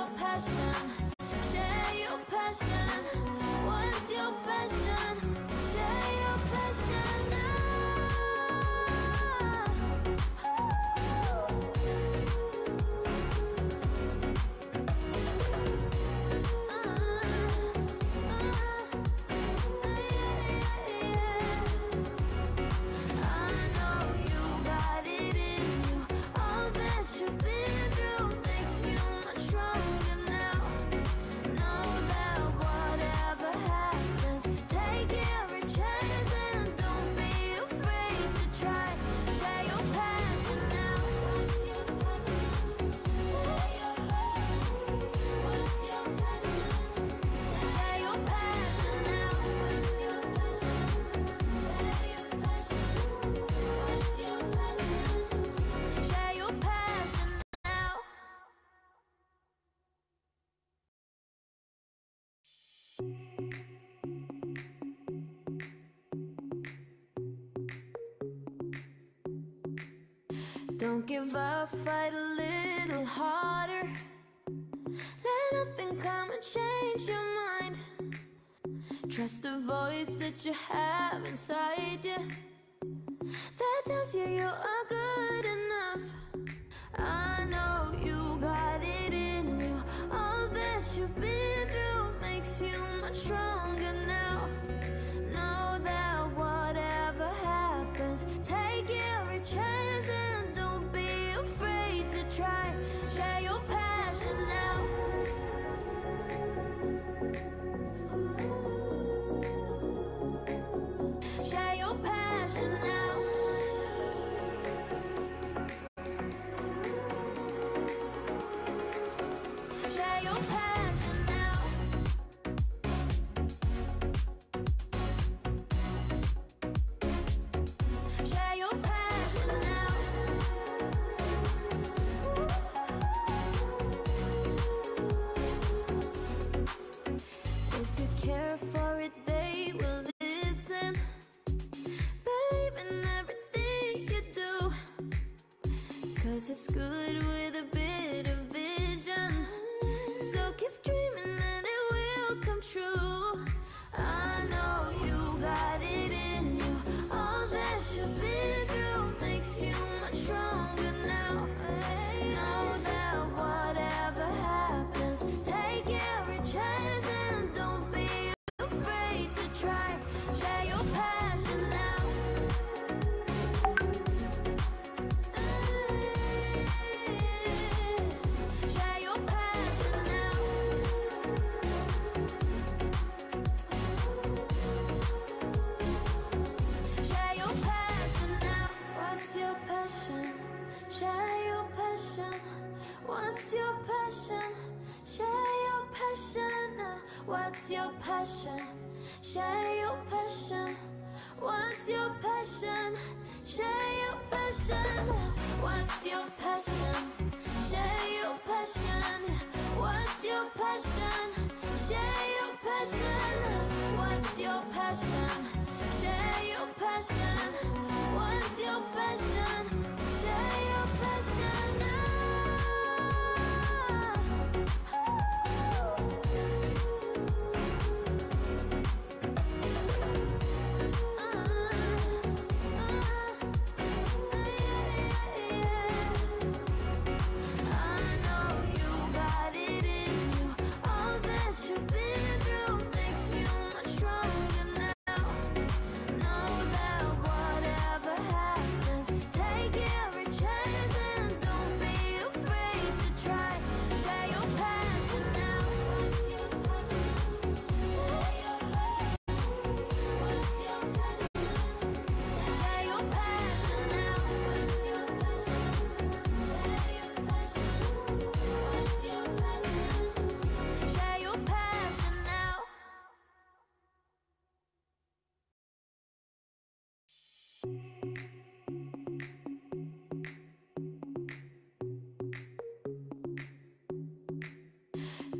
your passion? Share your passion. What's your passion? give up, fight a little harder Let nothing come and change your mind Trust the voice that you have inside you That tells you you are good enough I know you got it in you All that you've been through makes you much stronger now Right. good What's your passion? Share your passion. What's your passion? Share your passion. What's your passion? Share your passion. What's your passion? Share your passion. What's your passion? Share your passion. What's your passion? Share your passion. What's your passion? Share your passion.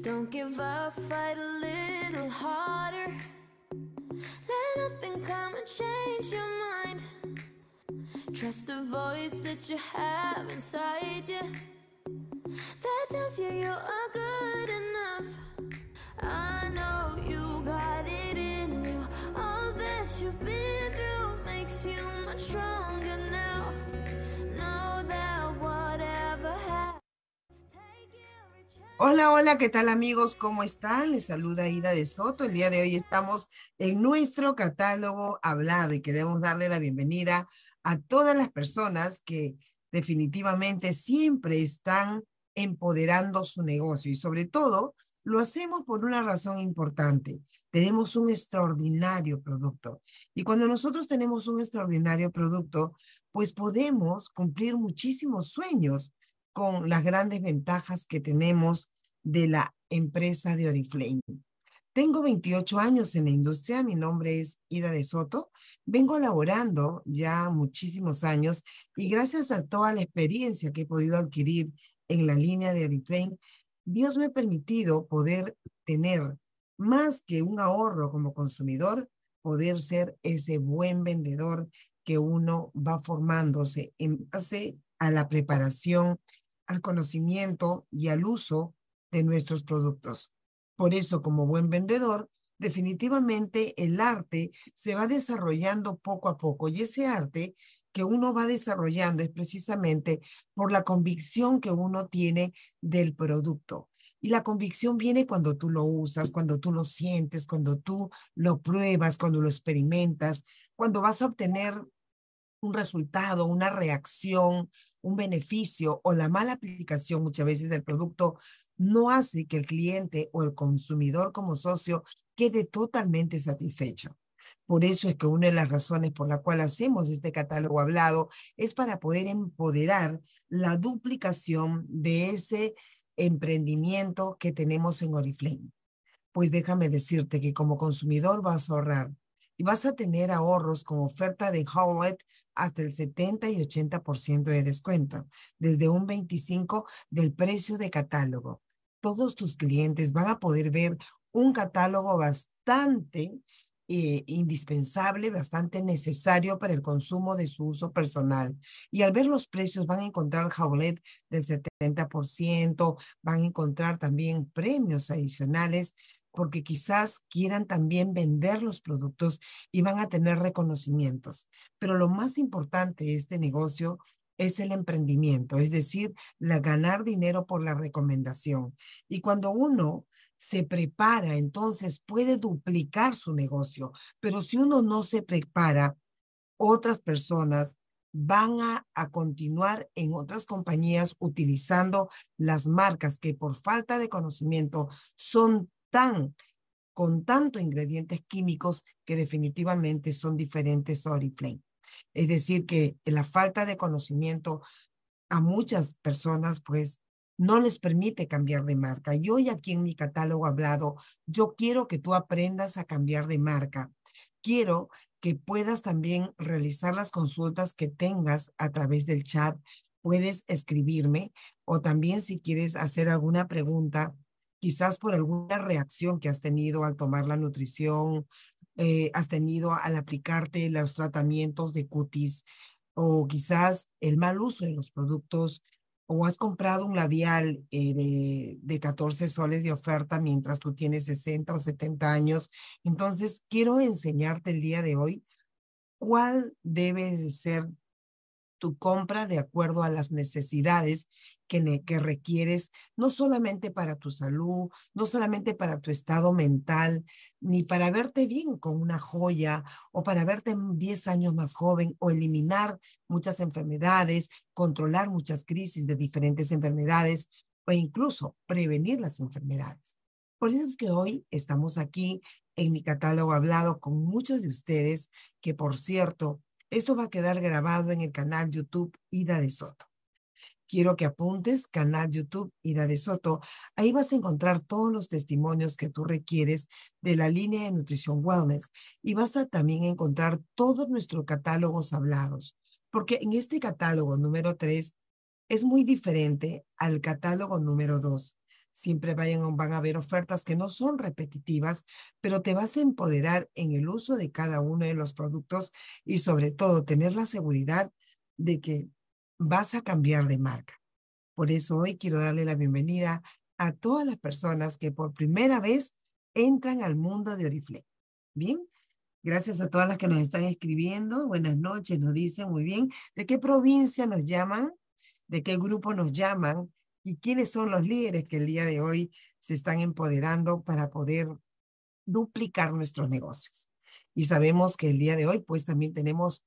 Don't give up, fight a little harder. Let nothing come and change your mind. Trust the voice that you have inside you that tells you you're. Hola, hola, ¿qué tal amigos? ¿Cómo están? Les saluda Ida de Soto. El día de hoy estamos en nuestro catálogo hablado y queremos darle la bienvenida a todas las personas que definitivamente siempre están empoderando su negocio y sobre todo lo hacemos por una razón importante. Tenemos un extraordinario producto. Y cuando nosotros tenemos un extraordinario producto, pues podemos cumplir muchísimos sueños con las grandes ventajas que tenemos de la empresa de Oriflame. Tengo 28 años en la industria, mi nombre es Ida de Soto, vengo laborando ya muchísimos años y gracias a toda la experiencia que he podido adquirir en la línea de Oriflame, Dios me ha permitido poder tener más que un ahorro como consumidor, poder ser ese buen vendedor que uno va formándose en base a la preparación, al conocimiento y al uso de nuestros productos. Por eso, como buen vendedor, definitivamente el arte se va desarrollando poco a poco y ese arte que uno va desarrollando es precisamente por la convicción que uno tiene del producto. Y la convicción viene cuando tú lo usas, cuando tú lo sientes, cuando tú lo pruebas, cuando lo experimentas, cuando vas a obtener un resultado, una reacción, un beneficio o la mala aplicación muchas veces del producto no hace que el cliente o el consumidor como socio quede totalmente satisfecho. Por eso es que una de las razones por la cual hacemos este catálogo hablado es para poder empoderar la duplicación de ese emprendimiento que tenemos en Oriflame. Pues déjame decirte que como consumidor vas a ahorrar y vas a tener ahorros con oferta de Howlett hasta el 70 y 80% de descuento, desde un 25 del precio de catálogo. Todos tus clientes van a poder ver un catálogo bastante eh, indispensable, bastante necesario para el consumo de su uso personal. Y al ver los precios van a encontrar jaulet del 70%, van a encontrar también premios adicionales porque quizás quieran también vender los productos y van a tener reconocimientos. Pero lo más importante de este negocio es el emprendimiento, es decir, la ganar dinero por la recomendación. Y cuando uno se prepara, entonces puede duplicar su negocio. Pero si uno no se prepara, otras personas van a, continuar en otras compañías utilizando las marcas que por falta de conocimiento son tan con tanto ingredientes químicos que definitivamente son diferentes a Oriflame. Es decir, que la falta de conocimiento a muchas personas pues no les permite cambiar de marca. Yo ya aquí en mi catálogo hablado, yo quiero que tú aprendas a cambiar de marca. Quiero que puedas también realizar las consultas que tengas a través del chat. Puedes escribirme o también si quieres hacer alguna pregunta, quizás por alguna reacción que has tenido al tomar la nutrición, eh, has tenido al aplicarte los tratamientos de cutis o quizás el mal uso de los productos o has comprado un labial eh, de, de 14 soles de oferta mientras tú tienes 60 o 70 años. Entonces, quiero enseñarte el día de hoy cuál debe ser tu compra de acuerdo a las necesidades que, requieres, no solamente para tu salud, no solamente para tu estado mental, ni para verte bien con una joya o para verte 10 años más joven o eliminar muchas enfermedades, controlar muchas crisis de diferentes enfermedades o incluso prevenir las enfermedades. Por eso es que hoy estamos aquí en mi catálogo hablado con muchos de ustedes, que por cierto, esto va a quedar grabado en el canal YouTube Ida de Soto. Quiero que apuntes canal YouTube Ida de Soto. Ahí vas a encontrar todos los testimonios que tú requieres de la línea de nutrición wellness y vas a también encontrar todos nuestros catálogos hablados, porque en este catálogo número 3 es muy diferente al catálogo número 2 siempre vayan, van a haber ofertas que no son repetitivas, pero te vas a empoderar en el uso de cada uno de los productos y sobre todo tener la seguridad de que vas a cambiar de marca. Por eso hoy quiero darle la bienvenida a todas las personas que por primera vez entran al mundo de Oriflame. Bien, gracias a todas las que nos están escribiendo. Buenas noches, nos dicen muy bien. ¿De qué provincia nos llaman? ¿De qué grupo nos llaman? y quiénes son los líderes que el día de hoy se están empoderando para poder duplicar nuestros negocios. Y sabemos que el día de hoy, pues también tenemos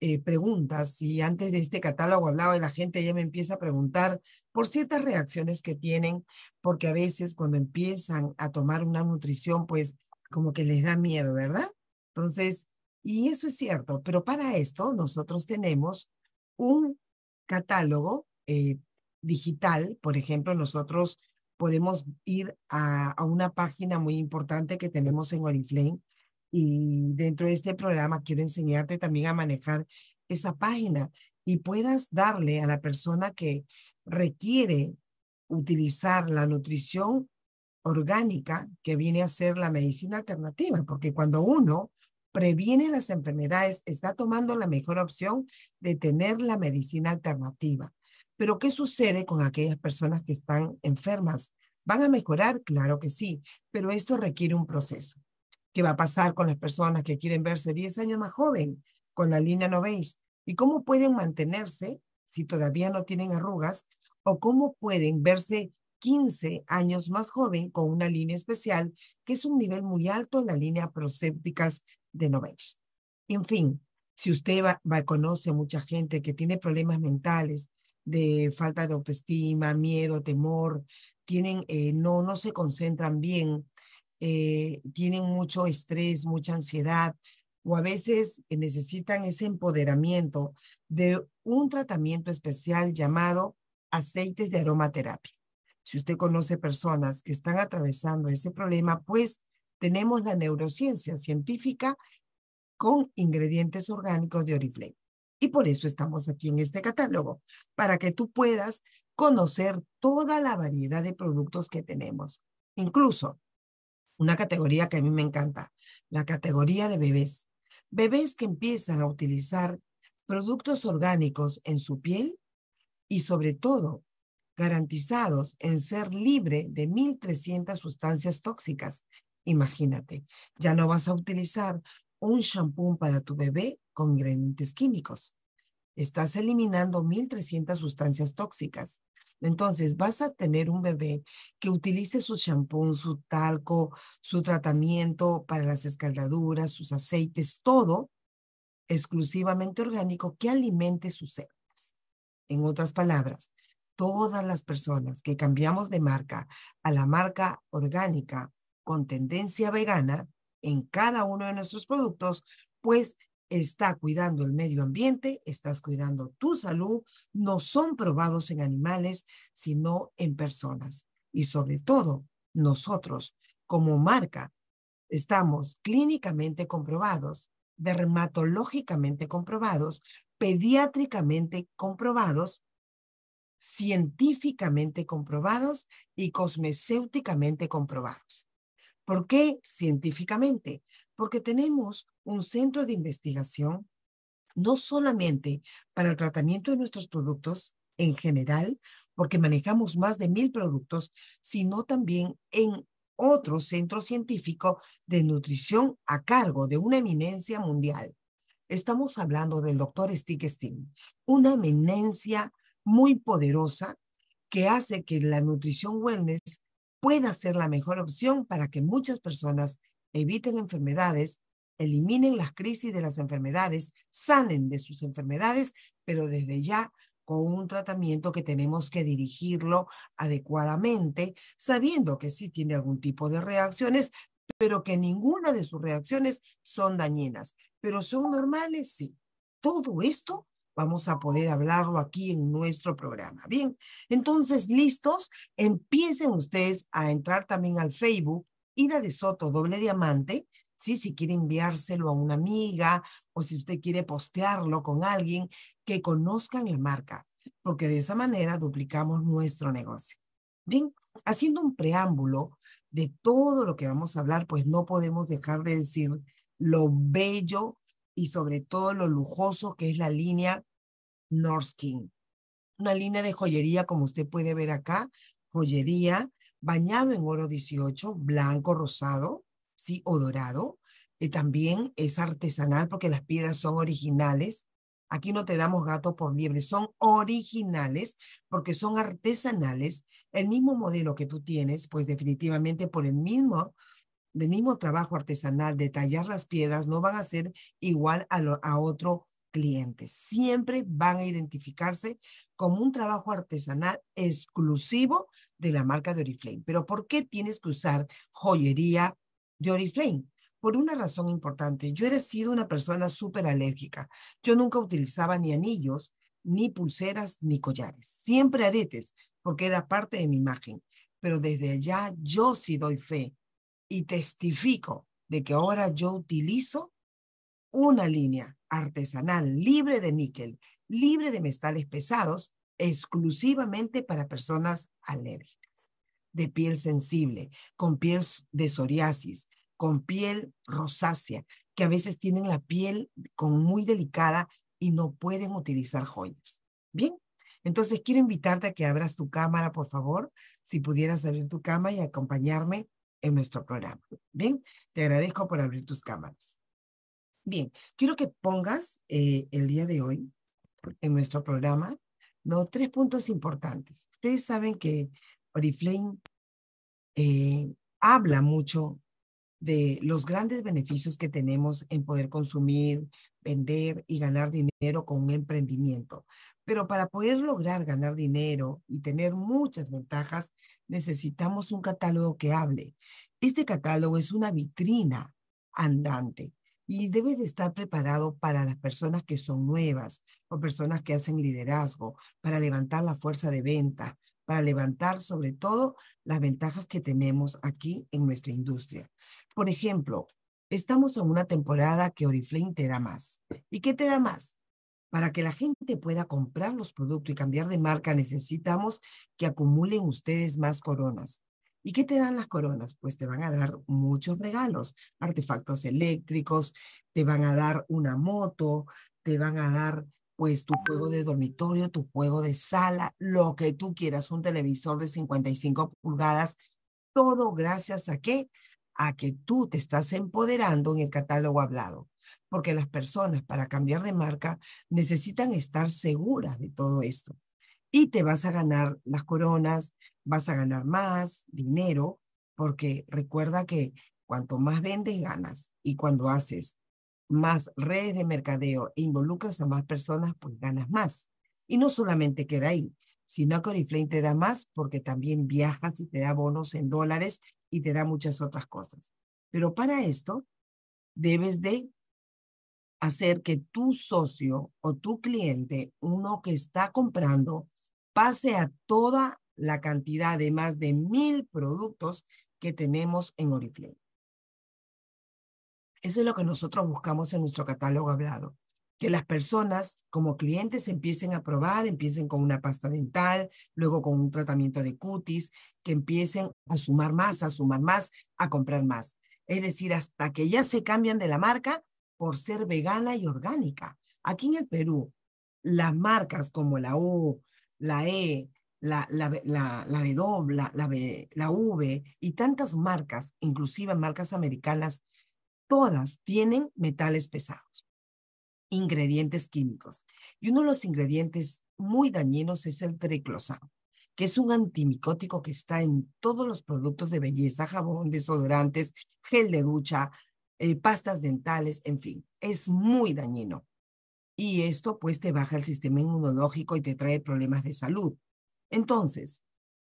eh, preguntas y antes de este catálogo hablaba de la gente, ya me empieza a preguntar por ciertas reacciones que tienen, porque a veces cuando empiezan a tomar una nutrición, pues como que les da miedo, ¿verdad? Entonces, y eso es cierto, pero para esto nosotros tenemos un catálogo eh, digital, por ejemplo, nosotros podemos ir a, a una página muy importante que tenemos en Oriflame y dentro de este programa quiero enseñarte también a manejar esa página y puedas darle a la persona que requiere utilizar la nutrición orgánica que viene a ser la medicina alternativa, porque cuando uno previene las enfermedades, está tomando la mejor opción de tener la medicina alternativa. Pero ¿qué sucede con aquellas personas que están enfermas? ¿Van a mejorar? Claro que sí, pero esto requiere un proceso. ¿Qué va a pasar con las personas que quieren verse 10 años más joven con la línea no ¿Y cómo pueden mantenerse si todavía no tienen arrugas? ¿O cómo pueden verse 15 años más joven con una línea especial, que es un nivel muy alto en la línea prosépticas de Novage. En fin, si usted va, va, conoce mucha gente que tiene problemas mentales, de falta de autoestima, miedo, temor, tienen, eh, no, no se concentran bien, eh, tienen mucho estrés, mucha ansiedad o a veces necesitan ese empoderamiento de un tratamiento especial llamado aceites de aromaterapia. Si usted conoce personas que están atravesando ese problema, pues tenemos la neurociencia científica con ingredientes orgánicos de Oriflame. Y por eso estamos aquí en este catálogo, para que tú puedas conocer toda la variedad de productos que tenemos. Incluso una categoría que a mí me encanta, la categoría de bebés. Bebés que empiezan a utilizar productos orgánicos en su piel y sobre todo garantizados en ser libre de 1.300 sustancias tóxicas. Imagínate, ya no vas a utilizar un shampoo para tu bebé con ingredientes químicos. Estás eliminando 1.300 sustancias tóxicas. Entonces, vas a tener un bebé que utilice su shampoo, su talco, su tratamiento para las escaldaduras, sus aceites, todo exclusivamente orgánico que alimente sus células. En otras palabras, todas las personas que cambiamos de marca a la marca orgánica con tendencia vegana, en cada uno de nuestros productos, pues está cuidando el medio ambiente, estás cuidando tu salud, no son probados en animales, sino en personas. Y sobre todo, nosotros como marca estamos clínicamente comprobados, dermatológicamente comprobados, pediátricamente comprobados, científicamente comprobados y cosmeséuticamente comprobados. ¿Por qué científicamente? Porque tenemos un centro de investigación no solamente para el tratamiento de nuestros productos en general, porque manejamos más de mil productos, sino también en otro centro científico de nutrición a cargo de una eminencia mundial. Estamos hablando del doctor Stig Steen, una eminencia muy poderosa que hace que la nutrición wellness pueda ser la mejor opción para que muchas personas eviten enfermedades, eliminen las crisis de las enfermedades, sanen de sus enfermedades, pero desde ya con un tratamiento que tenemos que dirigirlo adecuadamente, sabiendo que sí tiene algún tipo de reacciones, pero que ninguna de sus reacciones son dañinas. Pero son normales, sí. Todo esto vamos a poder hablarlo aquí en nuestro programa. Bien, entonces, listos, empiecen ustedes a entrar también al Facebook, Ida de Soto, doble diamante, ¿sí? Si quiere enviárselo a una amiga o si usted quiere postearlo con alguien que conozcan la marca, porque de esa manera duplicamos nuestro negocio. Bien, haciendo un preámbulo de todo lo que vamos a hablar, pues no podemos dejar de decir lo bello y sobre todo lo lujoso que es la línea Norskin. Una línea de joyería, como usted puede ver acá, joyería bañado en oro 18, blanco, rosado, sí, o dorado. Y eh, también es artesanal porque las piedras son originales. Aquí no te damos gato por liebre, son originales porque son artesanales. El mismo modelo que tú tienes, pues definitivamente por el mismo del mismo trabajo artesanal de tallar las piedras no van a ser igual a, otro cliente. Siempre van a identificarse como un trabajo artesanal exclusivo de la marca de Oriflame. Pero ¿por qué tienes que usar joyería de Oriflame? por una razón importante. Yo era sido una persona súper alérgica. Yo nunca utilizaba ni anillos, ni pulseras, ni collares. Siempre aretes, porque era parte de mi imagen. Pero desde allá yo sí doy fe y testifico de que ahora yo utilizo una línea artesanal libre de níquel, libre de metales pesados, exclusivamente para personas alérgicas, de piel sensible, con piel de psoriasis, con piel rosácea, que a veces tienen la piel con muy delicada y no pueden utilizar joyas. Bien, entonces quiero invitarte a que abras tu cámara, por favor, si pudieras abrir tu cámara y acompañarme en nuestro programa. Bien, te agradezco por abrir tus cámaras. Bien, quiero que pongas eh, el día de hoy en nuestro programa ¿no? tres puntos importantes. Ustedes saben que Oriflame eh, habla mucho de los grandes beneficios que tenemos en poder consumir, vender y ganar dinero con un emprendimiento. Pero para poder lograr ganar dinero y tener muchas ventajas, necesitamos un catálogo que hable. Este catálogo es una vitrina andante y debe de estar preparado para las personas que son nuevas o personas que hacen liderazgo, para levantar la fuerza de venta, para levantar sobre todo las ventajas que tenemos aquí en nuestra industria. Por ejemplo, estamos en una temporada que Oriflame te da más. ¿Y qué te da más? Para que la gente pueda comprar los productos y cambiar de marca, necesitamos que acumulen ustedes más coronas. ¿Y qué te dan las coronas? Pues te van a dar muchos regalos, artefactos eléctricos, te van a dar una moto, te van a dar pues tu juego de dormitorio, tu juego de sala, lo que tú quieras, un televisor de 55 pulgadas, todo gracias a qué? A que tú te estás empoderando en el catálogo hablado porque las personas para cambiar de marca necesitan estar seguras de todo esto. Y te vas a ganar las coronas, vas a ganar más dinero, porque recuerda que cuanto más vendes, ganas. Y cuando haces más redes de mercadeo e involucras a más personas, pues ganas más. Y no solamente queda ahí, sino que Oriflame te da más porque también viajas y te da bonos en dólares y te da muchas otras cosas. Pero para esto, debes de hacer que tu socio o tu cliente, uno que está comprando, pase a toda la cantidad de más de mil productos que tenemos en Oriflame. Eso es lo que nosotros buscamos en nuestro catálogo hablado, que las personas como clientes empiecen a probar, empiecen con una pasta dental, luego con un tratamiento de cutis, que empiecen a sumar más, a sumar más, a comprar más. Es decir, hasta que ya se cambian de la marca por ser vegana y orgánica. Aquí en el Perú, las marcas como la U, la E, la, la, la, W, la V y tantas marcas, inclusive marcas americanas, todas tienen metales pesados, ingredientes químicos. Y uno de los ingredientes muy dañinos es el triclosan, que es un antimicótico que está en todos los productos de belleza, jabón, desodorantes, gel de ducha, eh, pastas dentales, en fin, es muy dañino. Y esto pues te baja el sistema inmunológico y te trae problemas de salud. Entonces,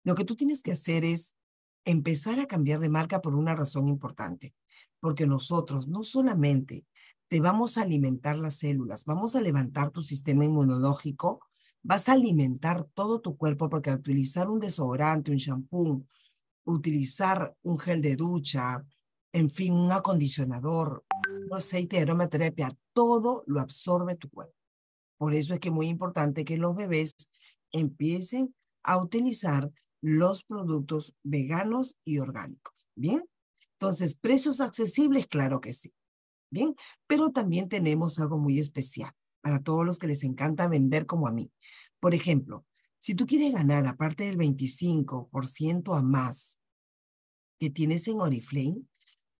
lo que tú tienes que hacer es empezar a cambiar de marca por una razón importante, porque nosotros no solamente te vamos a alimentar las células, vamos a levantar tu sistema inmunológico, vas a alimentar todo tu cuerpo porque al utilizar un desodorante, un shampoo, utilizar un gel de ducha, en fin, un acondicionador, un aceite de aromaterapia, todo lo absorbe tu cuerpo. Por eso es que es muy importante que los bebés empiecen a utilizar los productos veganos y orgánicos. Bien, entonces, precios accesibles, claro que sí. Bien, pero también tenemos algo muy especial para todos los que les encanta vender como a mí. Por ejemplo, si tú quieres ganar aparte del 25% a más que tienes en Oriflame,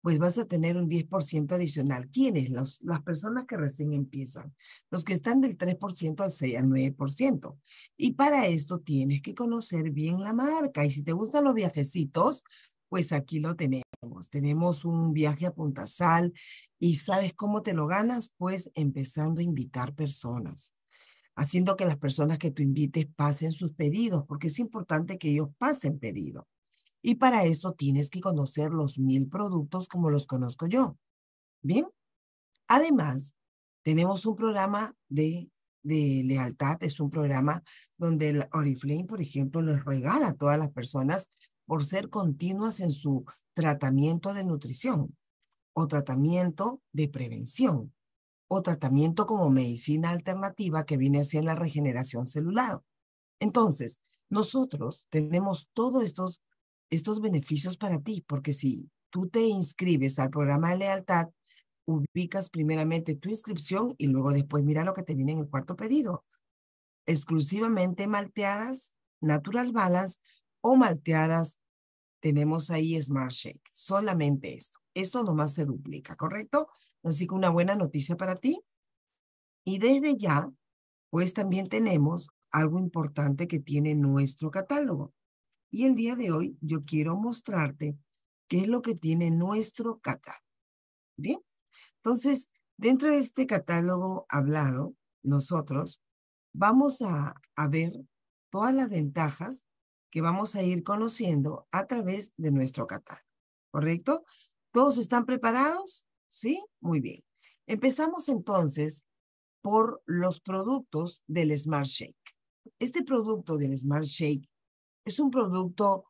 pues vas a tener un 10% adicional. ¿Quiénes? Los, las personas que recién empiezan, los que están del 3% al 6 al 9%. Y para esto tienes que conocer bien la marca. Y si te gustan los viajecitos, pues aquí lo tenemos. Tenemos un viaje a Punta Sal y ¿sabes cómo te lo ganas? Pues empezando a invitar personas haciendo que las personas que tú invites pasen sus pedidos, porque es importante que ellos pasen pedido. Y para eso tienes que conocer los mil productos como los conozco yo. Bien. Además, tenemos un programa de, lealtad. Es un programa donde el Oriflame, por ejemplo, les regala a todas las personas por ser continuas en su tratamiento de nutrición o tratamiento de prevención o tratamiento como medicina alternativa que viene hacia la regeneración celular. Entonces, nosotros tenemos todos estos estos beneficios para ti, porque si tú te inscribes al programa de lealtad, ubicas primeramente tu inscripción y luego después mira lo que te viene en el cuarto pedido. Exclusivamente malteadas, natural balance o malteadas, tenemos ahí Smart Shake, solamente esto. Esto nomás se duplica, ¿correcto? Así que una buena noticia para ti. Y desde ya, pues también tenemos algo importante que tiene nuestro catálogo. Y el día de hoy yo quiero mostrarte qué es lo que tiene nuestro catálogo. Bien, entonces, dentro de este catálogo hablado, nosotros vamos a, ver todas las ventajas que vamos a ir conociendo a través de nuestro catálogo, ¿correcto? ¿Todos están preparados? ¿Sí? Muy bien. Empezamos entonces por los productos del Smart Shake. Este producto del Smart Shake es un producto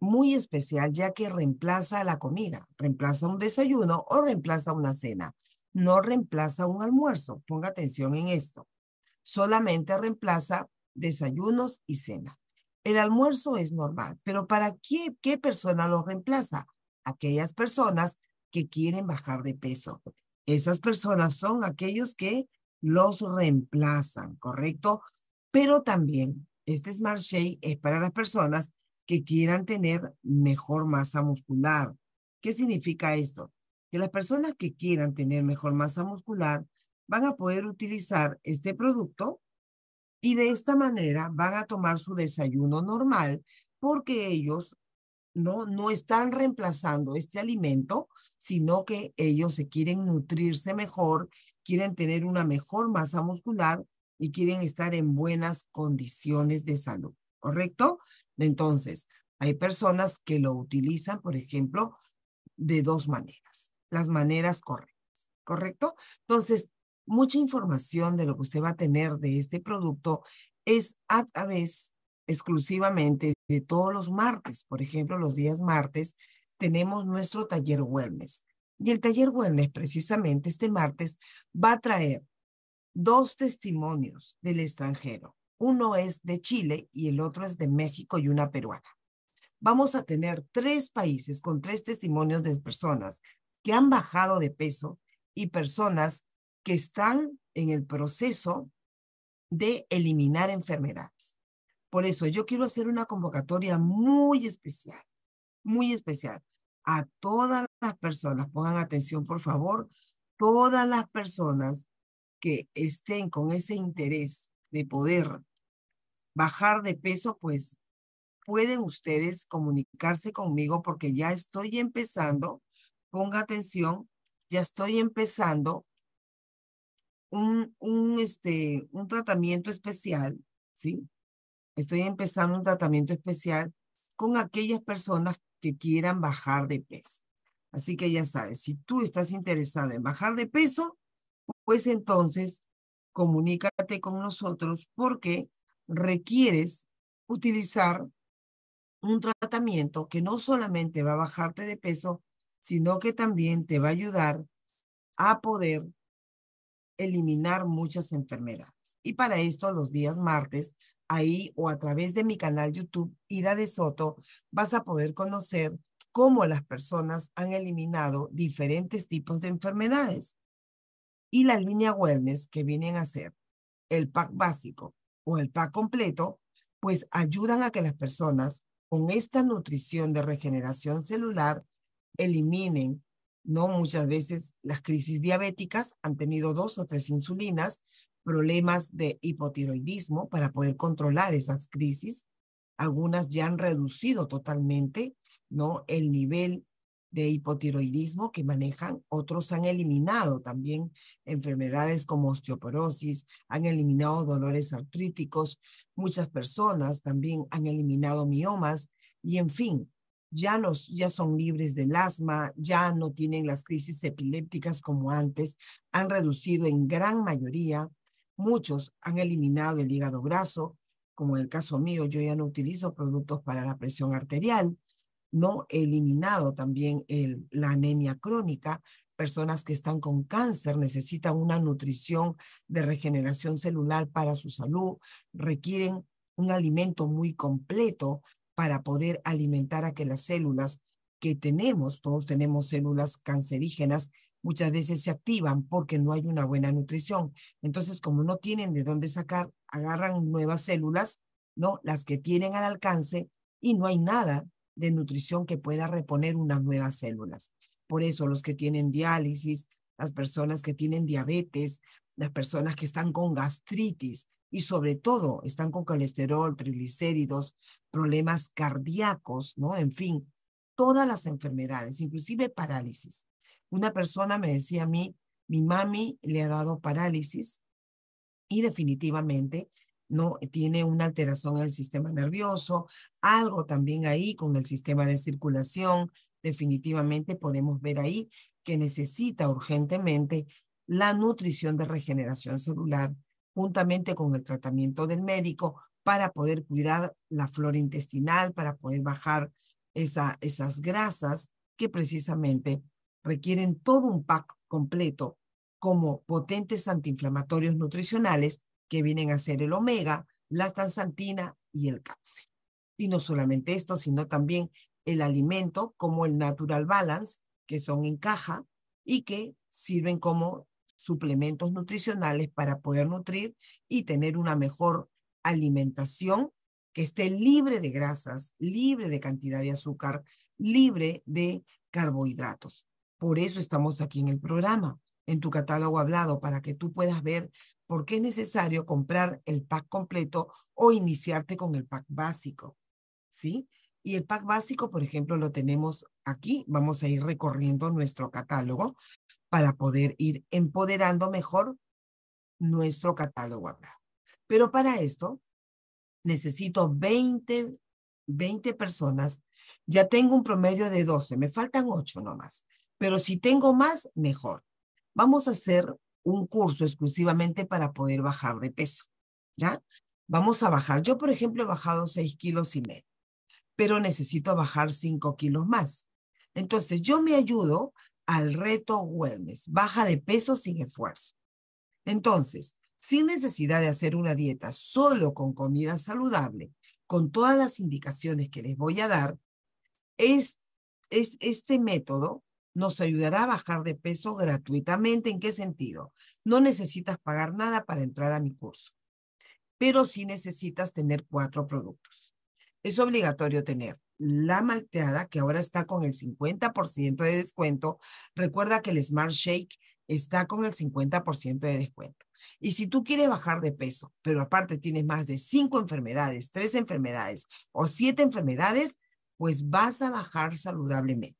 muy especial ya que reemplaza la comida, reemplaza un desayuno o reemplaza una cena. No reemplaza un almuerzo, ponga atención en esto. Solamente reemplaza desayunos y cena. El almuerzo es normal, pero ¿para qué, qué persona lo reemplaza? Aquellas personas que quieren bajar de peso. Esas personas son aquellos que los reemplazan, ¿correcto? Pero también este Smart Shake es para las personas que quieran tener mejor masa muscular. ¿Qué significa esto? Que las personas que quieran tener mejor masa muscular van a poder utilizar este producto y de esta manera van a tomar su desayuno normal porque ellos no, no están reemplazando este alimento, sino que ellos se quieren nutrirse mejor, quieren tener una mejor masa muscular y quieren estar en buenas condiciones de salud, ¿correcto? Entonces, hay personas que lo utilizan, por ejemplo, de dos maneras, las maneras correctas, ¿correcto? Entonces, mucha información de lo que usted va a tener de este producto es a través exclusivamente de todos los martes, por ejemplo, los días martes, tenemos nuestro taller wellness. Y el taller wellness, precisamente este martes, va a traer dos testimonios del extranjero. Uno es de Chile y el otro es de México y una peruana. Vamos a tener tres países con tres testimonios de personas que han bajado de peso y personas que están en el proceso de eliminar enfermedades. Por eso yo quiero hacer una convocatoria muy especial, muy especial. A todas las personas, pongan atención por favor, todas las personas que estén con ese interés de poder bajar de peso, pues pueden ustedes comunicarse conmigo porque ya estoy empezando, ponga atención, ya estoy empezando un, un, este, un tratamiento especial, ¿sí? Estoy empezando un tratamiento especial con aquellas personas que quieran bajar de peso. Así que ya sabes, si tú estás interesado en bajar de peso, pues entonces comunícate con nosotros porque requieres utilizar un tratamiento que no solamente va a bajarte de peso, sino que también te va a ayudar a poder eliminar muchas enfermedades. Y para esto, los días martes, ahí o a través de mi canal YouTube, Ida de Soto, vas a poder conocer cómo las personas han eliminado diferentes tipos de enfermedades y la línea wellness que vienen a ser el pack básico o el pack completo, pues ayudan a que las personas con esta nutrición de regeneración celular eliminen, ¿no? Muchas veces las crisis diabéticas han tenido dos o tres insulinas, problemas de hipotiroidismo para poder controlar esas crisis. Algunas ya han reducido totalmente, ¿no? El nivel de hipotiroidismo que manejan, otros han eliminado también enfermedades como osteoporosis, han eliminado dolores artríticos, muchas personas también han eliminado miomas y en fin, ya, los, ya son libres del asma, ya no tienen las crisis epilépticas como antes, han reducido en gran mayoría, muchos han eliminado el hígado graso, como en el caso mío, yo ya no utilizo productos para la presión arterial, ¿no? Eliminado también la anemia crónica, personas que están con cáncer necesitan una nutrición de regeneración celular para su salud, requieren un alimento muy completo para poder alimentar a que las células que tenemos, todos tenemos células cancerígenas, muchas veces se activan porque no hay una buena nutrición. Entonces, como no tienen de dónde sacar, agarran nuevas células, ¿no? Las que tienen al alcance y no hay nada de nutrición que pueda reponer unas nuevas células. Por eso los que tienen diálisis, las personas que tienen diabetes, las personas que están con gastritis y sobre todo están con colesterol, triglicéridos, problemas cardíacos, ¿no? En fin, todas las enfermedades, inclusive parálisis. Una persona me decía a mí, mi mami le ha dado parálisis y definitivamente ¿no? Tiene una alteración en el sistema nervioso, algo también ahí con el sistema de circulación. Definitivamente podemos ver ahí que necesita urgentemente la nutrición de regeneración celular juntamente con el tratamiento del médico para poder cuidar la flora intestinal, para poder bajar esas grasas que precisamente requieren todo un pack completo como potentes antiinflamatorios nutricionales que vienen a ser el omega, la tansantina y el calcio. Y no solamente esto, sino también el alimento como el Natural Balance, que son en caja y que sirven como suplementos nutricionales para poder nutrir y tener una mejor alimentación que esté libre de grasas, libre de cantidad de azúcar, libre de carbohidratos. Por eso estamos aquí en el programa, en tu catálogo hablado, para que tú puedas ver porque es necesario comprar el pack completo o iniciarte con el pack básico, ¿sí? Y el pack básico, por ejemplo, lo tenemos aquí. Vamos a ir recorriendo nuestro catálogo para poder ir empoderando mejor nuestro catálogo acá. Pero para esto necesito 20, 20 personas. Ya tengo un promedio de 12, me faltan 8 nomás. Pero si tengo más, mejor. Vamos a hacer un curso exclusivamente para poder bajar de peso, ¿ya? Vamos a bajar. Yo, por ejemplo, he bajado 6 kilos y medio, pero necesito bajar 5 kilos más. Entonces, yo me ayudo al reto wellness, baja de peso sin esfuerzo. Entonces, sin necesidad de hacer una dieta, solo con comida saludable, con todas las indicaciones que les voy a dar, es, es, este método nos ayudará a bajar de peso gratuitamente. ¿En qué sentido? No necesitas pagar nada para entrar a mi curso, pero sí necesitas tener cuatro productos. Es obligatorio tener la malteada, que ahora está con el 50% de descuento. Recuerda que el Smart Shake está con el 50% de descuento. Y si tú quieres bajar de peso, pero aparte tienes más de cinco enfermedades, tres enfermedades o siete enfermedades, pues vas a bajar saludablemente.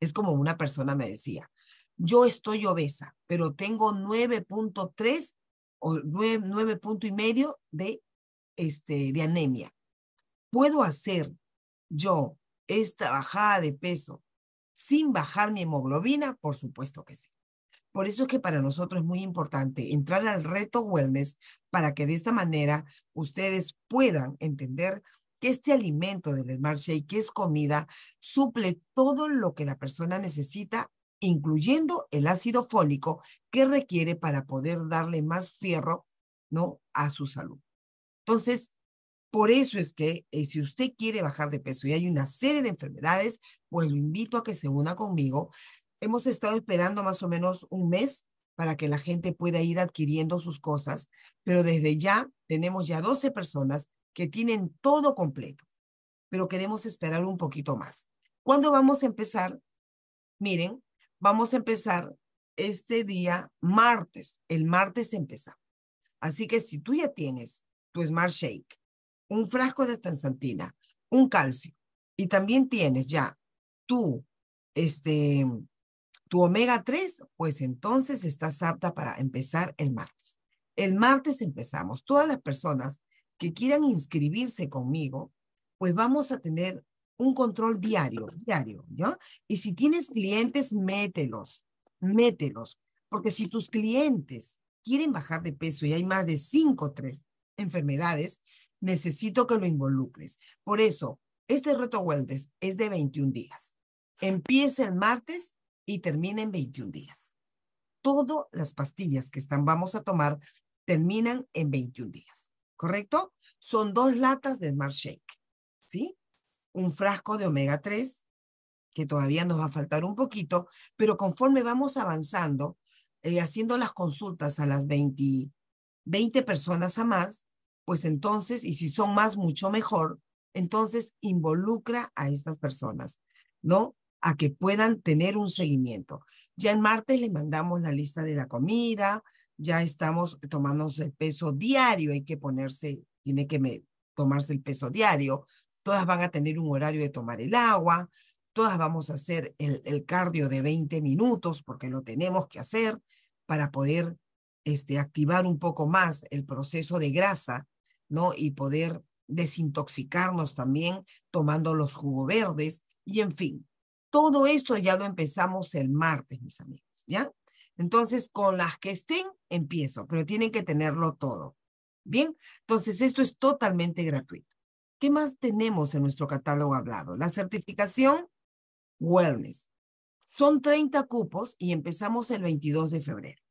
Es como una persona me decía, yo estoy obesa, pero tengo 9.3 o 9.5 medio de, este, de anemia. ¿Puedo hacer yo esta bajada de peso sin bajar mi hemoglobina? Por supuesto que sí. Por eso es que para nosotros es muy importante entrar al reto wellness para que de esta manera ustedes puedan entender que este alimento del Smart Shake, que es comida, suple todo lo que la persona necesita, incluyendo el ácido fólico que requiere para poder darle más fierro, ¿no? A su salud. Entonces, por eso es que eh, si usted quiere bajar de peso y hay una serie de enfermedades, pues lo invito a que se una conmigo. Hemos estado esperando más o menos un mes para que la gente pueda ir adquiriendo sus cosas, pero desde ya tenemos ya 12 personas que tienen todo completo, pero queremos esperar un poquito más. ¿Cuándo vamos a empezar? Miren, vamos a empezar este día martes. El martes empezamos. Así que si tú ya tienes tu Smart Shake, un frasco de tanzantina, un calcio, y también tienes ya tu, este, tu omega 3, pues entonces estás apta para empezar el martes. El martes empezamos. Todas las personas que quieran inscribirse conmigo, pues vamos a tener un control diario, diario, ¿ya? Y si tienes clientes, mételos, mételos, porque si tus clientes quieren bajar de peso y hay más de cinco o tres enfermedades, necesito que lo involucres. Por eso, este reto Wellness es de 21 días. Empieza el martes y termina en 21 días. Todas las pastillas que están, vamos a tomar terminan en 21 días. ¿correcto? Son dos latas de Smart Shake, ¿sí? Un frasco de omega 3, que todavía nos va a faltar un poquito, pero conforme vamos avanzando, eh, haciendo las consultas a las 20, 20 personas a más, pues entonces, y si son más, mucho mejor, entonces involucra a estas personas, ¿no? A que puedan tener un seguimiento. Ya el martes le mandamos la lista de la comida, ya estamos tomándonos el peso diario, hay que ponerse, tiene que tomarse el peso diario, todas van a tener un horario de tomar el agua, todas vamos a hacer el, cardio de 20 minutos porque lo tenemos que hacer para poder este, activar un poco más el proceso de grasa, ¿no? Y poder desintoxicarnos también tomando los jugos verdes y en fin. Todo esto ya lo empezamos el martes, mis amigos, ¿ya? Entonces, con las que estén, empiezo, pero tienen que tenerlo todo. Bien, entonces esto es totalmente gratuito. ¿Qué más tenemos en nuestro catálogo hablado? La certificación Wellness. Son 30 cupos y empezamos el 22 de febrero.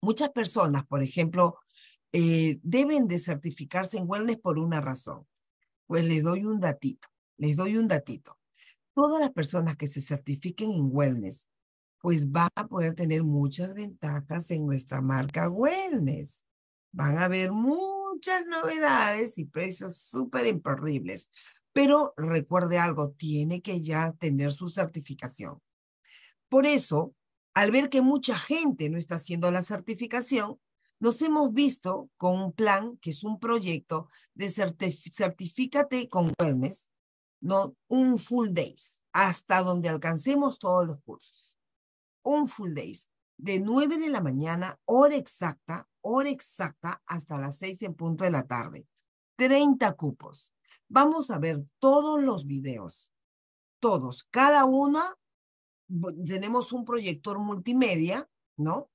Muchas personas, por ejemplo, eh, deben de certificarse en Wellness por una razón. Pues les doy un datito, les doy un datito. Todas las personas que se certifiquen en Wellness pues va a poder tener muchas ventajas en nuestra marca Wellness. Van a haber muchas novedades y precios súper imperdibles. Pero recuerde algo, tiene que ya tener su certificación. Por eso, al ver que mucha gente no está haciendo la certificación, nos hemos visto con un plan que es un proyecto de certifícate con wellness, no un full days, hasta donde alcancemos todos los cursos un full days de 9 de la mañana, hora exacta, hora exacta, hasta las 6 en punto de la tarde. 30 cupos. Vamos a ver todos los videos, todos, cada una. Tenemos un proyector multimedia, ¿no?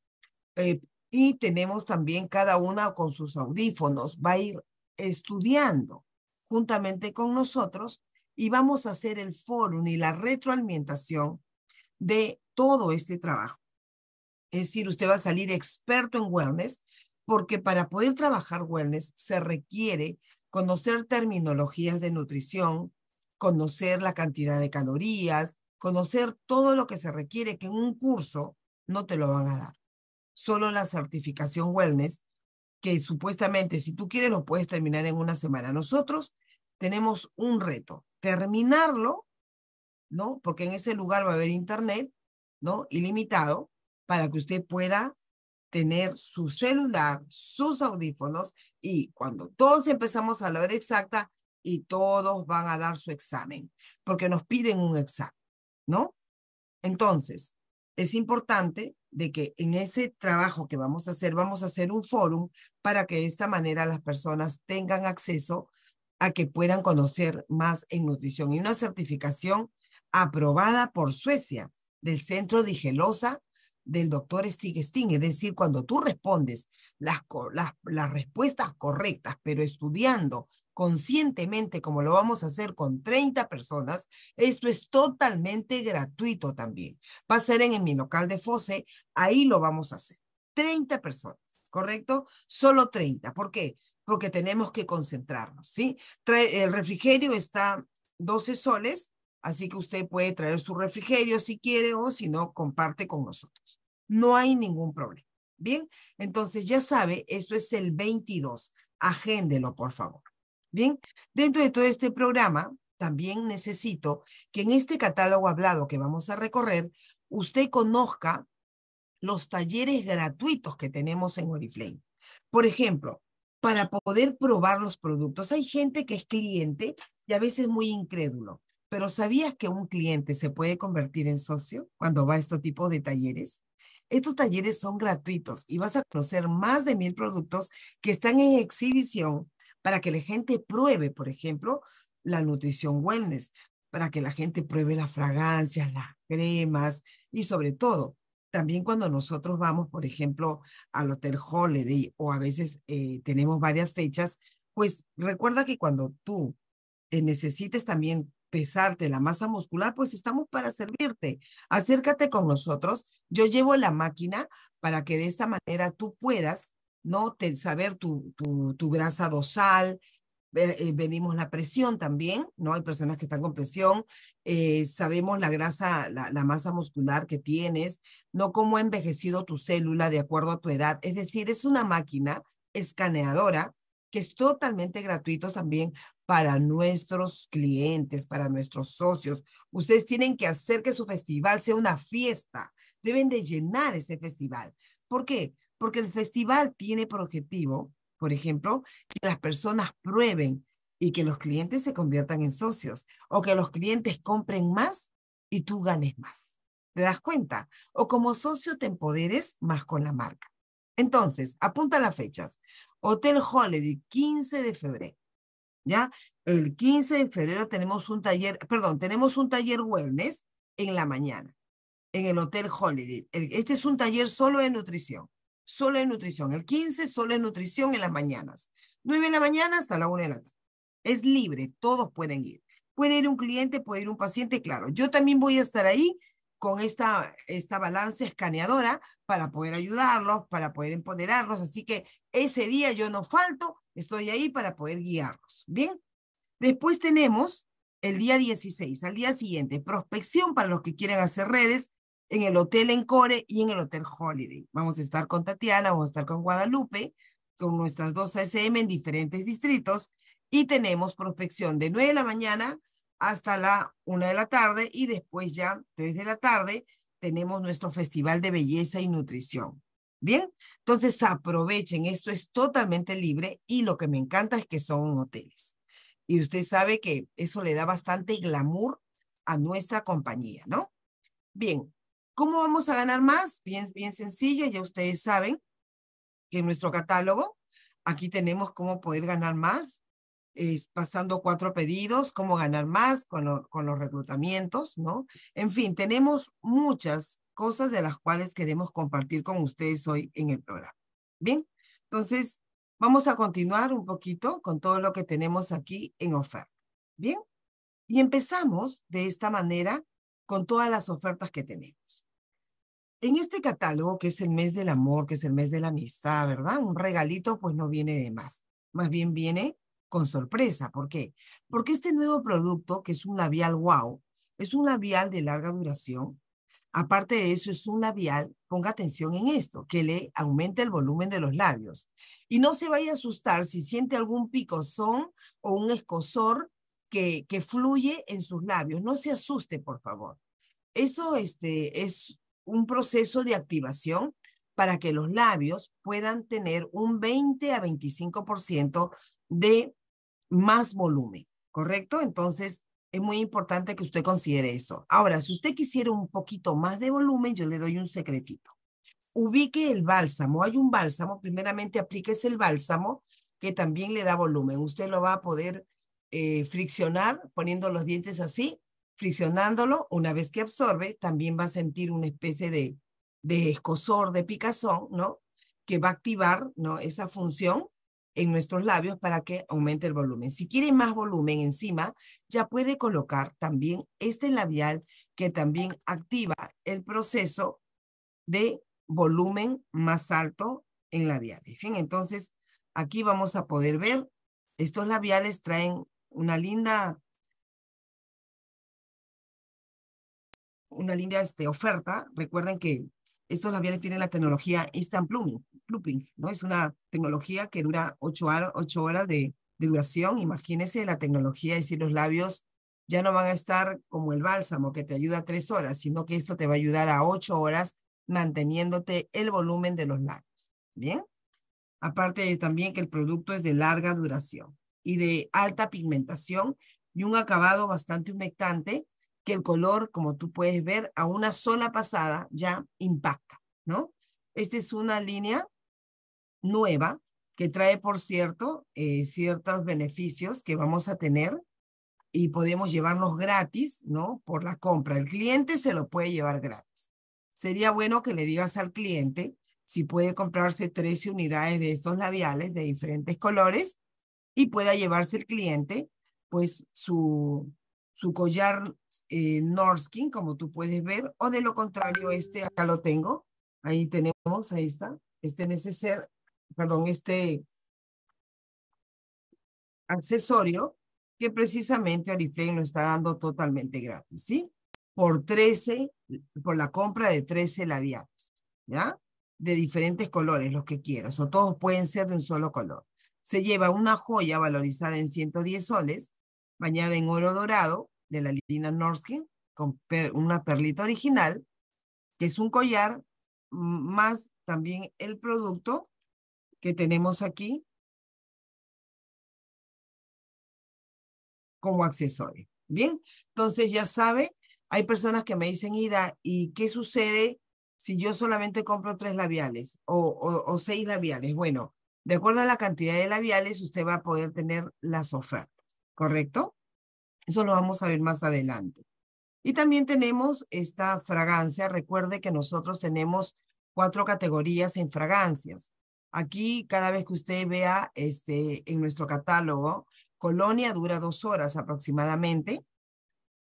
Eh, y tenemos también cada una con sus audífonos. Va a ir estudiando juntamente con nosotros y vamos a hacer el foro y la retroalimentación de todo este trabajo. Es decir, usted va a salir experto en wellness porque para poder trabajar wellness se requiere conocer terminologías de nutrición, conocer la cantidad de calorías, conocer todo lo que se requiere que en un curso no te lo van a dar. Solo la certificación wellness, que supuestamente si tú quieres lo puedes terminar en una semana. Nosotros tenemos un reto, terminarlo, ¿no? Porque en ese lugar va a haber internet ¿no? Ilimitado para que usted pueda tener su celular, sus audífonos y cuando todos empezamos a la hora exacta y todos van a dar su examen, porque nos piden un examen, ¿no? Entonces, es importante de que en ese trabajo que vamos a hacer, vamos a hacer un fórum para que de esta manera las personas tengan acceso a que puedan conocer más en nutrición y una certificación aprobada por Suecia del centro de gelosa del doctor Stig Es decir, cuando tú respondes las, las, las respuestas correctas, pero estudiando conscientemente, como lo vamos a hacer con 30 personas, esto es totalmente gratuito también. Va a ser en, mi local de FOSE, ahí lo vamos a hacer. 30 personas, ¿correcto? Solo 30. ¿Por qué? Porque tenemos que concentrarnos, ¿sí? el refrigerio está 12 soles, Así que usted puede traer su refrigerio si quiere o si no, comparte con nosotros. No hay ningún problema. Bien, entonces ya sabe, esto es el 22. Agéndelo, por favor. Bien, dentro de todo este programa, también necesito que en este catálogo hablado que vamos a recorrer, usted conozca los talleres gratuitos que tenemos en Oriflame. Por ejemplo, para poder probar los productos, hay gente que es cliente y a veces muy incrédulo. Pero ¿sabías que un cliente se puede convertir en socio cuando va a este tipo de talleres? Estos talleres son gratuitos y vas a conocer más de mil productos que están en exhibición para que la gente pruebe, por ejemplo, la nutrición wellness, para que la gente pruebe las fragancias, las cremas y sobre todo, también cuando nosotros vamos, por ejemplo, al Hotel Holiday o a veces eh, tenemos varias fechas, pues recuerda que cuando tú necesites también pesarte la masa muscular, pues estamos para servirte. Acércate con nosotros. Yo llevo la máquina para que de esta manera tú puedas ¿no? saber tu, tu, tu, grasa dorsal, eh, venimos la presión también, ¿no? Hay personas que están con presión, eh, sabemos la grasa, la, masa muscular que tienes, ¿no? Cómo ha envejecido tu célula de acuerdo a tu edad. Es decir, es una máquina escaneadora que es totalmente gratuito también para nuestros clientes, para nuestros socios. Ustedes tienen que hacer que su festival sea una fiesta. Deben de llenar ese festival. ¿Por qué? Porque el festival tiene por objetivo, por ejemplo, que las personas prueben y que los clientes se conviertan en socios o que los clientes compren más y tú ganes más. ¿Te das cuenta? O como socio te empoderes más con la marca. Entonces, apunta las fechas. Hotel Holiday, 15 de febrero. ¿ya? El 15 de febrero tenemos un taller, perdón, tenemos un taller wellness en la mañana, en el Hotel Holiday. Este es un taller solo de nutrición, solo de nutrición. El 15 solo de nutrición en las mañanas. 9 de la mañana hasta la 1 de la tarde. Es libre, todos pueden ir. Puede ir un cliente, puede ir un paciente, claro. Yo también voy a estar ahí con esta, esta balanza escaneadora para poder ayudarlos, para poder empoderarlos. Así que ese día yo no falto, estoy ahí para poder guiarlos. Bien, después tenemos el día 16, al día siguiente, prospección para los que quieren hacer redes en el Hotel Encore y en el Hotel Holiday. Vamos a estar con Tatiana, vamos a estar con Guadalupe, con nuestras dos ASM en diferentes distritos y tenemos prospección de 9 de la mañana hasta la una de la tarde y después ya tres de la tarde tenemos nuestro festival de belleza y nutrición. Bien, entonces aprovechen, esto es totalmente libre y lo que me encanta es que son hoteles. Y usted sabe que eso le da bastante glamour a nuestra compañía, ¿no? Bien, ¿cómo vamos a ganar más? Bien, bien sencillo, ya ustedes saben que en nuestro catálogo aquí tenemos cómo poder ganar más pasando cuatro pedidos, cómo ganar más con, con los reclutamientos, ¿no? En fin, tenemos muchas cosas de las cuales queremos compartir con ustedes hoy en el programa. Bien, entonces vamos a continuar un poquito con todo lo que tenemos aquí en oferta. Bien, y empezamos de esta manera con todas las ofertas que tenemos. En este catálogo, que es el mes del amor, que es el mes de la amistad, ¿verdad? Un regalito pues no viene de más. Más bien viene con sorpresa. ¿Por qué? Porque este nuevo producto, que es un labial wow, es un labial de larga duración. Aparte de eso, es un labial, ponga atención en esto, que le aumenta el volumen de los labios. Y no se vaya a asustar si siente algún picozón o un escosor que, que fluye en sus labios. No se asuste, por favor. Eso este, es un proceso de activación para que los labios puedan tener un 20 a 25% de más volumen, ¿correcto? Entonces, es muy importante que usted considere eso. Ahora, si usted quisiera un poquito más de volumen, yo le doy un secretito. Ubique el bálsamo. Hay un bálsamo, primeramente aplíquese el bálsamo que también le da volumen. Usted lo va a poder eh, friccionar poniendo los dientes así, friccionándolo. Una vez que absorbe, también va a sentir una especie de, de escosor, de picazón, ¿no? Que va a activar, ¿no? Esa función en nuestros labios para que aumente el volumen. Si quiere más volumen encima, ya puede colocar también este labial que también activa el proceso de volumen más alto en labiales. Bien, entonces aquí vamos a poder ver, estos labiales traen una linda una linda este, oferta. Recuerden que estos labiales tienen la tecnología Instant Pluming looping, ¿no? Es una tecnología que dura ocho, ocho horas de, duración. Imagínense la tecnología y si los labios ya no van a estar como el bálsamo que te ayuda tres horas, sino que esto te va a ayudar a ocho horas manteniéndote el volumen de los labios. ¿Bien? Aparte también que el producto es de larga duración y de alta pigmentación y un acabado bastante humectante que el color, como tú puedes ver, a una sola pasada ya impacta, ¿no? Esta es una línea nueva, que trae, por cierto, eh, ciertos beneficios que vamos a tener y podemos llevarlos gratis, ¿no? Por la compra. El cliente se lo puede llevar gratis. Sería bueno que le digas al cliente si puede comprarse 13 unidades de estos labiales de diferentes colores y pueda llevarse el cliente, pues, su, su collar eh, Norskin, como tú puedes ver, o de lo contrario, este acá lo tengo. Ahí tenemos, ahí está. Este neceser perdón, este accesorio que precisamente Oriflame lo está dando totalmente gratis, ¿sí? Por 13, por la compra de 13 labiales, ¿ya? De diferentes colores, los que quieras, o todos pueden ser de un solo color. Se lleva una joya valorizada en 110 soles, bañada en oro dorado de la línea Norskin, con una perlita original, que es un collar, más también el producto que tenemos aquí como accesorio. Bien, entonces ya sabe, hay personas que me dicen, Ida, ¿y qué sucede si yo solamente compro tres labiales o, o seis labiales? Bueno, de acuerdo a la cantidad de labiales, usted va a poder tener las ofertas, ¿correcto? Eso lo vamos a ver más adelante. Y también tenemos esta fragancia. Recuerde que nosotros tenemos cuatro categorías en fragancias. Aquí, cada vez que usted vea este, en nuestro catálogo, Colonia dura dos horas aproximadamente.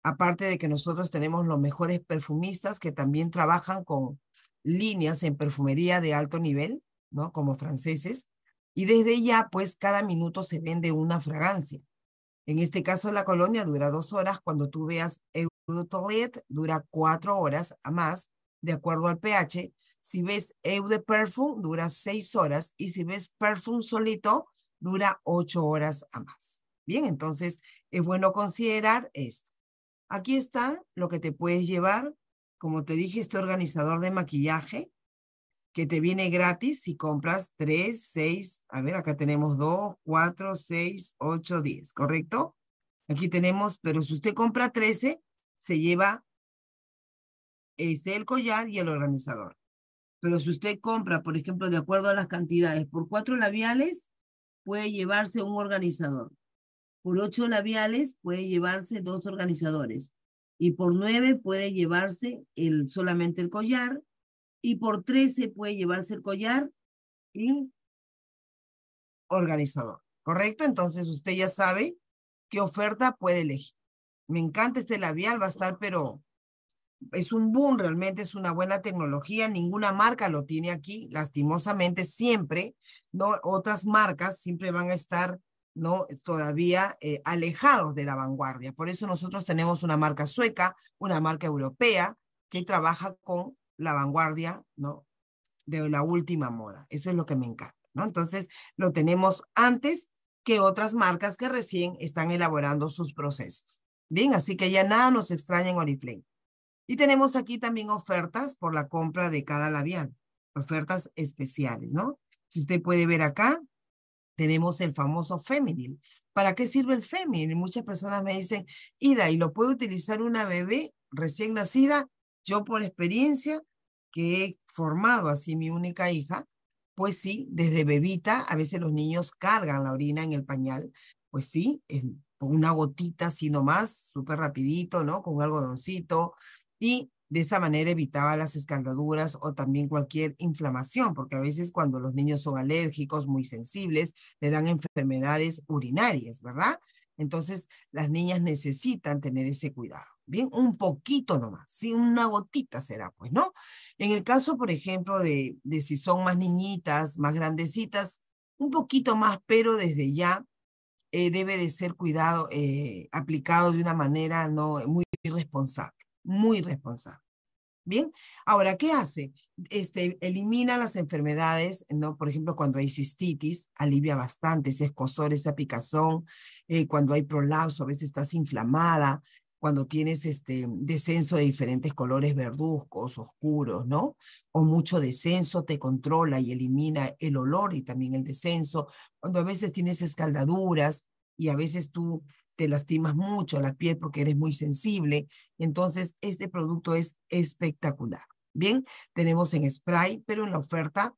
Aparte de que nosotros tenemos los mejores perfumistas que también trabajan con líneas en perfumería de alto nivel, ¿no? Como franceses. Y desde ya, pues, cada minuto se vende una fragancia. En este caso, la colonia dura dos horas. Cuando tú veas Eau de dura cuatro horas a más, de acuerdo al pH. Si ves Eu de perfume, dura seis horas. Y si ves perfume solito, dura ocho horas a más. Bien, entonces es bueno considerar esto. Aquí está lo que te puedes llevar. Como te dije, este organizador de maquillaje que te viene gratis si compras tres, seis. a ver, acá tenemos dos, cuatro, seis, ocho, diez. ¿correcto? Aquí tenemos, pero si usted compra 13, se lleva este, el collar y el organizador. Pero si usted compra, por ejemplo, de acuerdo a las cantidades, por cuatro labiales puede llevarse un organizador. Por ocho labiales puede llevarse dos organizadores. Y por nueve puede llevarse el, solamente el collar. Y por trece puede llevarse el collar y organizador. ¿Correcto? Entonces usted ya sabe qué oferta puede elegir. Me encanta este labial, va a estar, pero es un boom, realmente es una buena tecnología, ninguna marca lo tiene aquí, lastimosamente siempre, ¿no? Otras marcas siempre van a estar, ¿no? Todavía eh, alejados de la vanguardia. Por eso nosotros tenemos una marca sueca, una marca europea que trabaja con la vanguardia, ¿no? De la última moda. Eso es lo que me encanta, ¿no? Entonces, lo tenemos antes que otras marcas que recién están elaborando sus procesos. Bien, así que ya nada nos extraña en Oriflame. Y tenemos aquí también ofertas por la compra de cada labial, ofertas especiales, ¿no? Si usted puede ver acá, tenemos el famoso Feminil. ¿Para qué sirve el Feminil? Muchas personas me dicen, Ida, ¿y lo puede utilizar una bebé recién nacida? Yo por experiencia que he formado así mi única hija, pues sí, desde bebita a veces los niños cargan la orina en el pañal, pues sí, con una gotita así nomás, súper rapidito, ¿no? Con algodoncito, y de esa manera evitaba las escaldaduras o también cualquier inflamación, porque a veces cuando los niños son alérgicos, muy sensibles, le dan enfermedades urinarias, ¿verdad? Entonces, las niñas necesitan tener ese cuidado. Bien, un poquito nomás, sí, una gotita será, pues, ¿no? En el caso, por ejemplo, de, de si son más niñitas, más grandecitas, un poquito más, pero desde ya eh, debe de ser cuidado, eh, aplicado de una manera no muy responsable muy responsable. Bien, ahora, ¿qué hace? Este, elimina las enfermedades, ¿no? Por ejemplo, cuando hay cistitis, alivia bastante ese escosor, esa picazón, eh, cuando hay prolapso, a veces estás inflamada, cuando tienes este descenso de diferentes colores verduzcos, oscuros, ¿no? O mucho descenso te controla y elimina el olor y también el descenso, cuando a veces tienes escaldaduras y a veces tú te lastimas mucho la piel porque eres muy sensible. Entonces, este producto es espectacular. Bien, tenemos en spray, pero en la oferta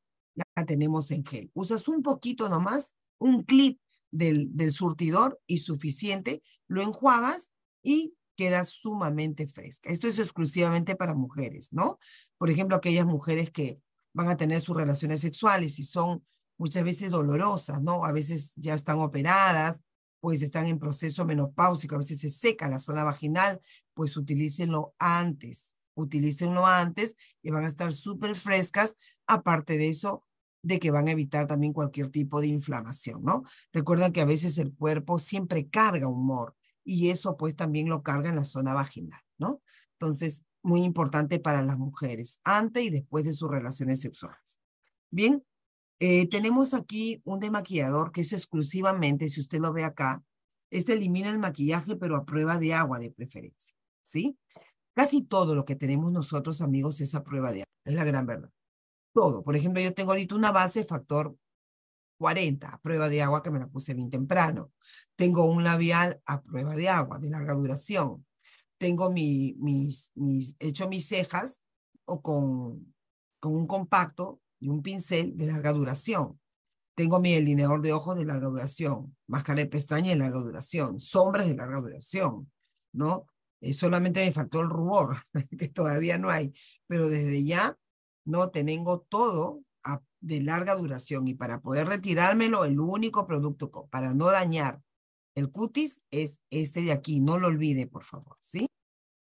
la tenemos en gel. Usas un poquito nomás, un clip del, del surtidor y suficiente, lo enjuagas y queda sumamente fresca. Esto es exclusivamente para mujeres, ¿no? Por ejemplo, aquellas mujeres que van a tener sus relaciones sexuales y son muchas veces dolorosas, ¿no? A veces ya están operadas pues están en proceso menopáusico, a veces se seca la zona vaginal, pues utilícenlo antes, utilícenlo antes y van a estar súper frescas, aparte de eso, de que van a evitar también cualquier tipo de inflamación, ¿no? recuerdan que a veces el cuerpo siempre carga humor y eso pues también lo carga en la zona vaginal, ¿no? Entonces, muy importante para las mujeres, antes y después de sus relaciones sexuales. Bien, eh, tenemos aquí un demaquillador que es exclusivamente, si usted lo ve acá, este elimina el maquillaje, pero a prueba de agua de preferencia, ¿sí? Casi todo lo que tenemos nosotros, amigos, es a prueba de agua, es la gran verdad. Todo. Por ejemplo, yo tengo ahorita una base factor 40 a prueba de agua que me la puse bien temprano. Tengo un labial a prueba de agua de larga duración. Tengo mis, mis, hecho mis cejas o con, con un compacto y un pincel de larga duración. Tengo mi delineador de ojos de larga duración, máscara de pestaña de larga duración, sombras de larga duración, ¿no? Eh, solamente me faltó el rubor, que todavía no hay, pero desde ya, ¿no? Tengo todo de larga duración y para poder retirármelo, el único producto para no dañar el cutis es este de aquí. No lo olvide, por favor, ¿sí?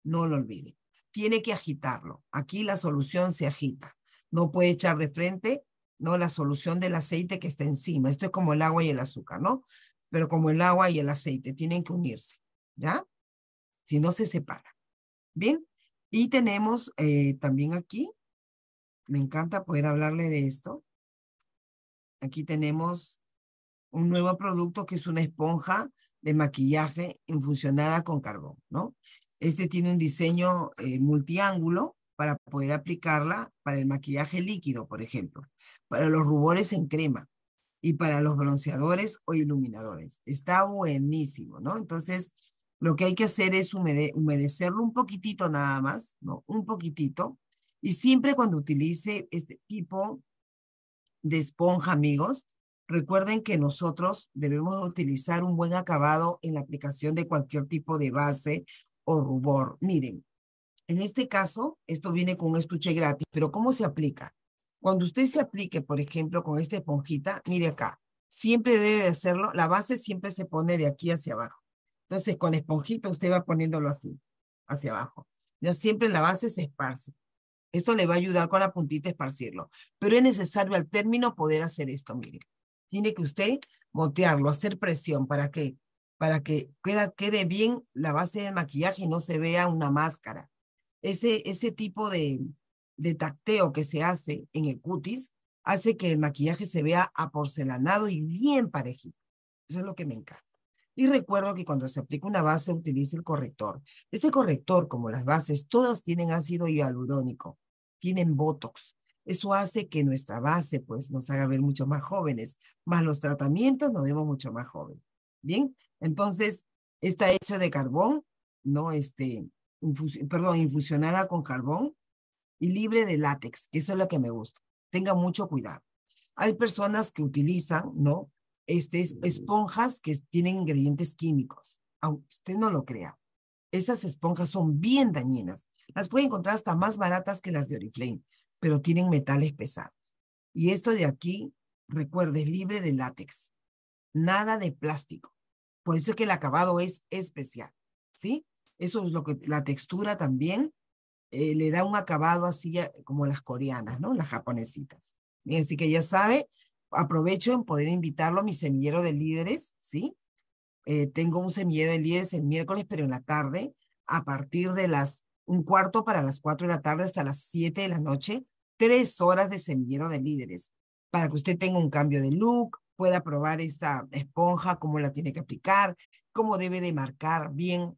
No lo olvide. Tiene que agitarlo. Aquí la solución se agita no puede echar de frente, ¿no? La solución del aceite que está encima. Esto es como el agua y el azúcar, ¿no? Pero como el agua y el aceite tienen que unirse, ¿ya? Si no se separa. Bien, y tenemos eh, también aquí, me encanta poder hablarle de esto. Aquí tenemos un nuevo producto que es una esponja de maquillaje infusionada con carbón, ¿no? Este tiene un diseño eh, multiángulo para poder aplicarla para el maquillaje líquido, por ejemplo, para los rubores en crema y para los bronceadores o iluminadores. Está buenísimo, ¿no? Entonces, lo que hay que hacer es humedecerlo un poquitito nada más, ¿no? Un poquitito. Y siempre cuando utilice este tipo de esponja, amigos, recuerden que nosotros debemos utilizar un buen acabado en la aplicación de cualquier tipo de base o rubor. Miren, en este caso, esto viene con un estuche gratis, pero ¿cómo se aplica? Cuando usted se aplique, por ejemplo, con esta esponjita, mire acá, siempre debe hacerlo, la base siempre se pone de aquí hacia abajo. Entonces, con esponjita usted va poniéndolo así, hacia abajo. Ya siempre la base se esparce. Esto le va a ayudar con la puntita a esparcirlo. Pero es necesario al término poder hacer esto, mire. Tiene que usted motearlo, hacer presión. ¿Para qué? Para que quede bien la base de maquillaje y no se vea una máscara ese, ese tipo de, de tacteo que se hace en el cutis hace que el maquillaje se vea aporcelanado y bien parejito. Eso es lo que me encanta. Y recuerdo que cuando se aplica una base utilice el corrector. Este corrector, como las bases, todas tienen ácido hialurónico, tienen botox. Eso hace que nuestra base pues, nos haga ver mucho más jóvenes, más los tratamientos nos vemos mucho más jóvenes. Bien, entonces está hecho de carbón, ¿no? Este, perdón, infusionada con carbón y libre de látex, eso es lo que me gusta. Tenga mucho cuidado. Hay personas que utilizan, ¿no? Este, esponjas que tienen ingredientes químicos. Aunque usted no lo crea. Esas esponjas son bien dañinas. Las puede encontrar hasta más baratas que las de Oriflame, pero tienen metales pesados. Y esto de aquí, recuerde, es libre de látex. Nada de plástico. Por eso es que el acabado es especial. ¿Sí? Eso es lo que la textura también eh, le da un acabado así eh, como las coreanas, ¿no? Las japonesitas. Bien, así que ya sabe, aprovecho en poder invitarlo a mi semillero de líderes, ¿sí? Eh, tengo un semillero de líderes el miércoles, pero en la tarde, a partir de las un cuarto para las cuatro de la tarde hasta las siete de la noche, tres horas de semillero de líderes, para que usted tenga un cambio de look, pueda probar esta esponja, cómo la tiene que aplicar, cómo debe de marcar bien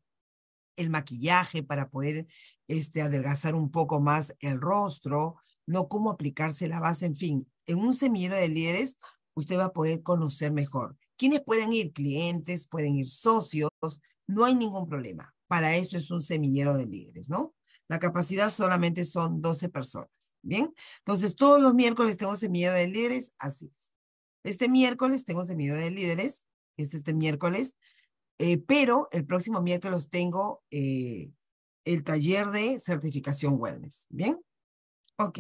el maquillaje para poder este, adelgazar un poco más el rostro, ¿no? Cómo aplicarse la base, en fin. En un semillero de líderes, usted va a poder conocer mejor. ¿Quiénes pueden ir? Clientes, pueden ir socios, no hay ningún problema. Para eso es un semillero de líderes, ¿no? La capacidad solamente son 12 personas, ¿bien? Entonces, todos los miércoles tengo semillero de líderes, así es. Este miércoles tengo semillero de líderes, este, este miércoles, eh, pero el próximo miércoles tengo eh, el taller de certificación wellness. ¿Bien? Ok.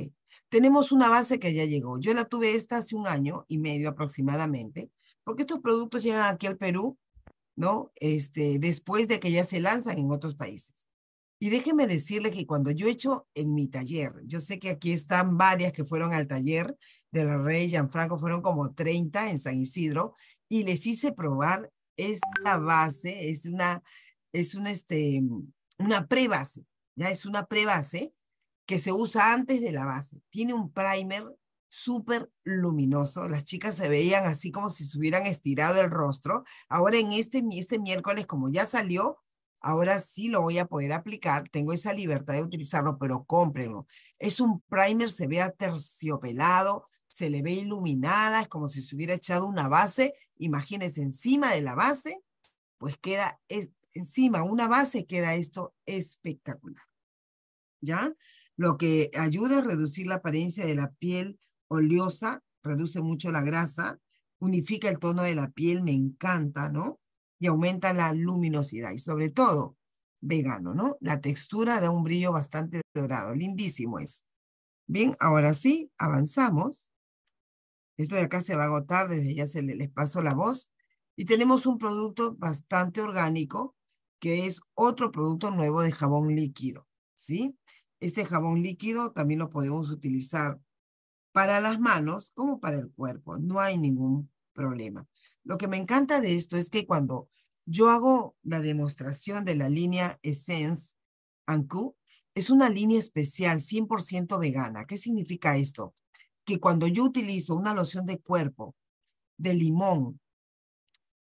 Tenemos una base que ya llegó. Yo la tuve esta hace un año y medio aproximadamente, porque estos productos llegan aquí al Perú, ¿no? Este, después de que ya se lanzan en otros países. Y déjeme decirle que cuando yo he hecho en mi taller, yo sé que aquí están varias que fueron al taller de la Rey Gianfranco, fueron como 30 en San Isidro, y les hice probar es la base es una, es un este, una prebase, ya es una prebase que se usa antes de la base. Tiene un primer súper luminoso. Las chicas se veían así como si se hubieran estirado el rostro. Ahora en este, este miércoles, como ya salió, ahora sí lo voy a poder aplicar. Tengo esa libertad de utilizarlo, pero cómprenlo. Es un primer, se ve aterciopelado, se le ve iluminada, es como si se hubiera echado una base, imagínense encima de la base, pues queda es, encima una base, queda esto espectacular. ¿Ya? Lo que ayuda a reducir la apariencia de la piel oleosa, reduce mucho la grasa, unifica el tono de la piel, me encanta, ¿no? Y aumenta la luminosidad y sobre todo vegano, ¿no? La textura da un brillo bastante dorado, lindísimo es. Bien, ahora sí, avanzamos. Esto de acá se va a agotar, desde ya se les paso la voz. Y tenemos un producto bastante orgánico, que es otro producto nuevo de jabón líquido, ¿sí? Este jabón líquido también lo podemos utilizar para las manos como para el cuerpo, no hay ningún problema. Lo que me encanta de esto es que cuando yo hago la demostración de la línea Essence Anku, es una línea especial 100% vegana. ¿Qué significa esto? cuando yo utilizo una loción de cuerpo de limón,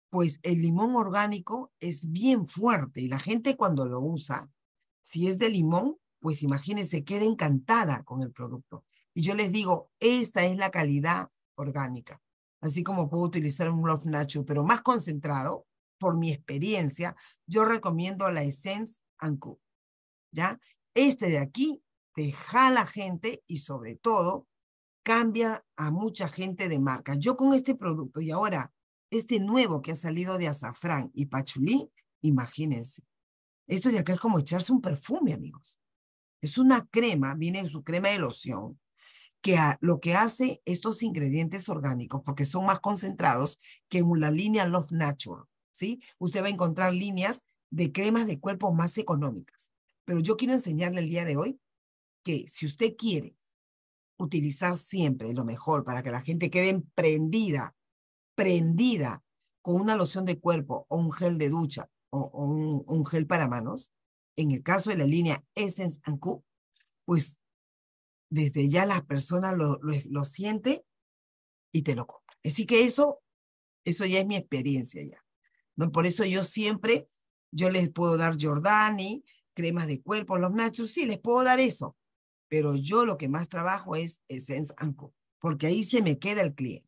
pues el limón orgánico es bien fuerte y la gente cuando lo usa, si es de limón, pues imagínense, queda encantada con el producto. Y yo les digo, esta es la calidad orgánica. Así como puedo utilizar un Love Nacho, pero más concentrado, por mi experiencia, yo recomiendo la Essence Anku. ¿Ya? Este de aquí te la gente y sobre todo cambia a mucha gente de marca. Yo con este producto y ahora este nuevo que ha salido de azafrán y pachulí, imagínense. Esto de acá es como echarse un perfume, amigos. Es una crema, viene en su crema de loción, que lo que hace estos ingredientes orgánicos, porque son más concentrados que en la línea Love Natural, ¿sí? Usted va a encontrar líneas de cremas de cuerpo más económicas. Pero yo quiero enseñarle el día de hoy que si usted quiere utilizar siempre lo mejor para que la gente quede prendida, prendida con una loción de cuerpo o un gel de ducha o, un, gel para manos, en el caso de la línea Essence Co, pues desde ya las personas lo, lo, y te lo compra Así que eso, eso ya es mi experiencia ya. ¿no? Por eso yo siempre, yo les puedo dar Jordani, cremas de cuerpo, los nachos, sí, les puedo dar eso, pero yo lo que más trabajo es Essence eh, anco porque ahí se me queda el cliente.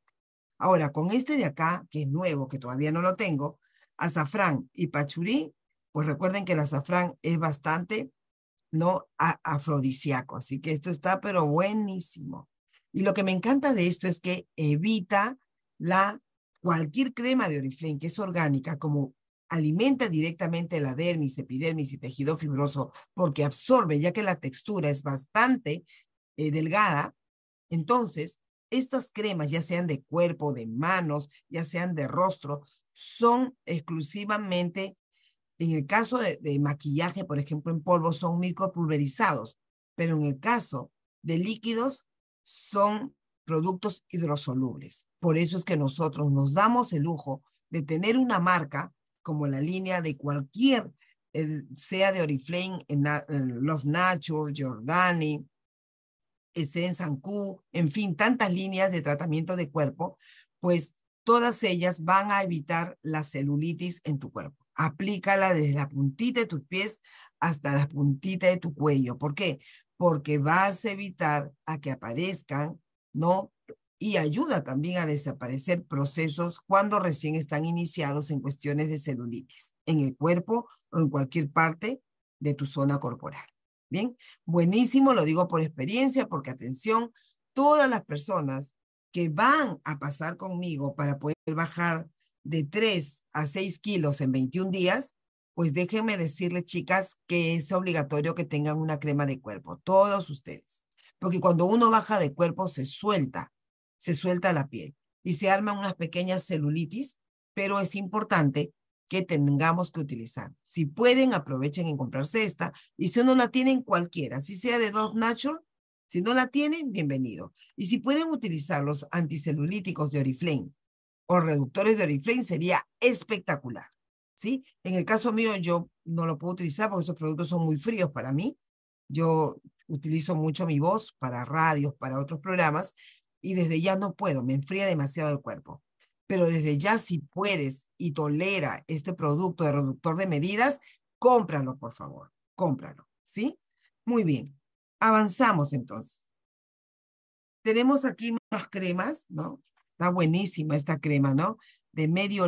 Ahora, con este de acá, que es nuevo, que todavía no lo tengo, azafrán y pachurí, pues recuerden que el azafrán es bastante no afrodisíaco, así que esto está pero buenísimo. Y lo que me encanta de esto es que evita la cualquier crema de Oriflame que es orgánica, como alimenta directamente la dermis, epidermis y tejido fibroso porque absorbe, ya que la textura es bastante eh, delgada, entonces estas cremas, ya sean de cuerpo, de manos, ya sean de rostro, son exclusivamente, en el caso de, maquillaje, por ejemplo, en polvo, son micropulverizados, pero en el caso de líquidos, son productos hidrosolubles. Por eso es que nosotros nos damos el lujo de tener una marca como la línea de cualquier, eh, sea de Oriflame, en, Love Nature, Jordani, en Q, en fin, tantas líneas de tratamiento de cuerpo, pues todas ellas van a evitar la celulitis en tu cuerpo. Aplícala desde la puntita de tus pies hasta la puntita de tu cuello. ¿Por qué? Porque vas a evitar a que aparezcan, ¿no? y ayuda también a desaparecer procesos cuando recién están iniciados en cuestiones de celulitis, en el cuerpo o en cualquier parte de tu zona corporal. Bien, buenísimo, lo digo por experiencia, porque atención, todas las personas que van a pasar conmigo para poder bajar de 3 a 6 kilos en 21 días, pues déjenme decirles, chicas, que es obligatorio que tengan una crema de cuerpo, todos ustedes. Porque cuando uno baja de cuerpo, se suelta, se suelta la piel y se arman unas pequeñas celulitis, pero es importante que tengamos que utilizar. Si pueden, aprovechen en comprarse esta y si no la tienen, cualquiera, si sea de Dove Natural, si no la tienen, bienvenido. Y si pueden utilizar los anticelulíticos de Oriflame o reductores de Oriflame, sería espectacular. ¿sí? En el caso mío, yo no lo puedo utilizar porque estos productos son muy fríos para mí. Yo utilizo mucho mi voz para radios, para otros programas, y desde ya no puedo, me enfría demasiado el cuerpo. Pero desde ya si puedes y tolera este producto de reductor de medidas, cómpralo, por favor, cómpralo, ¿sí? Muy bien, avanzamos entonces. Tenemos aquí más cremas, ¿no? Está buenísima esta crema, ¿no? De medio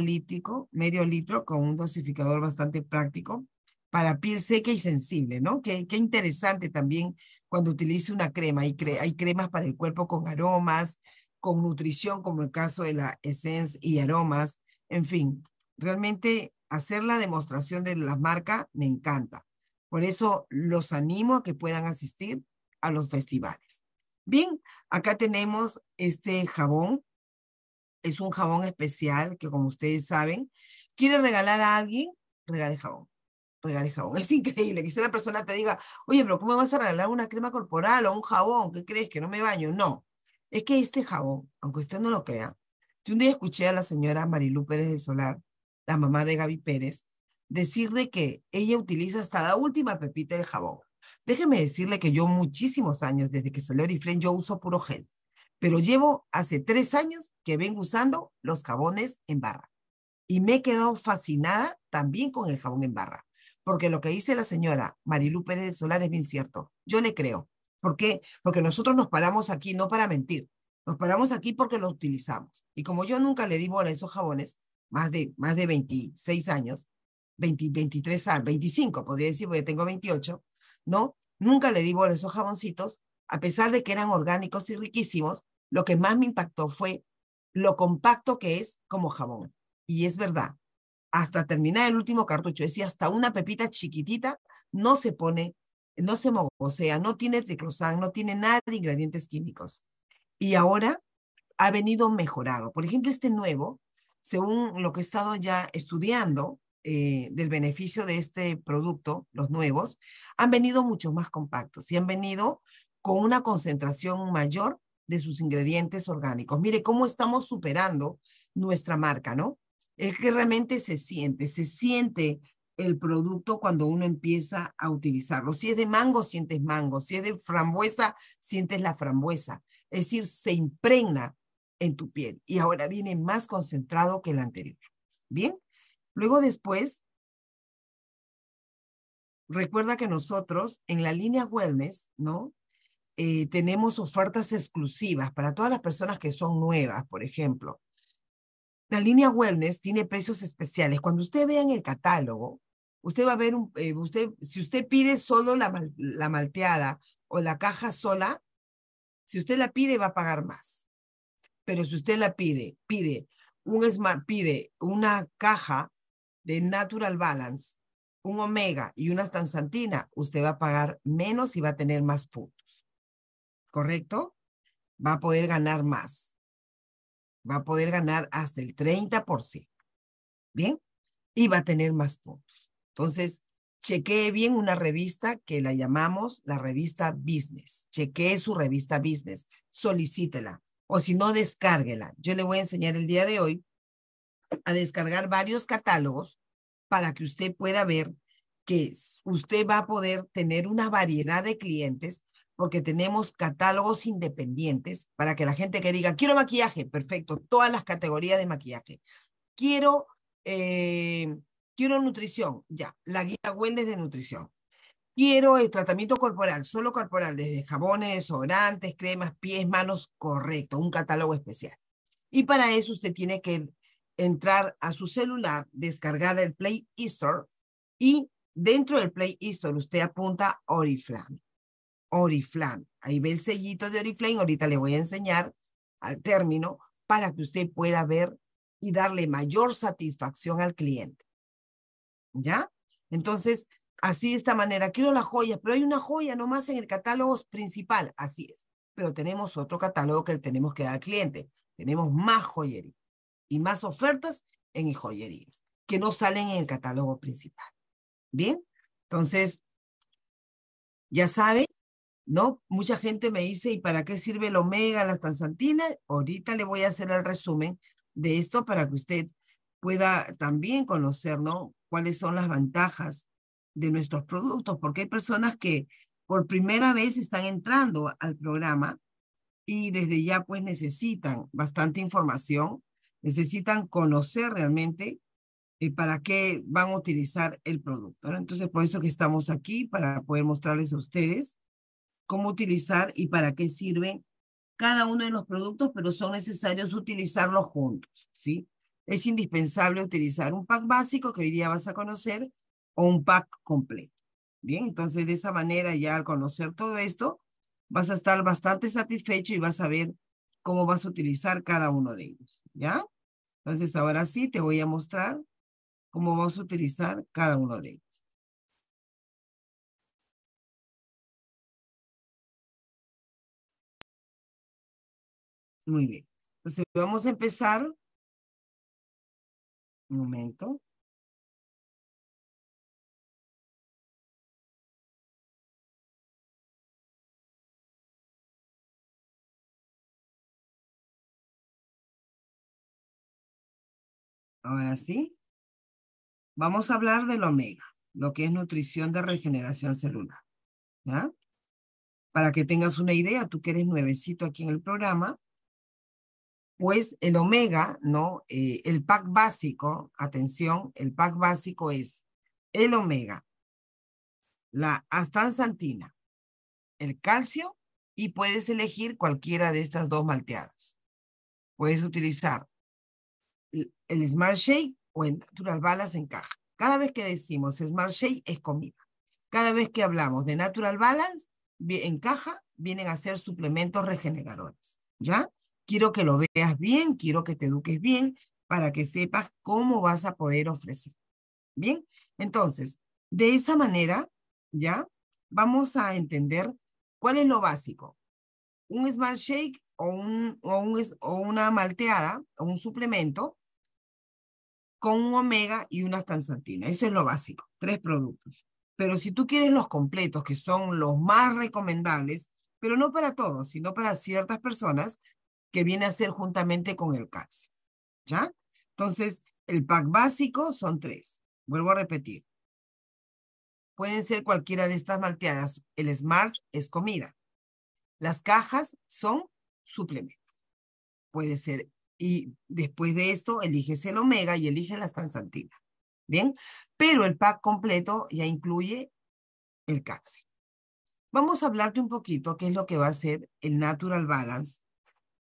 medio litro con un dosificador bastante práctico para piel seca y sensible, ¿no? Qué, qué interesante también cuando utilice una crema. Hay, hay cremas para el cuerpo con aromas, con nutrición, como el caso de la Essence y aromas. En fin, realmente hacer la demostración de la marca me encanta. Por eso los animo a que puedan asistir a los festivales. Bien, acá tenemos este jabón. Es un jabón especial que, como ustedes saben, quiere regalar a alguien, regale jabón regalar jabón. Es increíble que si la persona te diga, oye, pero ¿cómo vas a regalar una crema corporal o un jabón? ¿Qué crees que no me baño? No, es que este jabón, aunque usted no lo crea, yo un día escuché a la señora Marilú Pérez de Solar, la mamá de Gaby Pérez, decirle que ella utiliza hasta la última pepita de jabón. Déjeme decirle que yo muchísimos años, desde que salió Oriflame, yo uso puro gel, pero llevo hace tres años que vengo usando los jabones en barra. Y me he quedado fascinada también con el jabón en barra porque lo que dice la señora Marilú Pérez de Solar es bien cierto. Yo le creo. ¿Por qué? Porque nosotros nos paramos aquí no para mentir, nos paramos aquí porque lo utilizamos. Y como yo nunca le di bola a esos jabones, más de, más de 26 años, 23 años, 25 podría decir, porque tengo 28, ¿no? Nunca le di bola a esos jaboncitos, a pesar de que eran orgánicos y riquísimos, lo que más me impactó fue lo compacto que es como jabón. Y es verdad, hasta terminar el último cartucho, es decir, hasta una pepita chiquitita no se pone, no se sea no tiene triclosan, no tiene nada de ingredientes químicos. Y ahora ha venido mejorado. Por ejemplo, este nuevo, según lo que he estado ya estudiando eh, del beneficio de este producto, los nuevos, han venido mucho más compactos y han venido con una concentración mayor de sus ingredientes orgánicos. Mire cómo estamos superando nuestra marca, ¿no? es que realmente se siente, se siente el producto cuando uno empieza a utilizarlo. Si es de mango, sientes mango. Si es de frambuesa, sientes la frambuesa. Es decir, se impregna en tu piel y ahora viene más concentrado que el anterior. Bien, luego después, recuerda que nosotros en la línea wellness, ¿no? Eh, tenemos ofertas exclusivas para todas las personas que son nuevas, por ejemplo. La línea wellness tiene precios especiales. Cuando usted vea en el catálogo, usted va a ver, un, eh, usted, si usted pide solo la, malteada o la caja sola, si usted la pide va a pagar más. Pero si usted la pide, pide pide una caja de Natural Balance, un omega y una stanzantina, usted va a pagar menos y va a tener más puntos. ¿Correcto? Va a poder ganar más va a poder ganar hasta el 30%. ¿Bien? Y va a tener más puntos. Entonces, chequee bien una revista que la llamamos la revista Business. Chequee su revista Business, solicítela o si no, descárguela. Yo le voy a enseñar el día de hoy a descargar varios catálogos para que usted pueda ver que usted va a poder tener una variedad de clientes porque tenemos catálogos independientes para que la gente que diga, quiero maquillaje, perfecto, todas las categorías de maquillaje. Quiero, eh, quiero nutrición, ya, la guía wellness de nutrición. Quiero el tratamiento corporal, solo corporal, desde jabones, orantes cremas, pies, manos, correcto, un catálogo especial. Y para eso usted tiene que entrar a su celular, descargar el Play Store y dentro del Play Store usted apunta Oriflame Oriflame. Ahí ve el sellito de Oriflame, ahorita le voy a enseñar al término para que usted pueda ver y darle mayor satisfacción al cliente. ¿Ya? Entonces, así de esta manera, quiero la joya, pero hay una joya nomás en el catálogo principal, así es. Pero tenemos otro catálogo que le tenemos que dar al cliente. Tenemos más joyería y más ofertas en joyerías que no salen en el catálogo principal. Bien, entonces, ya sabe, ¿no? Mucha gente me dice, ¿y para qué sirve el omega, la tanzantina Ahorita le voy a hacer el resumen de esto para que usted pueda también conocer, ¿no? Cuáles son las ventajas de nuestros productos, porque hay personas que por primera vez están entrando al programa y desde ya pues necesitan bastante información, necesitan conocer realmente eh, para qué van a utilizar el producto. Entonces, por eso que estamos aquí, para poder mostrarles a ustedes cómo utilizar y para qué sirven cada uno de los productos, pero son necesarios utilizarlos juntos, ¿sí? Es indispensable utilizar un pack básico que hoy día vas a conocer o un pack completo. Bien, entonces de esa manera ya al conocer todo esto, vas a estar bastante satisfecho y vas a ver cómo vas a utilizar cada uno de ellos, ¿ya? Entonces ahora sí te voy a mostrar cómo vas a utilizar cada uno de ellos. Muy bien. Entonces vamos a empezar. Un momento. Ahora sí. Vamos a hablar del omega, lo que es nutrición de regeneración celular. Para que tengas una idea, tú que eres nuevecito aquí en el programa, pues el omega, ¿no? Eh, el pack básico, atención, el pack básico es el omega, la astansantina, el calcio y puedes elegir cualquiera de estas dos malteadas. Puedes utilizar el Smart Shake o el Natural Balance en caja. Cada vez que decimos Smart Shake es comida. Cada vez que hablamos de Natural Balance en caja vienen a ser suplementos regeneradores, ¿ya? quiero que lo veas bien, quiero que te eduques bien para que sepas cómo vas a poder ofrecer. Bien, entonces, de esa manera, ya vamos a entender cuál es lo básico. Un smart shake o, un, o, una malteada o un suplemento con un omega y una tansantina. Eso es lo básico, tres productos. Pero si tú quieres los completos, que son los más recomendables, pero no para todos, sino para ciertas personas, que viene a ser juntamente con el calcio. ¿Ya? Entonces, el pack básico son tres. Vuelvo a repetir. Pueden ser cualquiera de estas malteadas. El Smart es comida. Las cajas son suplementos. Puede ser. Y después de esto, eliges el omega y eliges la stanzantina. ¿Bien? Pero el pack completo ya incluye el calcio. Vamos a hablarte un poquito qué es lo que va a ser el Natural Balance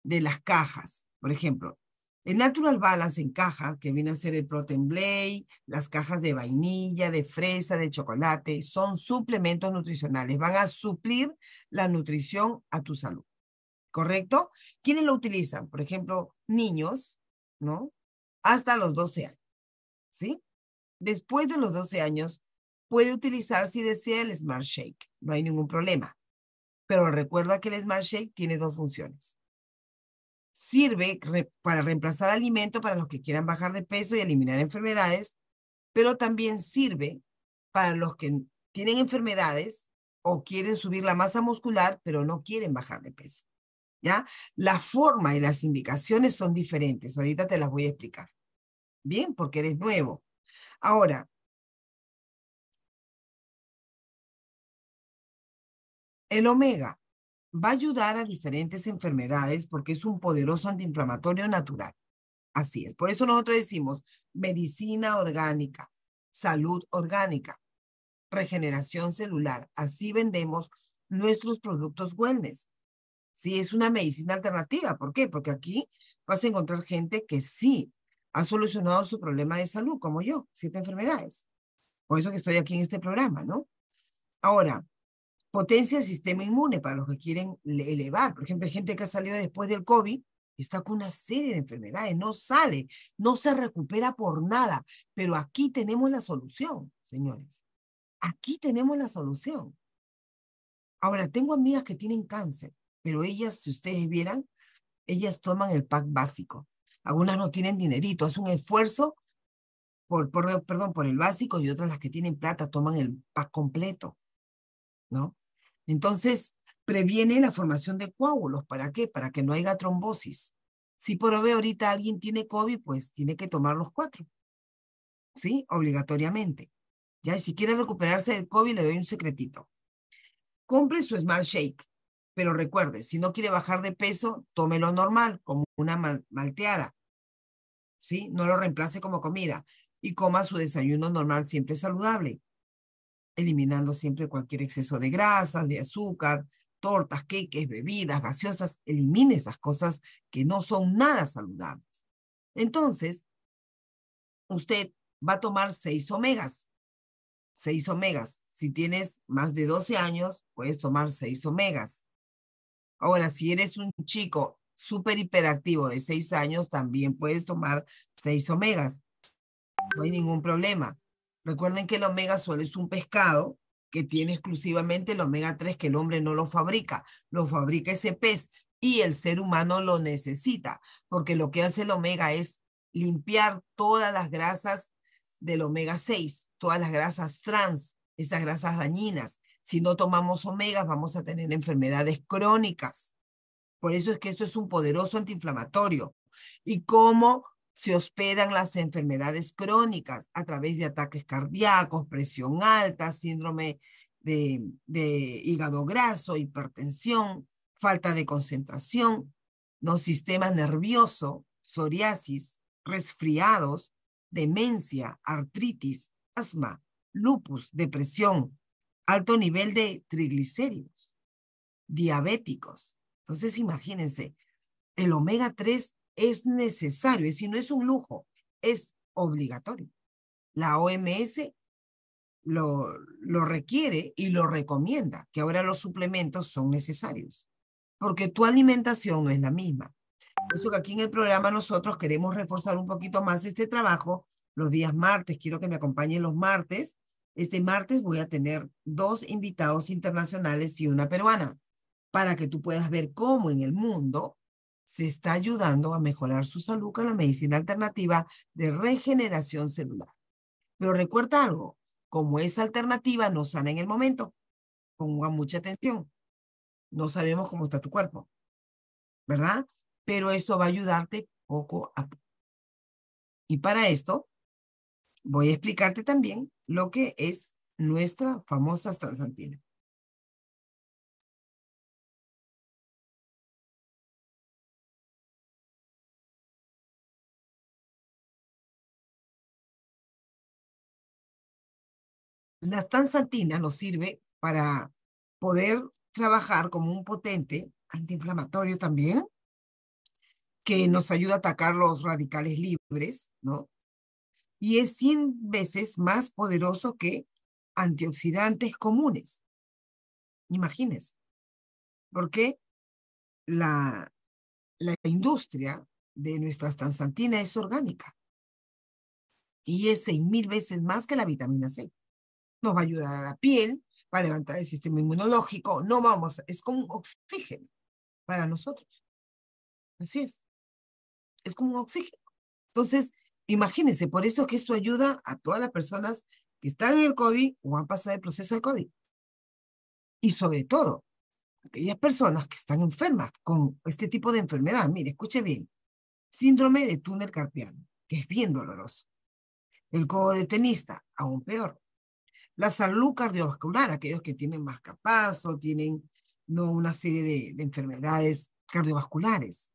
de las cajas. Por ejemplo, el Natural Balance en caja, que viene a ser el Protein Blade, las cajas de vainilla, de fresa, de chocolate, son suplementos nutricionales. Van a suplir la nutrición a tu salud. ¿Correcto? ¿Quiénes lo utilizan? Por ejemplo, niños, ¿no? Hasta los 12 años. ¿Sí? Después de los 12 años, puede utilizar si desea el Smart Shake. No hay ningún problema. Pero recuerda que el Smart Shake tiene dos funciones sirve para reemplazar alimento para los que quieran bajar de peso y eliminar enfermedades, pero también sirve para los que tienen enfermedades o quieren subir la masa muscular, pero no quieren bajar de peso. ¿Ya? La forma y las indicaciones son diferentes. Ahorita te las voy a explicar. Bien, porque eres nuevo. Ahora, el omega va a ayudar a diferentes enfermedades porque es un poderoso antiinflamatorio natural. Así es. Por eso nosotros decimos medicina orgánica, salud orgánica, regeneración celular. Así vendemos nuestros productos wellness. Sí, es una medicina alternativa. ¿Por qué? Porque aquí vas a encontrar gente que sí ha solucionado su problema de salud, como yo, siete enfermedades. Por eso que estoy aquí en este programa, ¿no? Ahora, potencia el sistema inmune para los que quieren elevar. Por ejemplo, hay gente que ha salido después del COVID y está con una serie de enfermedades, no sale, no se recupera por nada. Pero aquí tenemos la solución, señores. Aquí tenemos la solución. Ahora, tengo amigas que tienen cáncer, pero ellas, si ustedes vieran, ellas toman el pack básico. Algunas no tienen dinerito, Es un esfuerzo por, por, perdón, por el básico y otras las que tienen plata toman el pack completo, ¿no? Entonces, previene la formación de coágulos. ¿Para qué? Para que no haya trombosis. Si por hoy ahorita alguien tiene COVID, pues tiene que tomar los cuatro. ¿Sí? Obligatoriamente. Ya, si quiere recuperarse del COVID, le doy un secretito. Compre su Smart Shake, pero recuerde, si no quiere bajar de peso, tómelo normal, como una malteada. ¿Sí? No lo reemplace como comida. Y coma su desayuno normal, siempre saludable eliminando siempre cualquier exceso de grasas, de azúcar, tortas, queques, bebidas, gaseosas, elimine esas cosas que no son nada saludables. Entonces, usted va a tomar seis omegas. Seis omegas. Si tienes más de 12 años, puedes tomar seis omegas. Ahora, si eres un chico súper hiperactivo de seis años, también puedes tomar seis omegas. No hay ningún problema. Recuerden que el omega solo es un pescado que tiene exclusivamente el omega 3, que el hombre no lo fabrica, lo fabrica ese pez y el ser humano lo necesita, porque lo que hace el omega es limpiar todas las grasas del omega 6, todas las grasas trans, esas grasas dañinas. Si no tomamos omega vamos a tener enfermedades crónicas. Por eso es que esto es un poderoso antiinflamatorio. ¿Y cómo se hospedan las enfermedades crónicas a través de ataques cardíacos, presión alta, síndrome de, hígado graso, hipertensión, falta de concentración, ¿no? sistema nervioso, psoriasis, resfriados, demencia, artritis, asma, lupus, depresión, alto nivel de triglicéridos, diabéticos. Entonces, imagínense, el omega 3 es necesario, y si no es un lujo, es obligatorio. La OMS lo, lo requiere y lo recomienda, que ahora los suplementos son necesarios, porque tu alimentación no es la misma. Por eso que aquí en el programa nosotros queremos reforzar un poquito más este trabajo los días martes. Quiero que me acompañen los martes. Este martes voy a tener dos invitados internacionales y una peruana para que tú puedas ver cómo en el mundo se está ayudando a mejorar su salud con la medicina alternativa de regeneración celular. Pero recuerda algo, como esa alternativa no sana en el momento, ponga mucha atención. No sabemos cómo está tu cuerpo, ¿verdad? Pero eso va a ayudarte poco a poco. Y para esto, voy a explicarte también lo que es nuestra famosa transantina. La stanzantina nos sirve para poder trabajar como un potente antiinflamatorio también, que nos ayuda a atacar los radicales libres, ¿no? Y es 100 veces más poderoso que antioxidantes comunes. Imagínense. Porque la, la industria de nuestra tansantina es orgánica. Y es 6.000 veces más que la vitamina C nos va a ayudar a la piel, va a levantar el sistema inmunológico, no vamos, es como un oxígeno para nosotros. Así es, es como un oxígeno. Entonces, imagínense, por eso es que eso ayuda a todas las personas que están en el COVID o han pasado el proceso del COVID. Y sobre todo, aquellas personas que están enfermas con este tipo de enfermedad. Mire, escuche bien. Síndrome de túnel carpiano, que es bien doloroso. El codo de tenista, aún peor. La salud cardiovascular, aquellos que tienen más capaz o tienen ¿no? una serie de, enfermedades cardiovasculares.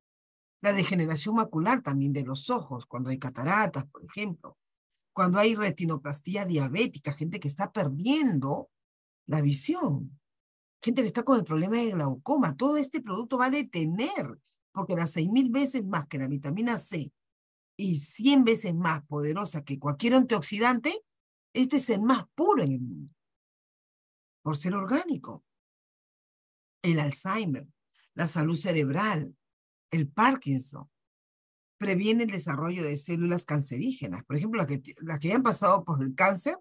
La degeneración macular también de los ojos, cuando hay cataratas, por ejemplo. Cuando hay retinoplastía diabética, gente que está perdiendo la visión, gente que está con el problema de glaucoma. Todo este producto va a detener, porque las seis mil veces más que la vitamina C y 100 veces más poderosa que cualquier antioxidante, este es el más puro en el mundo, por ser orgánico. El Alzheimer, la salud cerebral, el Parkinson, previene el desarrollo de células cancerígenas. Por ejemplo, las que, las ya han pasado por el cáncer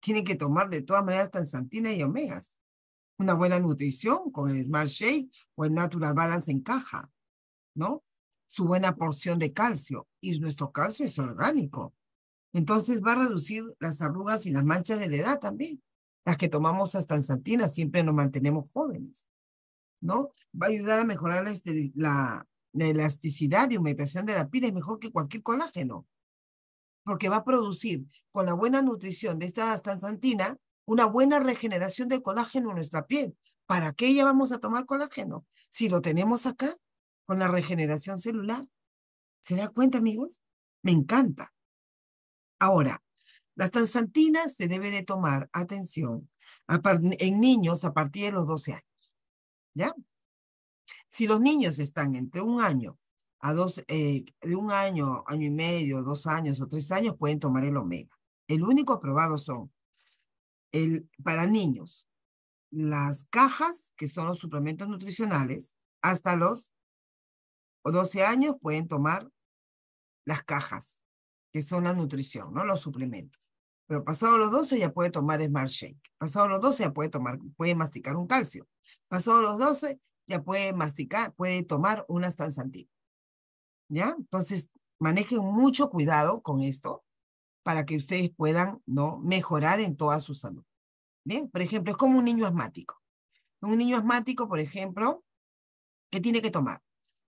tienen que tomar de todas maneras tansantina y omegas. Una buena nutrición con el Smart Shake o el Natural Balance encaja. ¿no? Su buena porción de calcio. Y nuestro calcio es orgánico. Entonces va a reducir las arrugas y las manchas de la edad también. Las que tomamos santina, siempre nos mantenemos jóvenes, ¿no? Va a ayudar a mejorar la, elasticidad y humectación de la piel, es mejor que cualquier colágeno, porque va a producir con la buena nutrición de esta astanzantina una buena regeneración de colágeno en nuestra piel. ¿Para qué ya vamos a tomar colágeno? Si lo tenemos acá, con la regeneración celular. ¿Se da cuenta, amigos? Me encanta. Ahora, las tanzantinas se debe de tomar, atención, en niños a partir de los 12 años. ¿Ya? Si los niños están entre un año a dos, eh, de un año, año y medio, dos años o tres años, pueden tomar el omega. El único aprobado son el, para niños las cajas, que son los suplementos nutricionales, hasta los 12 años pueden tomar las cajas que son la nutrición, ¿no? Los suplementos. Pero pasado los 12 ya puede tomar Smart Shake. Pasado los 12 ya puede tomar, puede masticar un calcio. Pasado los 12 ya puede masticar, puede tomar una astansantina. ¿Ya? Entonces, manejen mucho cuidado con esto para que ustedes puedan, ¿no? Mejorar en toda su salud. Bien, por ejemplo, es como un niño asmático. Un niño asmático, por ejemplo, ¿qué tiene que tomar?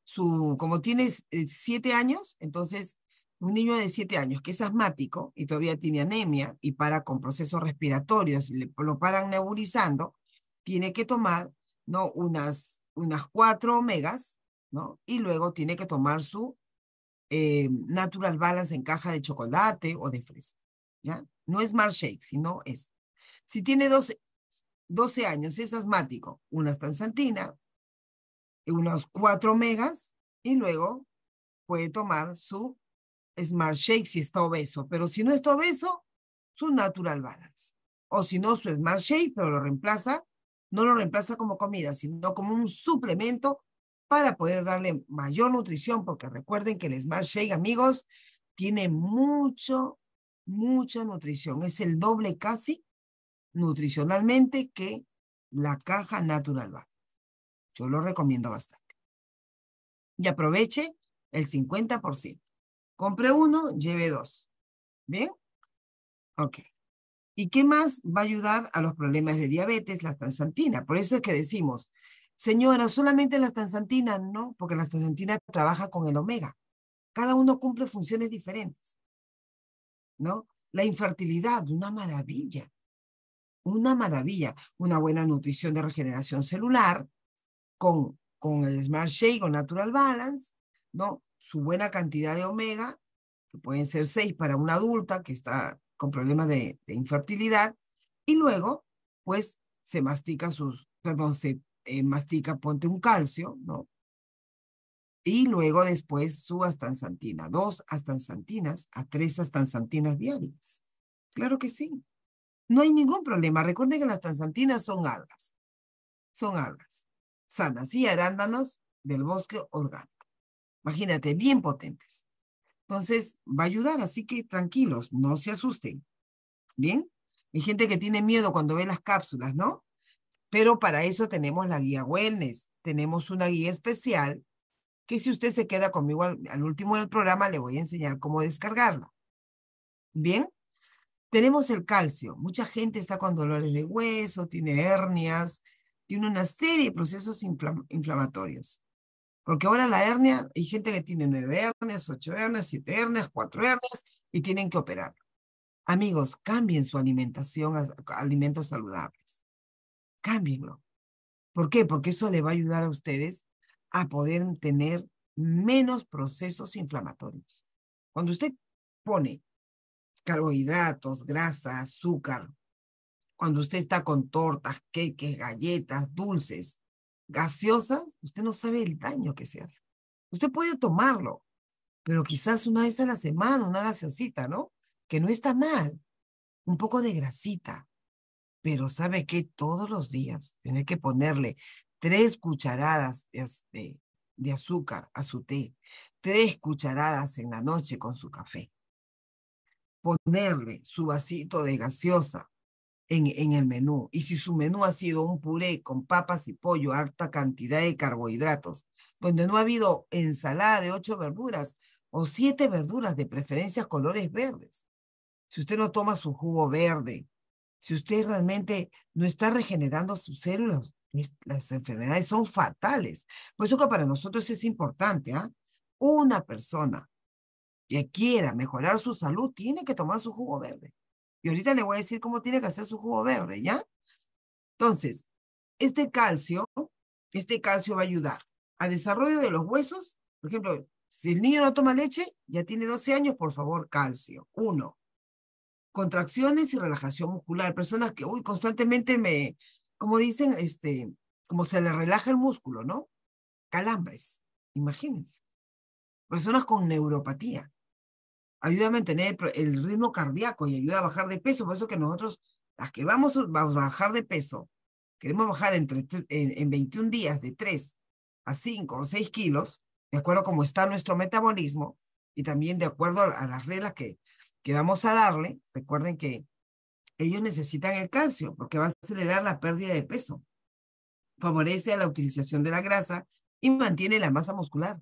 Su, como tiene eh, siete años, entonces un niño de 7 años que es asmático y todavía tiene anemia y para con procesos respiratorios lo paran nebulizando, tiene que tomar ¿no? unas, unas 4 omegas ¿no? y luego tiene que tomar su eh, Natural Balance en caja de chocolate o de fresa. ¿ya? No es Smart Shake, sino es. Si tiene 12, 12 años es asmático, una estanzantina, unas 4 omegas y luego puede tomar su Smart Shake si está obeso, pero si no está obeso, su Natural Balance. O si no, su Smart Shake, pero lo reemplaza, no lo reemplaza como comida, sino como un suplemento para poder darle mayor nutrición, porque recuerden que el Smart Shake, amigos, tiene mucho, mucha nutrición. Es el doble casi nutricionalmente que la caja Natural Balance. Yo lo recomiendo bastante. Y aproveche el 50%. Compré uno, llevé dos. ¿Bien? Ok. ¿Y qué más va a ayudar a los problemas de diabetes? La tansantina. Por eso es que decimos, señora, solamente la tansantina, no, porque la tansantina trabaja con el omega. Cada uno cumple funciones diferentes. ¿No? La infertilidad, una maravilla. Una maravilla. Una buena nutrición de regeneración celular con, con el Smart Shake o Natural Balance, ¿no? su buena cantidad de omega, que pueden ser seis para una adulta que está con problemas de, infertilidad, y luego, pues, se mastica sus, perdón, se eh, mastica, ponte un calcio, ¿no? Y luego después su astansantina, dos astansantinas a tres astansantinas diarias. Claro que sí. No hay ningún problema. Recuerden que las astansantinas son algas. Son algas sanas y arándanos del bosque orgánico imagínate, bien potentes. Entonces, va a ayudar, así que tranquilos, no se asusten. ¿Bien? Hay gente que tiene miedo cuando ve las cápsulas, ¿no? Pero para eso tenemos la guía wellness, tenemos una guía especial que si usted se queda conmigo al, último del programa, le voy a enseñar cómo descargarla. ¿Bien? Tenemos el calcio. Mucha gente está con dolores de hueso, tiene hernias, tiene una serie de procesos inflamatorios. Porque ahora la hernia, hay gente que tiene nueve hernias, ocho hernias, siete hernias, cuatro hernias y tienen que operar. Amigos, cambien su alimentación a alimentos saludables. Cámbienlo. ¿Por qué? Porque eso le va a ayudar a ustedes a poder tener menos procesos inflamatorios. Cuando usted pone carbohidratos, grasa, azúcar, cuando usted está con tortas, queques, galletas, dulces, gaseosas, usted no sabe el daño que se hace. Usted puede tomarlo, pero quizás una vez a la semana, una gaseosita, ¿no? Que no está mal. Un poco de grasita. Pero sabe que todos los días tiene que ponerle tres cucharadas de, de azúcar a su té, tres cucharadas en la noche con su café. Ponerle su vasito de gaseosa en, el menú. Y si su menú ha sido un puré con papas y pollo, harta cantidad de carbohidratos, donde no ha habido ensalada de ocho verduras o siete verduras, de preferencia colores verdes. Si usted no toma su jugo verde, si usted realmente no está regenerando sus células, las enfermedades son fatales. Por eso que para nosotros es importante, ¿ah? Una persona que quiera mejorar su salud tiene que tomar su jugo verde. Y ahorita le voy a decir cómo tiene que hacer su jugo verde, ¿ya? Entonces, este calcio, este calcio va a ayudar al desarrollo de los huesos. Por ejemplo, si el niño no toma leche, ya tiene 12 años, por favor, calcio. Uno, contracciones y relajación muscular. Personas que, uy, constantemente me, como dicen, este, como se le relaja el músculo, ¿no? Calambres, imagínense. Personas con neuropatía ayuda a mantener el ritmo cardíaco y ayuda a bajar de peso. Por eso que nosotros, las que vamos, vamos a bajar de peso, queremos bajar entre, en, 21 días de 3 a 5 o 6 kilos, de acuerdo a cómo está nuestro metabolismo y también de acuerdo a, las reglas que, que vamos a darle. Recuerden que ellos necesitan el calcio porque va a acelerar la pérdida de peso. Favorece la utilización de la grasa y mantiene la masa muscular.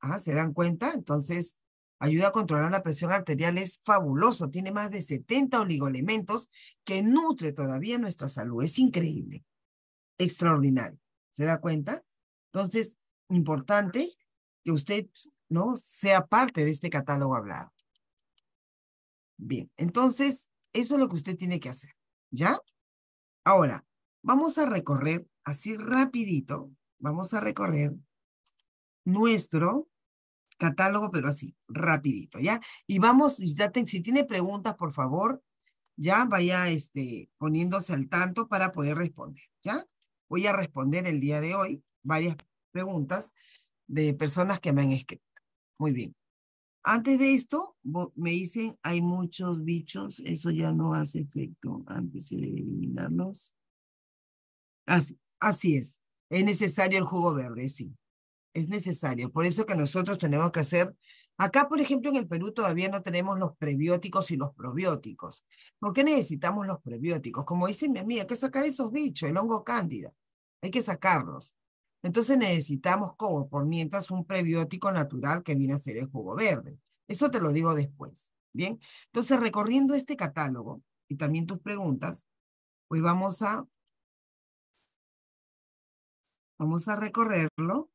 Ah, ¿se dan cuenta? Entonces, ayuda a controlar la presión arterial, es fabuloso. Tiene más de 70 oligoelementos que nutre todavía nuestra salud. Es increíble, extraordinario. ¿Se da cuenta? Entonces, importante que usted ¿no? sea parte de este catálogo hablado. Bien, entonces, eso es lo que usted tiene que hacer, ¿ya? Ahora, vamos a recorrer así rapidito, vamos a recorrer nuestro catálogo, pero así, rapidito, ¿ya? Y vamos, ya si tiene preguntas, por favor, ya vaya este, poniéndose al tanto para poder responder, ¿ya? Voy a responder el día de hoy varias preguntas de personas que me han escrito. Muy bien. Antes de esto, me dicen, hay muchos bichos, eso ya no hace efecto, antes de eliminarlos. Así, así es, es necesario el jugo verde, sí es necesario. Por eso que nosotros tenemos que hacer, acá por ejemplo en el Perú todavía no tenemos los prebióticos y los probióticos. ¿Por qué necesitamos los prebióticos? Como dice mi amiga, hay que sacar esos bichos, el hongo cándida, hay que sacarlos. Entonces necesitamos como por mientras un prebiótico natural que viene a ser el jugo verde. Eso te lo digo después. Bien, entonces recorriendo este catálogo y también tus preguntas, hoy pues vamos a, vamos a recorrerlo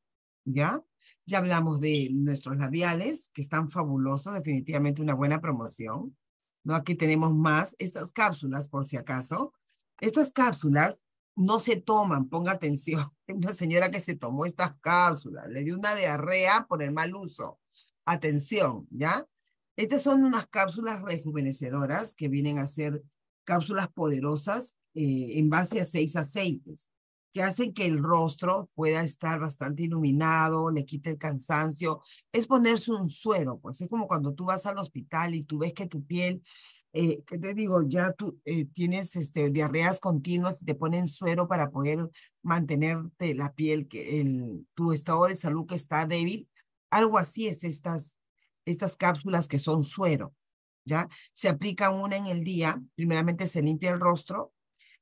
¿ya? Ya hablamos de nuestros labiales, que están fabulosos, definitivamente una buena promoción. ¿no? Aquí tenemos más, estas cápsulas, por si acaso. Estas cápsulas no se toman, ponga atención. Una señora que se tomó estas cápsulas, le dio una diarrea por el mal uso. Atención, ¿ya? Estas son unas cápsulas rejuvenecedoras que vienen a ser cápsulas poderosas eh, en base a seis aceites que hacen que el rostro pueda estar bastante iluminado, le quite el cansancio, es ponerse un suero, pues es como cuando tú vas al hospital y tú ves que tu piel, eh, que te digo, ya tú eh, tienes este, diarreas continuas y te ponen suero para poder mantenerte la piel, que tu estado de salud que está débil, algo así es estas, estas cápsulas que son suero, ¿ya? Se aplica una en el día, primeramente se limpia el rostro,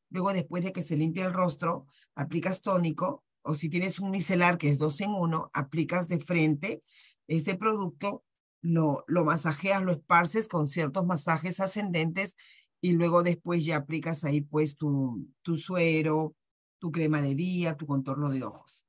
Luego, después de que se limpia el rostro, aplicas tónico o si tienes un micelar que es dos en uno, aplicas de frente este producto, lo, lo masajeas, lo esparces con ciertos masajes ascendentes y luego después ya aplicas ahí pues tu, tu suero, tu crema de día, tu contorno de ojos.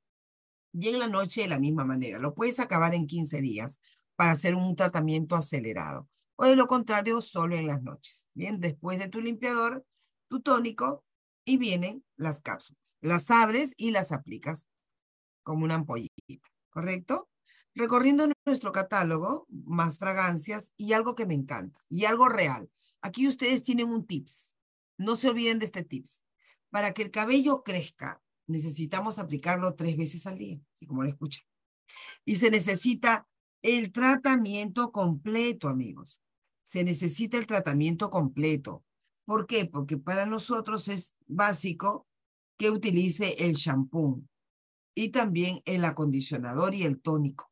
Y en la noche de la misma manera, lo puedes acabar en 15 días para hacer un tratamiento acelerado. O de lo contrario, solo en las noches. Bien, después de tu limpiador, tu tónico y vienen las cápsulas. Las abres y las aplicas como una ampollita, ¿correcto? Recorriendo nuestro catálogo, más fragancias y algo que me encanta, y algo real. Aquí ustedes tienen un tips. No se olviden de este tips. Para que el cabello crezca, necesitamos aplicarlo tres veces al día, así como lo escucha. Y se necesita el tratamiento completo, amigos. Se necesita el tratamiento completo. ¿Por qué? Porque para nosotros es básico que utilice el shampoo y también el acondicionador y el tónico.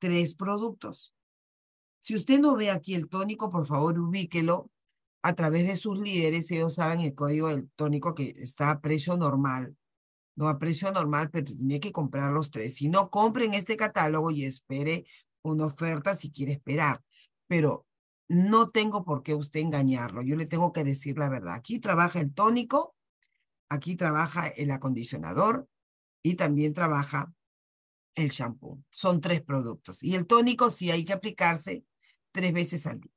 Tres productos. Si usted no ve aquí el tónico, por favor, ubíquelo a través de sus líderes. Ellos saben el código del tónico que está a precio normal. No a precio normal, pero tiene que comprar los tres. Si no, compren este catálogo y espere una oferta si quiere esperar. Pero no tengo por qué usted engañarlo, yo le tengo que decir la verdad. Aquí trabaja el tónico, aquí trabaja el acondicionador y también trabaja el shampoo. Son tres productos. Y el tónico sí hay que aplicarse tres veces al día,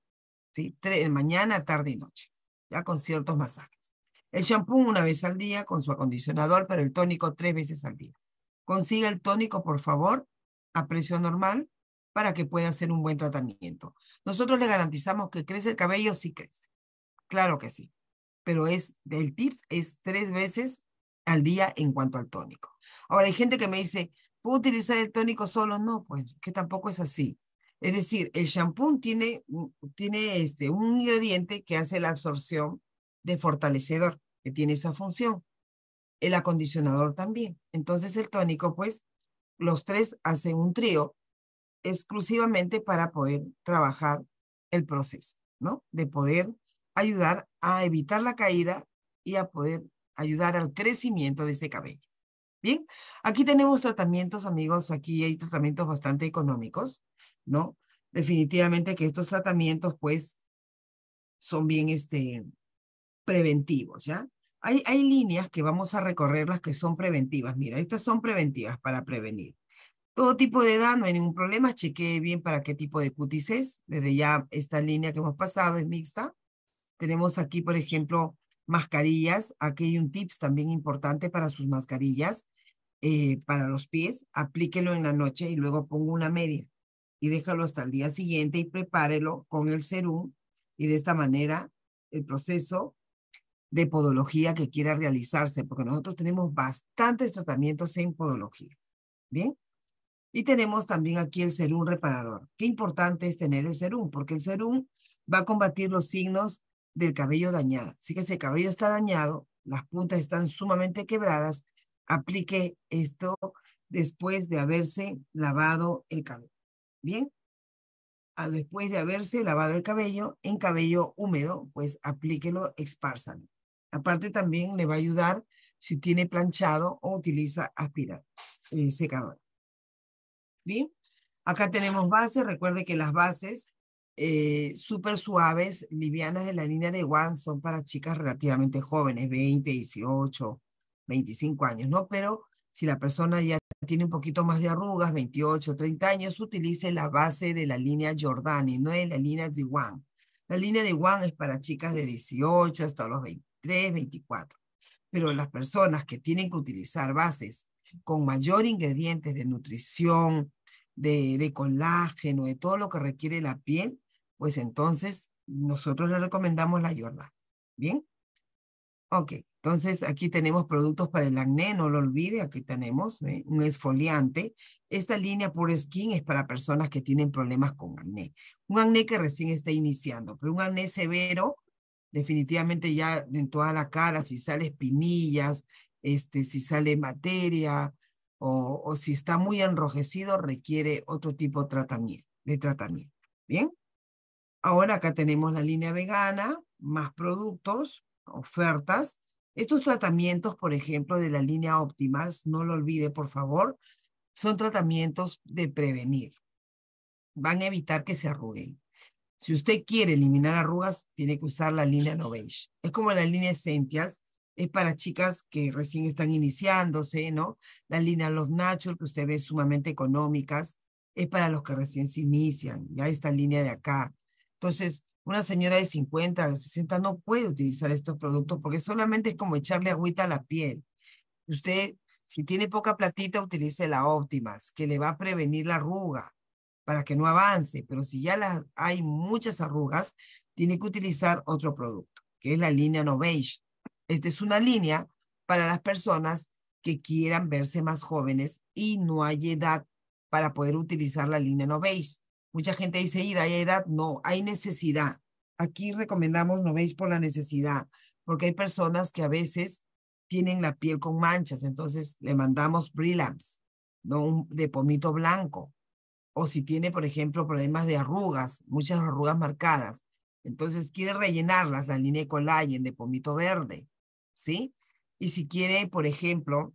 ¿sí? Tres, mañana, tarde y noche, ya con ciertos masajes. El shampoo una vez al día con su acondicionador, pero el tónico tres veces al día. Consiga el tónico, por favor, a precio normal, para que pueda hacer un buen tratamiento. Nosotros le garantizamos que crece el cabello, sí crece. Claro que sí. Pero es, el tips es tres veces al día en cuanto al tónico. Ahora, hay gente que me dice, ¿puedo utilizar el tónico solo? No, pues que tampoco es así. Es decir, el shampoo tiene, tiene este, un ingrediente que hace la absorción de fortalecedor, que tiene esa función. El acondicionador también. Entonces el tónico, pues, los tres hacen un trío exclusivamente para poder trabajar el proceso, ¿no? De poder ayudar a evitar la caída y a poder ayudar al crecimiento de ese cabello. Bien, aquí tenemos tratamientos, amigos, aquí hay tratamientos bastante económicos, ¿no? Definitivamente que estos tratamientos, pues, son bien este, preventivos, ¿ya? Hay, hay líneas que vamos a recorrer las que son preventivas. Mira, estas son preventivas para prevenir todo tipo de edad, no hay ningún problema, cheque bien para qué tipo de cutis es. Desde ya esta línea que hemos pasado es mixta. Tenemos aquí, por ejemplo, mascarillas. Aquí hay un tips también importante para sus mascarillas, eh, para los pies. Aplíquelo en la noche y luego pongo una media y déjalo hasta el día siguiente y prepárelo con el serum. Y de esta manera, el proceso de podología que quiera realizarse, porque nosotros tenemos bastantes tratamientos en podología. Bien, y tenemos también aquí el serum reparador. Qué importante es tener el serum, porque el serum va a combatir los signos del cabello dañado. Así que si el cabello está dañado, las puntas están sumamente quebradas, aplique esto después de haberse lavado el cabello. Bien, ah, después de haberse lavado el cabello, en cabello húmedo, pues aplíquelo, expársalo. Aparte también le va a ayudar si tiene planchado o utiliza aspirador, eh, secador. Bien, Acá tenemos bases, recuerde que las bases eh, súper suaves, livianas de la línea de One son para chicas relativamente jóvenes, 20, 18, 25 años, ¿no? Pero si la persona ya tiene un poquito más de arrugas, 28, 30 años, utilice la base de la línea Jordani, no es la línea de One. La línea de One es para chicas de 18 hasta los 23, 24. Pero las personas que tienen que utilizar bases con mayor ingredientes de nutrición, de, colágeno, de todo lo que requiere la piel, pues entonces nosotros le recomendamos la yorda. ¿Bien? Ok, entonces aquí tenemos productos para el acné, no lo olvide, aquí tenemos ¿eh? un exfoliante Esta línea Pure Skin es para personas que tienen problemas con acné. Un acné que recién está iniciando, pero un acné severo, definitivamente ya en toda la cara, si sale espinillas, este, si sale materia o, si está muy enrojecido, requiere otro tipo de tratamiento. De tratamiento. Bien. Ahora acá tenemos la línea vegana, más productos, ofertas. Estos tratamientos, por ejemplo, de la línea Optimals, no lo olvide, por favor, son tratamientos de prevenir. Van a evitar que se arruguen. Si usted quiere eliminar arrugas, tiene que usar la línea Novage. Es como la línea Essentials, es eh, para chicas que recién están iniciándose, ¿no? La línea Love Natural, que usted ve sumamente económicas, es para los que recién se inician, ya esta línea de acá. Entonces, una señora de 50, 60 no puede utilizar estos productos porque solamente es como echarle agüita a la piel. Usted, si tiene poca platita, utilice la óptimas, que le va a prevenir la arruga para que no avance, pero si ya la, hay muchas arrugas, tiene que utilizar otro producto, que es la línea Novage esta es una línea para las personas que quieran verse más jóvenes y no hay edad para poder utilizar la línea no veis. Mucha gente dice, Ida, ¿hay edad? No, hay necesidad. Aquí recomendamos no veis por la necesidad, porque hay personas que a veces tienen la piel con manchas, entonces le mandamos Brillamps, ¿no? de pomito blanco. O si tiene, por ejemplo, problemas de arrugas, muchas arrugas marcadas, entonces quiere rellenarlas, la línea de de pomito verde ¿sí? Y si quiere, por ejemplo,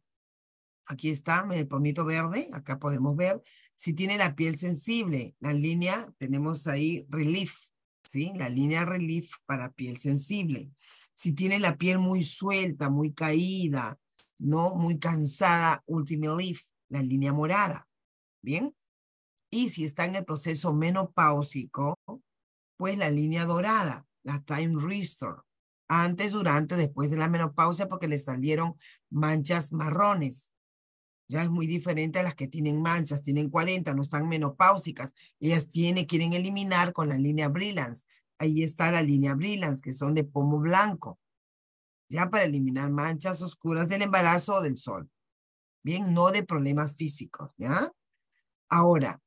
aquí está en el pomito verde, acá podemos ver, si tiene la piel sensible, la línea, tenemos ahí relief, ¿sí? La línea relief para piel sensible. Si tiene la piel muy suelta, muy caída, ¿no? Muy cansada, ultimate Relief, la línea morada, ¿bien? Y si está en el proceso menopáusico, pues la línea dorada, la time restore, antes, durante, después de la menopausia porque le salieron manchas marrones. Ya es muy diferente a las que tienen manchas, tienen 40, no están menopáusicas. Ellas tienen, quieren eliminar con la línea Brillance. Ahí está la línea Brillance, que son de pomo blanco, ya para eliminar manchas oscuras del embarazo o del sol. Bien, no de problemas físicos, ¿ya? Ahora,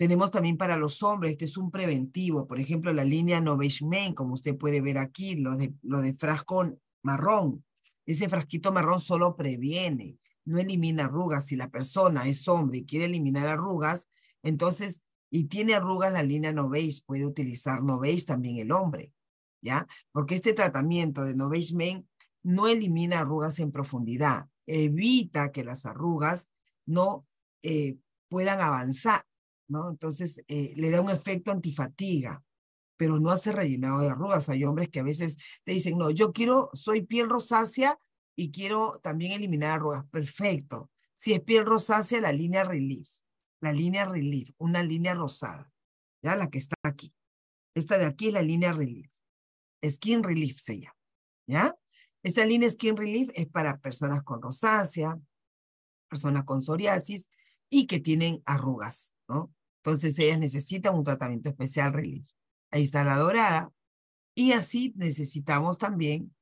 tenemos también para los hombres, este es un preventivo, por ejemplo, la línea Men, como usted puede ver aquí, lo de, lo de frasco marrón. Ese frasquito marrón solo previene, no elimina arrugas. Si la persona es hombre y quiere eliminar arrugas, entonces, y tiene arrugas la línea Novage, puede utilizar Novage también el hombre, ¿ya? Porque este tratamiento de Novage Men no elimina arrugas en profundidad, evita que las arrugas no eh, puedan avanzar, entonces, eh, le da un efecto antifatiga, pero no hace rellenado de arrugas. Hay hombres que a veces te dicen, no, yo quiero, soy piel rosácea y quiero también eliminar arrugas. Perfecto. Si es piel rosácea, la línea relief, la línea relief, una línea rosada, ya la que está aquí. Esta de aquí es la línea relief. Skin relief se llama, ¿ya? Esta línea Skin Relief es para personas con rosácea, personas con psoriasis y que tienen arrugas, ¿no? Entonces ellas necesitan un tratamiento especial religioso. Ahí está la dorada. Y así necesitamos también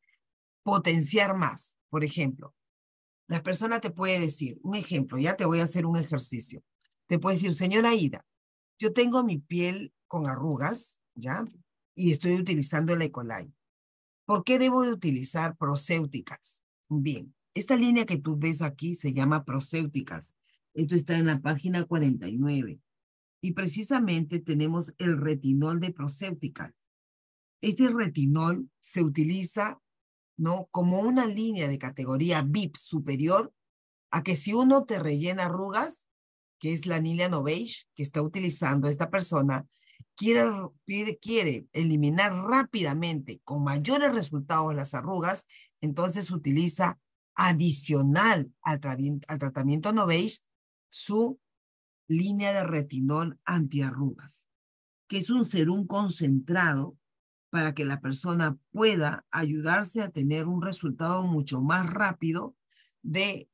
potenciar más. Por ejemplo, la persona te puede decir, un ejemplo, ya te voy a hacer un ejercicio. Te puede decir, señora Ida, yo tengo mi piel con arrugas, ¿ya? Y estoy utilizando la Ecolai. ¿Por qué debo de utilizar procéuticas? Bien, esta línea que tú ves aquí se llama procéuticas. Esto está en la página 49. Y precisamente tenemos el retinol de Proceptical. Este retinol se utiliza ¿no? como una línea de categoría VIP superior a que si uno te rellena arrugas, que es la línea Novage que está utilizando esta persona, quiere, quiere, eliminar rápidamente, con mayores resultados, las arrugas, entonces utiliza adicional al, al tratamiento Novage su línea de retinol antiarrugas, que es un serum concentrado para que la persona pueda ayudarse a tener un resultado mucho más rápido de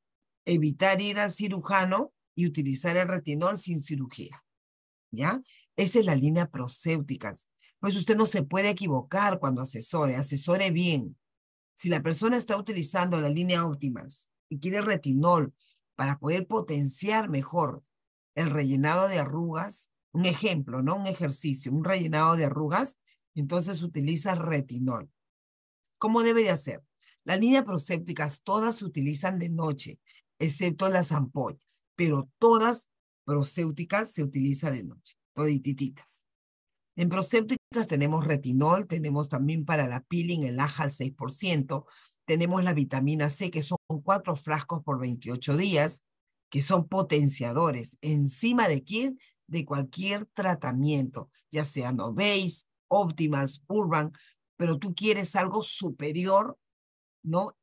evitar ir al cirujano y utilizar el retinol sin cirugía. ¿Ya? Esa es la línea procéutica. Pues usted no se puede equivocar cuando asesore, asesore bien. Si la persona está utilizando la línea óptimas y quiere retinol para poder potenciar mejor el rellenado de arrugas, un ejemplo, ¿no? Un ejercicio, un rellenado de arrugas, entonces utiliza retinol. ¿Cómo debe de hacer? Las líneas prosépticas todas se utilizan de noche, excepto las ampollas, pero todas prosépticas se utiliza de noche, toditititas. En prosépticas tenemos retinol, tenemos también para la peeling el aja al 6%, tenemos la vitamina C, que son cuatro frascos por 28 días, que son potenciadores. ¿Encima de quién? De cualquier tratamiento, ya sea veis Optimals, Urban, pero tú quieres algo superior, ¿no?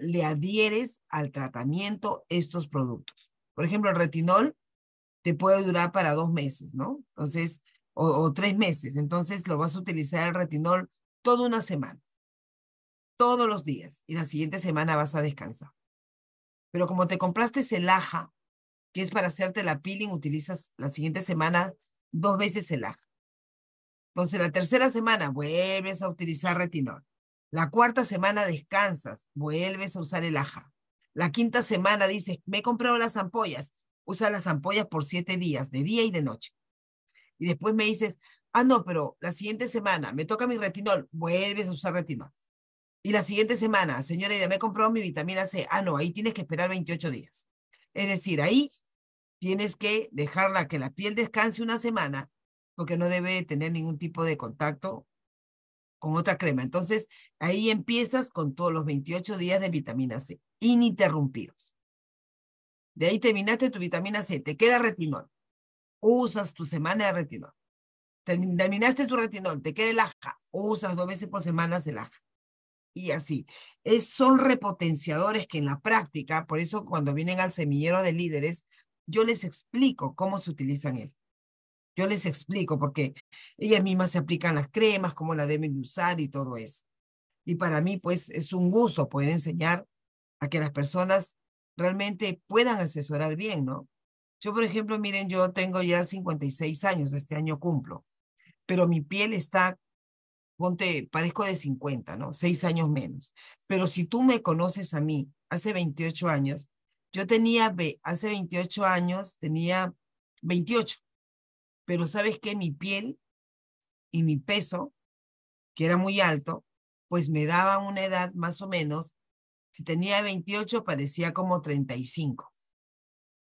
le adhieres al tratamiento estos productos. Por ejemplo, el retinol te puede durar para dos meses, ¿no? Entonces, o, o tres meses. Entonces, lo vas a utilizar el retinol toda una semana, todos los días, y la siguiente semana vas a descansar pero como te compraste el aja, que es para hacerte la peeling, utilizas la siguiente semana dos veces el aja. Entonces, la tercera semana vuelves a utilizar retinol. La cuarta semana descansas, vuelves a usar el aja. La quinta semana dices, me he comprado las ampollas, usa las ampollas por siete días, de día y de noche. Y después me dices, ah, no, pero la siguiente semana me toca mi retinol, vuelves a usar retinol. Y la siguiente semana, señora, ya me he comprado mi vitamina C. Ah, no, ahí tienes que esperar 28 días. Es decir, ahí tienes que dejarla que la piel descanse una semana porque no debe tener ningún tipo de contacto con otra crema. Entonces, ahí empiezas con todos los 28 días de vitamina C, ininterrumpidos. De ahí terminaste tu vitamina C, te queda retinol. Usas tu semana de retinol. Terminaste tu retinol, te queda el aja. Usas dos veces por semana el aja y así. Es, eh, son repotenciadores que en la práctica, por eso cuando vienen al semillero de líderes, yo les explico cómo se utilizan ellos. Yo les explico porque ellas mismas se aplican las cremas, cómo la deben usar y todo eso. Y para mí, pues, es un gusto poder enseñar a que las personas realmente puedan asesorar bien, ¿no? Yo, por ejemplo, miren, yo tengo ya 56 años, este año cumplo, pero mi piel está ponte, parezco de 50, ¿no? Seis años menos. Pero si tú me conoces a mí hace 28 años, yo tenía, hace 28 años tenía 28, pero sabes que mi piel y mi peso, que era muy alto, pues me daba una edad más o menos, si tenía 28 parecía como 35,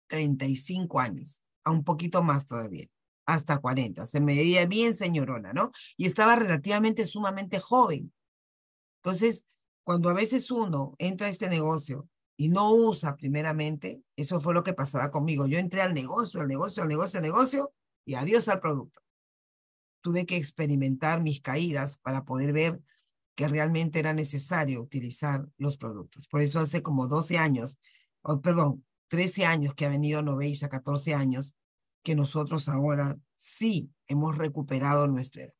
35 años, a un poquito más todavía hasta 40. Se me veía bien señorona, ¿no? Y estaba relativamente sumamente joven. Entonces, cuando a veces uno entra a este negocio y no usa primeramente, eso fue lo que pasaba conmigo. Yo entré al negocio, al negocio, al negocio, al negocio y adiós al producto. Tuve que experimentar mis caídas para poder ver que realmente era necesario utilizar los productos. Por eso hace como 12 años, perdón, 13 años que ha venido a 14 años, que nosotros ahora sí hemos recuperado nuestra edad.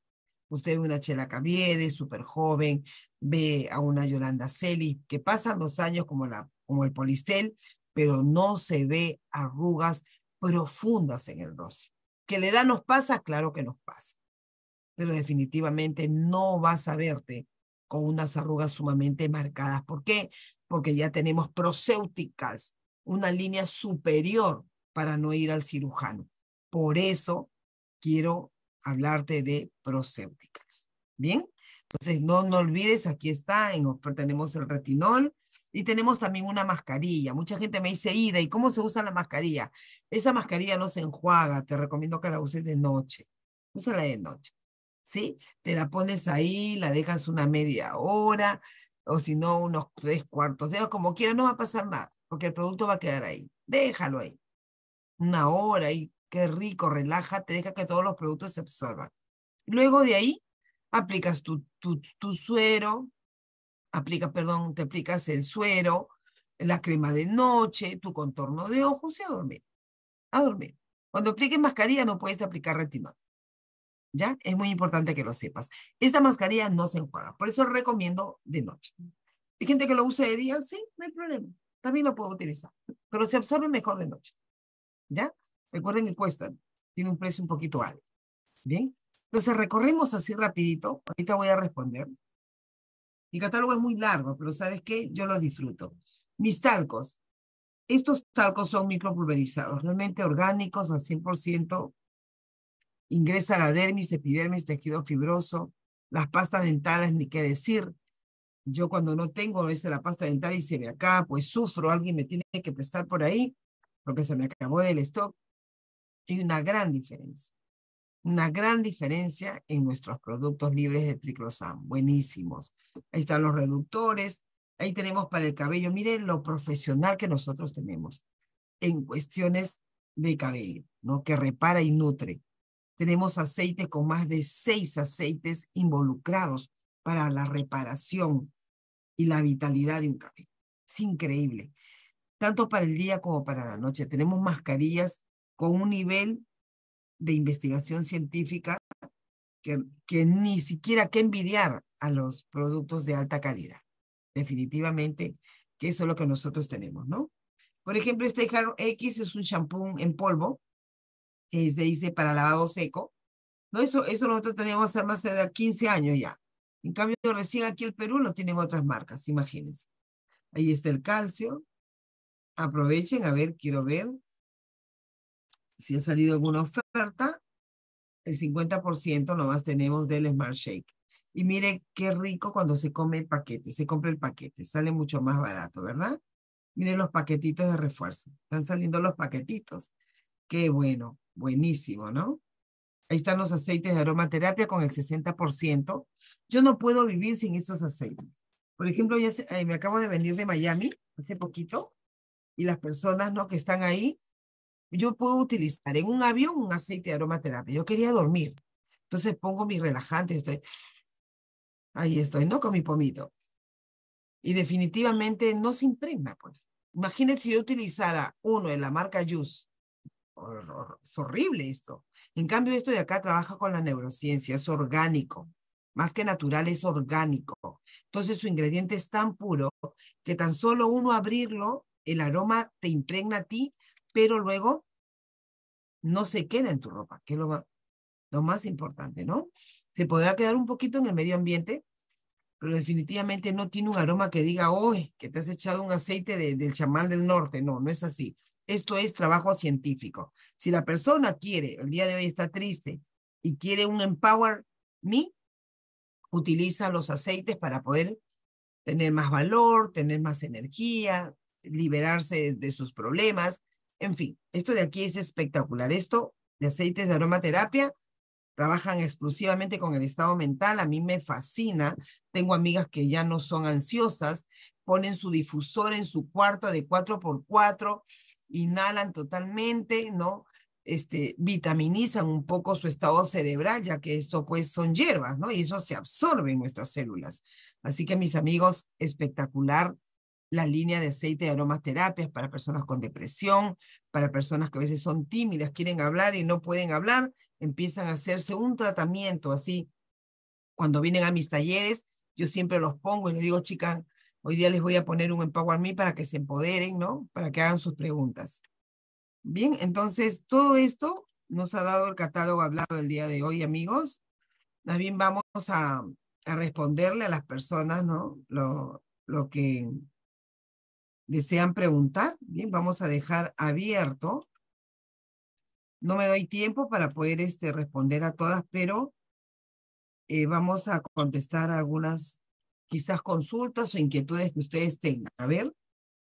Usted ve una Chela Caviedes, súper joven, ve a una Yolanda Celi, que pasan los años como, la, como el polistel, pero no se ve arrugas profundas en el rostro. ¿Que le edad nos pasa? Claro que nos pasa. Pero definitivamente no vas a verte con unas arrugas sumamente marcadas. ¿Por qué? Porque ya tenemos procéuticas, una línea superior para no ir al cirujano. Por eso quiero hablarte de proséuticas. Bien, entonces no, no olvides, aquí está, en tenemos el retinol y tenemos también una mascarilla. Mucha gente me dice, Ida, ¿y cómo se usa la mascarilla? Esa mascarilla no se enjuaga, te recomiendo que la uses de noche. Úsala de noche. ¿Sí? Te la pones ahí, la dejas una media hora, o si no, unos tres cuartos de hora, como quieras, no va a pasar nada, porque el producto va a quedar ahí. Déjalo ahí. Una hora y qué rico, relaja, te deja que todos los productos se absorban. Luego de ahí, aplicas tu, suero, aplica, perdón, te aplicas el suero, la crema de noche, tu contorno de ojos y a dormir. A dormir. Cuando apliques mascarilla no puedes aplicar retinol. ¿Ya? Es muy importante que lo sepas. Esta mascarilla no se enjuaga, por eso recomiendo de noche. Hay gente que lo use de día, sí, no hay problema. También lo puedo utilizar, pero se absorbe mejor de noche. ¿Ya? Recuerden que cuestan, tiene un precio un poquito alto. ¿Bien? Entonces recorremos así rapidito, ahorita voy a responder. Mi catálogo es muy largo, pero ¿sabes qué? Yo lo disfruto. Mis talcos. Estos talcos son micropulverizados, realmente orgánicos al 100%. Ingresa la dermis, epidermis, tejido fibroso. Las pastas dentales, ni qué decir. Yo cuando no tengo la pasta dental y se me acaba, pues sufro, alguien me tiene que prestar por ahí, porque se me acabó del stock. Hay una gran diferencia. Una gran diferencia en nuestros productos libres de triclosan. Buenísimos. Ahí están los reductores. Ahí tenemos para el cabello. Miren lo profesional que nosotros tenemos en cuestiones de cabello, ¿no? Que repara y nutre. Tenemos aceite con más de seis aceites involucrados para la reparación y la vitalidad de un cabello. Es increíble. Tanto para el día como para la noche. Tenemos mascarillas con un nivel de investigación científica que, que ni siquiera que envidiar a los productos de alta calidad. Definitivamente, que eso es lo que nosotros tenemos, ¿no? Por ejemplo, este Haro X es un shampoo en polvo, que se dice para lavado seco, ¿no? Eso, eso nosotros teníamos hace más de 15 años ya. En cambio, recién aquí el Perú lo tienen otras marcas, imagínense. Ahí está el calcio. Aprovechen, a ver, quiero ver si ha salido alguna oferta, el 50% nomás tenemos del Smart Shake. Y miren qué rico cuando se come el paquete, se compra el paquete, sale mucho más barato, ¿verdad? Miren los paquetitos de refuerzo, están saliendo los paquetitos. Qué bueno, buenísimo, ¿no? Ahí están los aceites de aromaterapia con el 60%. Yo no puedo vivir sin esos aceites. Por ejemplo, yo eh, me acabo de venir de Miami hace poquito y las personas ¿no? que están ahí yo puedo utilizar en un avión un aceite de aromaterapia. Yo quería dormir. Entonces pongo mi relajante estoy, ahí estoy, ¿no? Con mi pomito. Y definitivamente no se impregna, pues. Imagínate si yo utilizara uno de la marca Juice. Es horrible esto. En cambio, esto de acá trabaja con la neurociencia, es orgánico. Más que natural, es orgánico. Entonces, su ingrediente es tan puro que tan solo uno abrirlo, el aroma te impregna a ti pero luego no se queda en tu ropa, que es lo más, lo más importante, ¿no? Se podrá quedar un poquito en el medio ambiente, pero definitivamente no tiene un aroma que diga, hoy que te has echado un aceite del chamán del norte. No, no es así. Esto es trabajo científico. Si la persona quiere, el día de hoy está triste y quiere un Empower Me, utiliza los aceites para poder tener más valor, tener más energía, liberarse de sus problemas, en fin, esto de aquí es espectacular. Esto de aceites de aromaterapia trabajan exclusivamente con el estado mental. A mí me fascina. Tengo amigas que ya no son ansiosas, ponen su difusor en su cuarto de 4x4, inhalan totalmente, ¿no? Este, vitaminizan un poco su estado cerebral, ya que esto pues son hierbas, ¿no? Y eso se absorbe en nuestras células. Así que mis amigos, espectacular la línea de aceite de aromas terapias para personas con depresión, para personas que a veces son tímidas, quieren hablar y no pueden hablar, empiezan a hacerse un tratamiento así. Cuando vienen a mis talleres, yo siempre los pongo y les digo, chicas, hoy día les voy a poner un Empower Me para que se empoderen, ¿no? Para que hagan sus preguntas. Bien, entonces todo esto nos ha dado el catálogo hablado el día de hoy, amigos. Más bien vamos a, responderle a las personas, ¿no? Lo, lo que desean preguntar. Bien, vamos a dejar abierto. No me doy tiempo para poder este, responder a todas, pero eh, vamos a contestar algunas quizás consultas o inquietudes que ustedes tengan. A ver,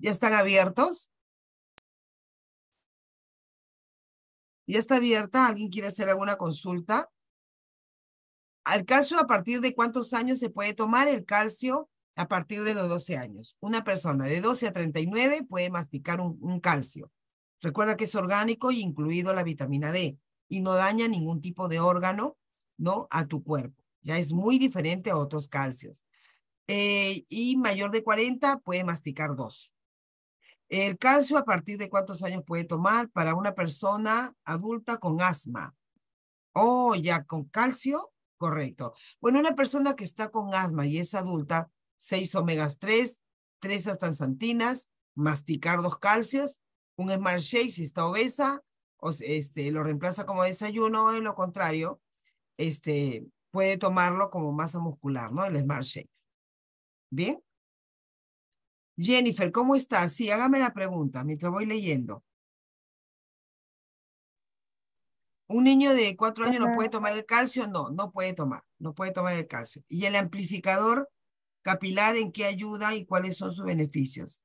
¿ya están abiertos? ¿Ya está abierta? ¿Alguien quiere hacer alguna consulta? ¿Al calcio a partir de cuántos años se puede tomar el calcio? a partir de los 12 años. Una persona de 12 a 39 puede masticar un, calcio. Recuerda que es orgánico y incluido la vitamina D y no daña ningún tipo de órgano, ¿no? A tu cuerpo. Ya es muy diferente a otros calcios. Eh, y mayor de 40 puede masticar dos. El calcio a partir de cuántos años puede tomar para una persona adulta con asma. Oh, ya con calcio, correcto. Bueno, una persona que está con asma y es adulta 6 omegas 3, 3 astaxantinas, masticar dos calcios, un Smart Shake si está obesa, o este, lo reemplaza como desayuno, o en lo contrario, este, puede tomarlo como masa muscular, ¿no? El Smart Shake. ¿Bien? Jennifer, ¿cómo estás? Sí, hágame la pregunta mientras voy leyendo. ¿Un niño de cuatro años no puede tomar el calcio? No, no puede tomar, no puede tomar el calcio. ¿Y el amplificador capilar, en qué ayuda y cuáles son sus beneficios.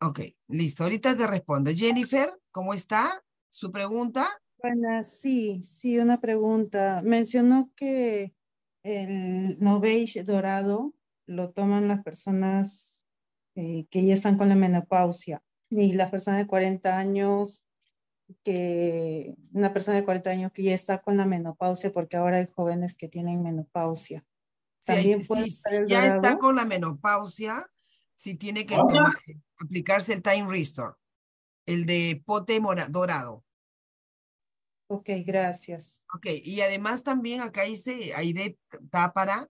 Ok, listo. Ahorita te respondo. Jennifer, ¿cómo está? ¿Su pregunta? Bueno, sí, sí, una pregunta. Mencionó que el Novage dorado lo toman las personas eh, que ya están con la menopausia y las personas de 40 años que una persona de 40 años que ya está con la menopausia porque ahora hay jóvenes que tienen menopausia si, ya está con la menopausia, si tiene que aplicarse el Time Restore, el de pote mora, dorado. Ok, gracias. Ok, y además también acá dice Aire Tápara,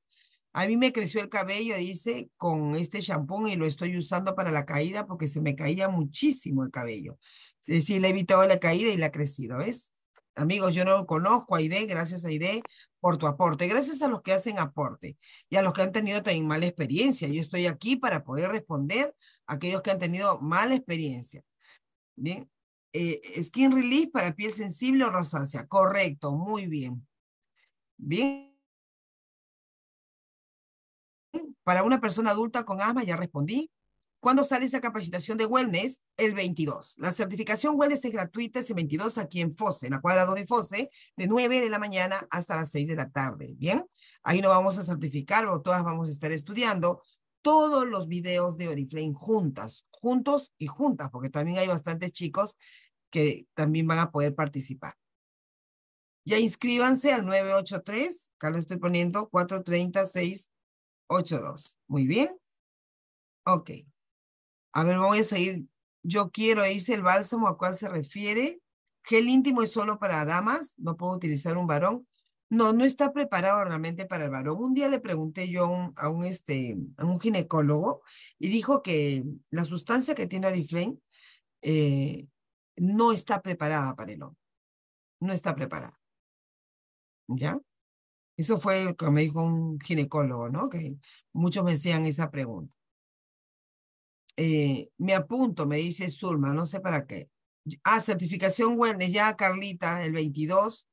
a mí me creció el cabello, dice, con este champú y lo estoy usando para la caída porque se me caía muchísimo el cabello. Es decir, le he evitado la caída y la ha crecido, ¿ves? Amigos, yo no lo conozco a Aide, gracias a Aide por tu aporte. Gracias a los que hacen aporte y a los que han tenido también mala experiencia. Yo estoy aquí para poder responder a aquellos que han tenido mala experiencia. Bien. Eh, skin Relief para piel sensible o rosácea. Correcto, muy bien. Bien. Para una persona adulta con asma, ya respondí. ¿Cuándo sale esa capacitación de wellness? El 22. La certificación wellness es gratuita ese 22 aquí en FOSE, en la cuadra 2 de FOSE, de 9 de la mañana hasta las 6 de la tarde. Bien, ahí nos vamos a certificar, o todas vamos a estar estudiando todos los videos de Oriflame juntas, juntos y juntas, porque también hay bastantes chicos que también van a poder participar. Ya inscríbanse al 983, acá lo estoy poniendo, 43682. Muy bien. Ok. A ver, voy a seguir. Yo quiero, dice el bálsamo, ¿a cuál se refiere? Gel íntimo es solo para damas, no puedo utilizar un varón. No, no está preparado realmente para el varón. Un día le pregunté yo a un, este, a un ginecólogo y dijo que la sustancia que tiene Ariflein eh, no está preparada para el hombre. No está preparada. ¿Ya? Eso fue lo que me dijo un ginecólogo, ¿no? Que muchos me hacían esa pregunta. Eh, me apunto, me dice Zulma, no sé para qué. Ah, certificación wellness, ya Carlita, el 22.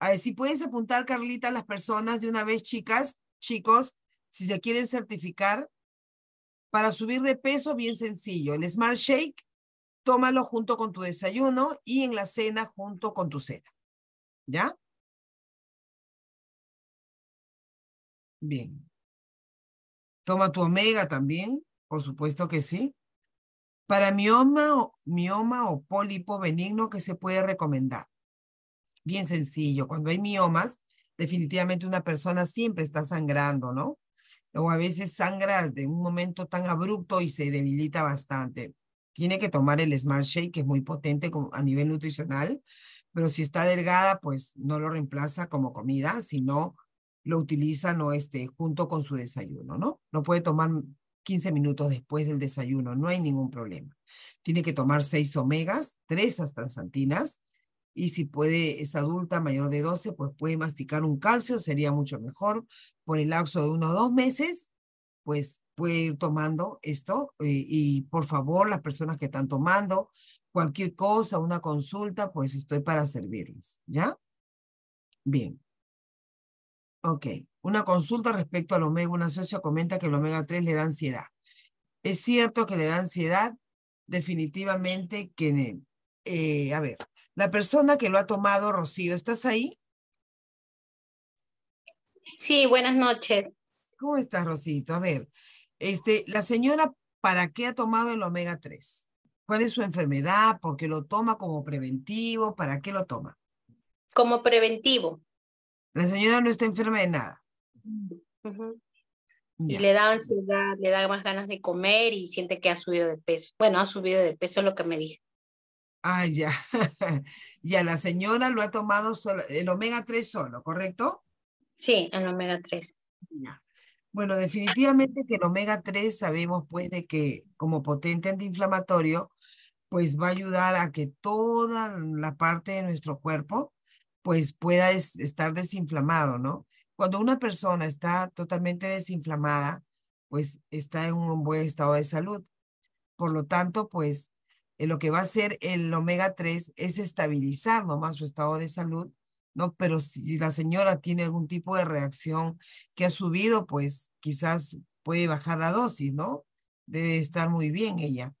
A ver, si puedes apuntar, Carlita, a las personas de una vez, chicas, chicos, si se quieren certificar para subir de peso, bien sencillo. El Smart Shake, tómalo junto con tu desayuno y en la cena junto con tu cena. ¿Ya? Bien. Toma tu omega también. Por supuesto que sí. Para mioma o, mioma o pólipo benigno, ¿qué se puede recomendar? Bien sencillo. Cuando hay miomas, definitivamente una persona siempre está sangrando, ¿no? O a veces sangra de un momento tan abrupto y se debilita bastante. Tiene que tomar el Smart Shake, que es muy potente a nivel nutricional, pero si está delgada, pues no lo reemplaza como comida, sino lo utiliza ¿no? este, junto con su desayuno, ¿no? No puede tomar 15 minutos después del desayuno, no hay ningún problema. Tiene que tomar 6 omegas, 3 astaxantinas, y si puede, es adulta mayor de 12, pues puede masticar un calcio, sería mucho mejor. Por el lapso de uno o dos meses, pues puede ir tomando esto eh, y, por favor, las personas que están tomando cualquier cosa, una consulta, pues estoy para servirles, ¿ya? Bien. Ok, una consulta respecto al omega. Una socia comenta que el omega 3 le da ansiedad. Es cierto que le da ansiedad, definitivamente que, eh, a ver, la persona que lo ha tomado, Rocío, ¿estás ahí? Sí, buenas noches. ¿Cómo estás, Rocito? A ver, este, la señora, ¿para qué ha tomado el omega 3? ¿Cuál es su enfermedad? ¿Por qué lo toma como preventivo? ¿Para qué lo toma? Como preventivo. La señora no está enferma de nada. Y le da ansiedad, le da más ganas de comer y siente que ha subido de peso. Bueno, ha subido de peso lo que me dije. Ah, ya. Y a la señora lo ha tomado solo, el omega 3 solo, ¿correcto? Sí, el omega 3. Bueno, definitivamente que el omega 3 sabemos pues de que como potente antiinflamatorio, pues va a ayudar a que toda la parte de nuestro cuerpo pues pueda estar desinflamado, ¿no? Cuando una persona está totalmente desinflamada, pues está en un buen estado de salud. Por lo tanto, pues eh, lo que va a hacer el omega 3 es estabilizar nomás su estado de salud, ¿no? Pero si la señora tiene algún tipo de reacción que ha subido, pues quizás puede bajar la dosis, ¿no? Debe estar muy bien ella.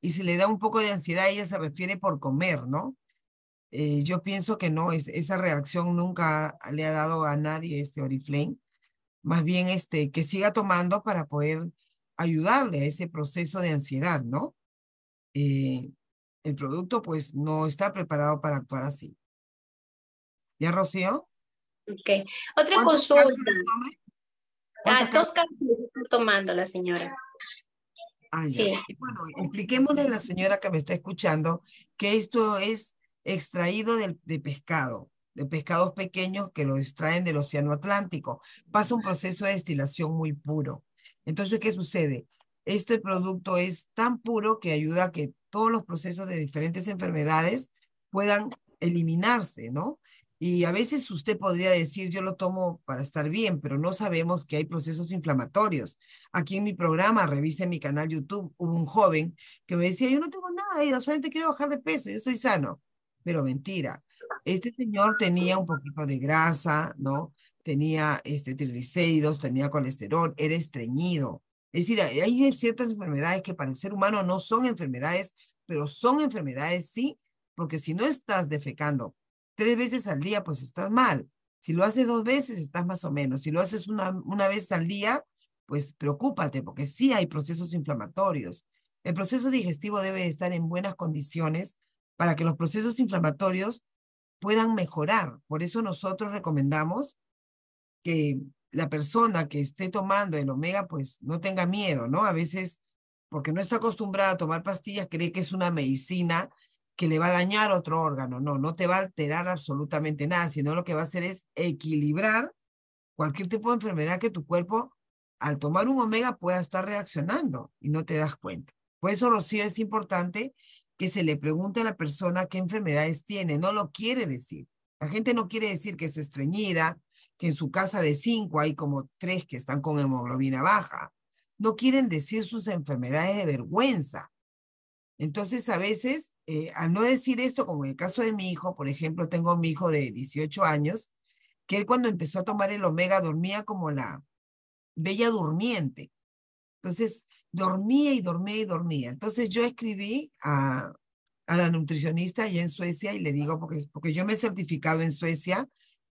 Y si le da un poco de ansiedad, ella se refiere por comer, ¿no? Eh, yo pienso que no, es, esa reacción nunca le ha dado a nadie este Oriflame. Más bien este, que siga tomando para poder ayudarle a ese proceso de ansiedad, ¿no? Eh, el producto pues no está preparado para actuar así. ¿Ya, Rocío? Ok. Otra consulta. Ah, dos cápsulas está tomando la señora. Ah, ya. Sí. Bueno, expliquémosle a la señora que me está escuchando que esto es extraído de, pescado, de pescados pequeños que lo extraen del Océano Atlántico. Pasa un proceso de destilación muy puro. Entonces, ¿qué sucede? Este producto es tan puro que ayuda a que todos los procesos de diferentes enfermedades puedan eliminarse, ¿no? Y a veces usted podría decir, yo lo tomo para estar bien, pero no sabemos que hay procesos inflamatorios. Aquí en mi programa, revise mi canal YouTube, hubo un joven que me decía, yo no tengo nada, yo solamente quiero bajar de peso, yo soy sano pero mentira. Este señor tenía un poquito de grasa, ¿no? Tenía este, triglicéridos, tenía colesterol, era estreñido. Es decir, hay ciertas enfermedades que para el ser humano no son enfermedades, pero son enfermedades sí, porque si no estás defecando tres veces al día, pues estás mal. Si lo haces dos veces, estás más o menos. Si lo haces una, una vez al día, pues preocúpate, porque sí hay procesos inflamatorios. El proceso digestivo debe estar en buenas condiciones para que los procesos inflamatorios puedan mejorar. Por eso nosotros recomendamos que la persona que esté tomando el omega, pues no tenga miedo, ¿no? A veces, porque no está acostumbrada a tomar pastillas, cree que es una medicina que le va a dañar otro órgano. No, no te va a alterar absolutamente nada, sino lo que va a hacer es equilibrar cualquier tipo de enfermedad que tu cuerpo, al tomar un omega, pueda estar reaccionando y no te das cuenta. Por eso, Rocío, es importante que se le pregunte a la persona qué enfermedades tiene, no lo quiere decir. La gente no quiere decir que es estreñida, que en su casa de cinco hay como tres que están con hemoglobina baja. No quieren decir sus enfermedades de vergüenza. Entonces, a veces, eh, al no decir esto, como en el caso de mi hijo, por ejemplo, tengo a mi hijo de 18 años, que él cuando empezó a tomar el omega dormía como la bella durmiente. Entonces, dormía y dormía y dormía. Entonces yo escribí a, la nutricionista allá en Suecia y le digo, porque, porque yo me he certificado en Suecia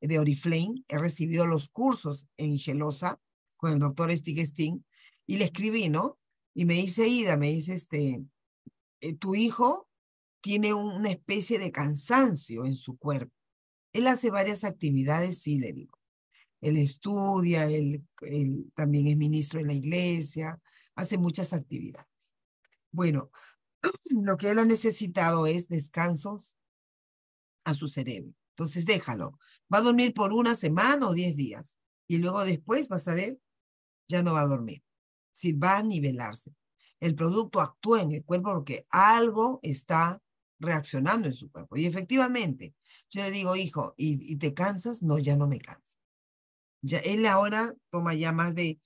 de Oriflame, he recibido los cursos en Gelosa con el doctor Sting y le escribí, ¿no? Y me dice, Ida, me dice, este, eh, tu hijo tiene una especie de cansancio en su cuerpo. Él hace varias actividades, sí, le digo. Él estudia, él, él también es ministro en la iglesia, hace muchas actividades. Bueno, lo que él ha necesitado es descansos a su cerebro. Entonces déjalo. Va a dormir por una semana o diez días y luego después vas a ver, ya no va a dormir. Si va a nivelarse. El producto actúa en el cuerpo porque algo está reaccionando en su cuerpo. Y efectivamente, yo le digo, hijo, ¿y, te cansas? No, ya no me canso. Ya, él ahora toma ya más de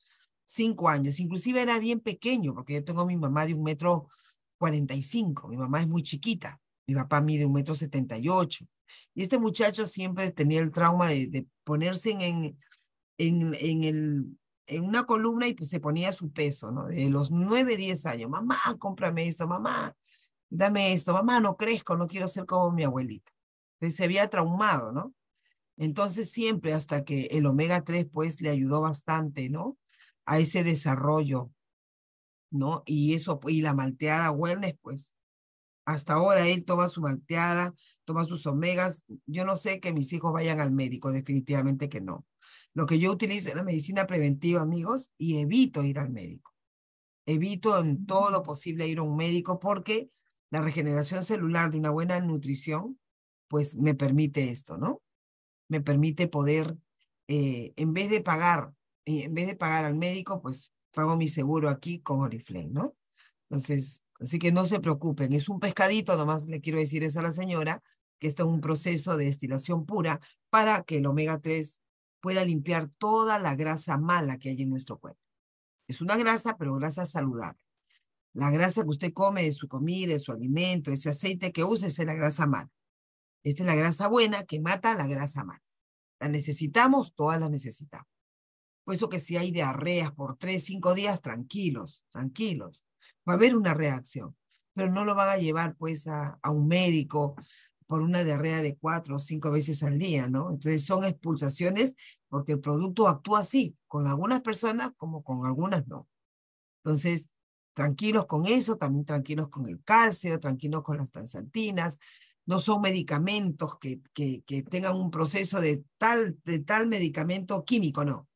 cinco años. Inclusive era bien pequeño, porque yo tengo mi mamá de un metro cuarenta y cinco. Mi mamá es muy chiquita. Mi papá mide un metro setenta y ocho. Y este muchacho siempre tenía el trauma de, ponerse en, en, en, el, en una columna y pues se ponía su peso, ¿no? De los nueve, diez años. Mamá, cómprame esto, mamá, dame esto, mamá, no crezco, no quiero ser como mi abuelita. Entonces se había traumado, ¿no? Entonces siempre hasta que el omega 3 pues le ayudó bastante, ¿no? a ese desarrollo, ¿no? Y eso, y la malteada wellness, pues, hasta ahora él toma su malteada, toma sus omegas. Yo no sé que mis hijos vayan al médico, definitivamente que no. Lo que yo utilizo es la medicina preventiva, amigos, y evito ir al médico. Evito en todo lo mm. posible ir a un médico porque la regeneración celular de una buena nutrición, pues me permite esto, ¿no? Me permite poder, eh, en vez de pagar y en vez de pagar al médico, pues pago mi seguro aquí con Oriflame, ¿no? Entonces, así que no se preocupen, es un pescadito, nomás le quiero decir eso a la señora, que está en un proceso de destilación pura para que el omega 3 pueda limpiar toda la grasa mala que hay en nuestro cuerpo. Es una grasa, pero grasa saludable. La grasa que usted come de su comida, de su alimento, ese aceite que usa, es la grasa mala. Esta es la grasa buena que mata la grasa mala. La necesitamos, todas la necesitamos. Por eso que si hay diarreas por tres, cinco días, tranquilos, tranquilos. Va a haber una reacción, pero no lo van a llevar pues a, un médico por una diarrea de cuatro o cinco veces al día, ¿no? Entonces son expulsaciones porque el producto actúa así, con algunas personas como con algunas no. Entonces, tranquilos con eso, también tranquilos con el calcio, tranquilos con las transantinas, no son medicamentos que, que, que, tengan un proceso de tal, de tal medicamento químico, no.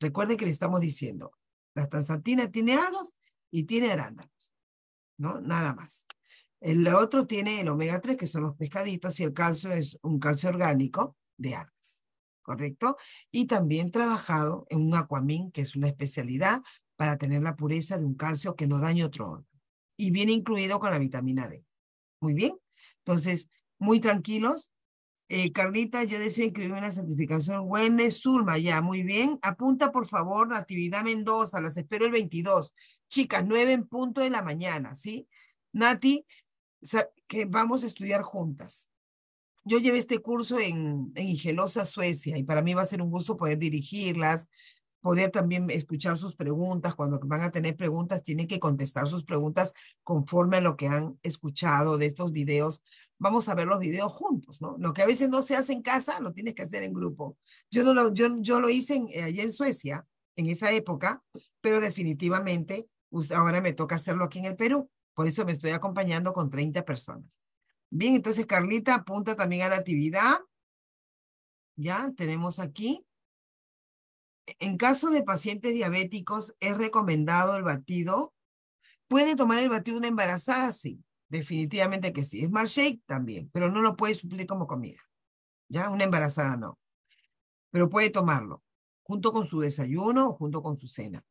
Recuerden que le estamos diciendo, la transantina tiene algas y tiene arándanos, ¿no? Nada más. El otro tiene el omega 3, que son los pescaditos, y el calcio es un calcio orgánico de algas, ¿correcto? Y también trabajado en un aquamín, que es una especialidad para tener la pureza de un calcio que no daña otro órgano. Y viene incluido con la vitamina D. Muy bien. Entonces, muy tranquilos, eh, Carlita, yo deseo inscribir una la certificación buena Zulma, ya, muy bien. Apunta, por favor, Natividad Mendoza, las espero el 22. Chicas, nueve en punto de la mañana, ¿sí? Nati, que vamos a estudiar juntas. Yo llevé este curso en, en Ingelosa, Suecia, y para mí va a ser un gusto poder dirigirlas, poder también escuchar sus preguntas. Cuando van a tener preguntas, tienen que contestar sus preguntas conforme a lo que han escuchado de estos videos vamos a ver los videos juntos, ¿no? Lo que a veces no se hace en casa, lo tienes que hacer en grupo. Yo, no lo, yo, lo hice eh, allá en Suecia, en esa época, pero definitivamente ahora me toca hacerlo aquí en el Perú. Por eso me estoy acompañando con 30 personas. Bien, entonces Carlita apunta también a la actividad. Ya tenemos aquí. En caso de pacientes diabéticos, ¿es recomendado el batido? ¿Puede tomar el batido una embarazada? Sí. Definitivamente que sí. Smart Shake también, pero no lo puede suplir como comida. ¿Ya? Una embarazada no. Pero puede tomarlo junto con su desayuno o junto con su cena.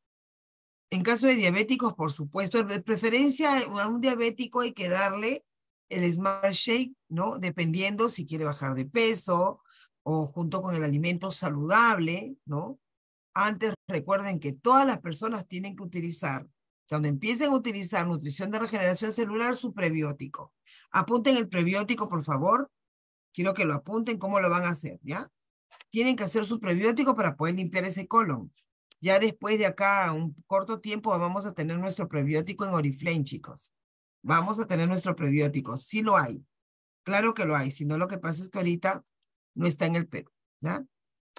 En caso de diabéticos, por supuesto, de preferencia a un diabético hay que darle el Smart Shake, ¿no? Dependiendo si quiere bajar de peso o junto con el alimento saludable, ¿no? Antes recuerden que todas las personas tienen que utilizar donde empiecen a utilizar nutrición de regeneración celular, su prebiótico. Apunten el prebiótico, por favor. Quiero que lo apunten, cómo lo van a hacer, ¿ya? Tienen que hacer su prebiótico para poder limpiar ese colon. Ya después de acá, un corto tiempo, vamos a tener nuestro prebiótico en Oriflame, chicos. Vamos a tener nuestro prebiótico. Sí lo hay. Claro que lo hay. Si no, lo que pasa es que ahorita no está en el pelo, ¿ya?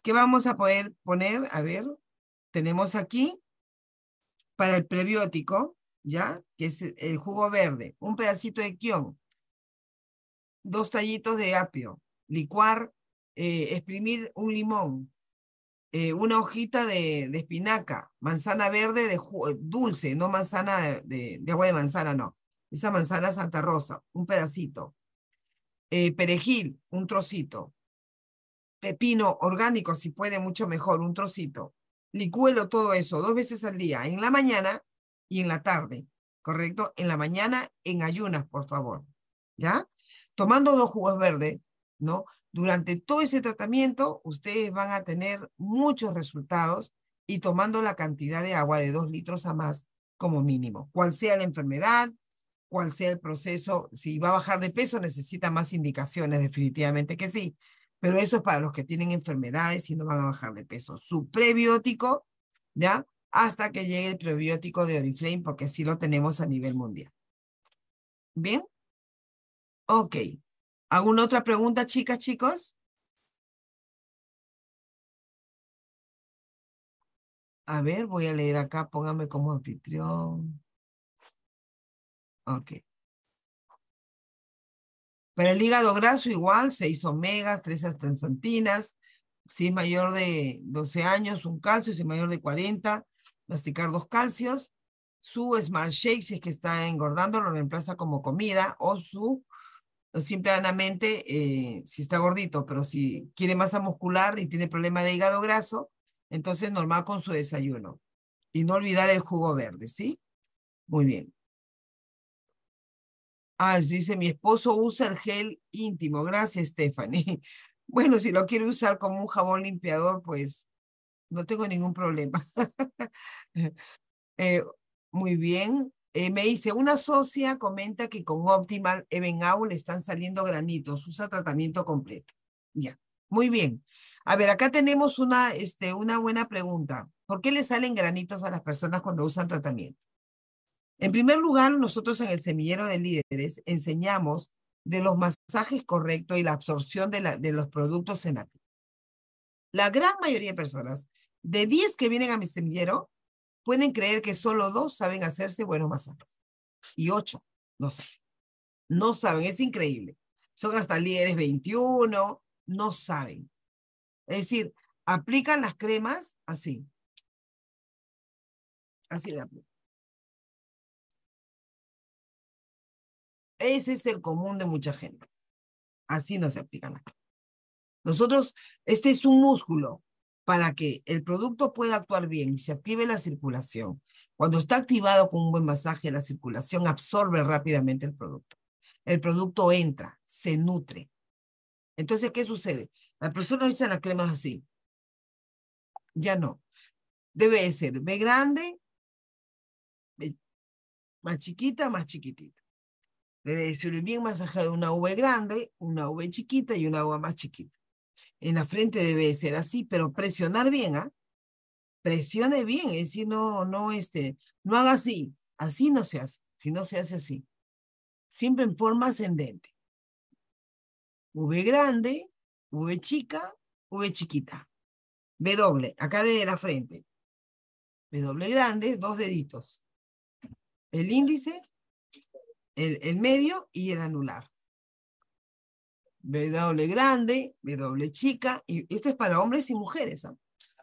¿Qué vamos a poder poner? A ver, tenemos aquí para el prebiótico, ¿ya? Que es el jugo verde, un pedacito de quión, dos tallitos de apio, licuar, eh, exprimir un limón, eh, una hojita de, espinaca, manzana verde de dulce, no manzana de, agua de manzana, no. Esa manzana Santa Rosa, un pedacito. Eh, perejil, un trocito. Pepino orgánico, si puede, mucho mejor, un trocito licuelo todo eso dos veces al día, en la mañana y en la tarde, ¿correcto? En la mañana en ayunas, por favor, ¿ya? Tomando dos jugos verdes, ¿no? Durante todo ese tratamiento, ustedes van a tener muchos resultados y tomando la cantidad de agua de dos litros a más como mínimo, cual sea la enfermedad, cual sea el proceso, si va a bajar de peso necesita más indicaciones, definitivamente que sí, pero eso es para los que tienen enfermedades y no van a bajar de peso. Su prebiótico, ¿ya? Hasta que llegue el prebiótico de Oriflame, porque sí lo tenemos a nivel mundial. ¿Bien? Ok. ¿Alguna otra pregunta, chicas, chicos? A ver, voy a leer acá, póngame como anfitrión. Ok. Para el hígado graso igual, seis omegas, tres astaxantinas, si es mayor de 12 años, un calcio, si es mayor de 40, masticar dos calcios. Su Smart Shake, si es que está engordando, lo reemplaza como comida, o su, simplemente, eh, si está gordito, pero si quiere masa muscular y tiene problema de hígado graso, entonces normal con su desayuno. Y no olvidar el jugo verde, ¿sí? Muy bien. Ah, dice, mi esposo usa el gel íntimo. Gracias, Stephanie. Bueno, si lo quiere usar como un jabón limpiador, pues no tengo ningún problema. Eh, muy bien. Eh, me dice, una socia comenta que con Optimal Even Out le están saliendo granitos. Usa tratamiento completo. Ya, muy bien. A ver, acá tenemos una, este, una buena pregunta. ¿Por qué le salen granitos a las personas cuando usan tratamiento? En primer lugar, nosotros en el semillero de líderes enseñamos de los masajes correctos y la absorción de, los productos en la La gran mayoría de personas, de 10 que vienen a mi semillero, pueden creer que solo dos saben hacerse buenos masajes y ocho no saben. No saben, es increíble. Son hasta líderes 21, no saben. Es decir, aplican las cremas así. Así de aplican. Ese es el común de mucha gente. Así no se aplica nada. Nosotros, este es un músculo para que el producto pueda actuar bien y se active la circulación. Cuando está activado con un buen masaje, la circulación absorbe rápidamente el producto. El producto entra, se nutre. Entonces, ¿qué sucede? La persona echa las cremas así. Ya no. Debe ser B grande, más chiquita, más chiquitita. Debe ser bien masajado una V grande, una V chiquita y una V más chiquita. En la frente debe ser así, pero presionar bien, ¿ah? Presione bien, es decir, no, no, este, no haga así, así no se hace, si no se hace así. Siempre en forma ascendente. V grande, V chica, V chiquita. V doble, acá de la frente. V doble grande, dos deditos. El índice el, medio y el anular. doble grande, doble chica, y esto es para hombres y mujeres. ¿ah?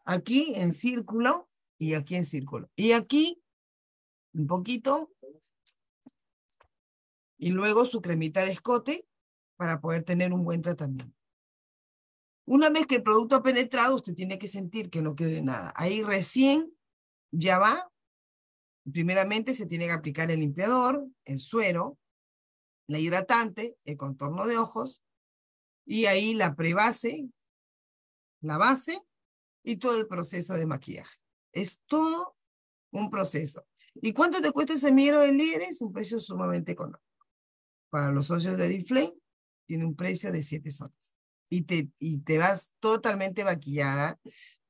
Aquí en círculo y aquí en círculo. Y aquí un poquito. Y luego su cremita de escote para poder tener un buen tratamiento. Una vez que el producto ha penetrado, usted tiene que sentir que no quede nada. Ahí recién ya va Primeramente se tiene que aplicar el limpiador, el suero, la hidratante, el contorno de ojos, y ahí la prebase, la base y todo el proceso de maquillaje. Es todo un proceso. ¿Y cuánto te cuesta ese miedo de libre? Es un precio sumamente económico. Para los socios de flame tiene un precio de 7 soles. Y te, y te vas totalmente maquillada,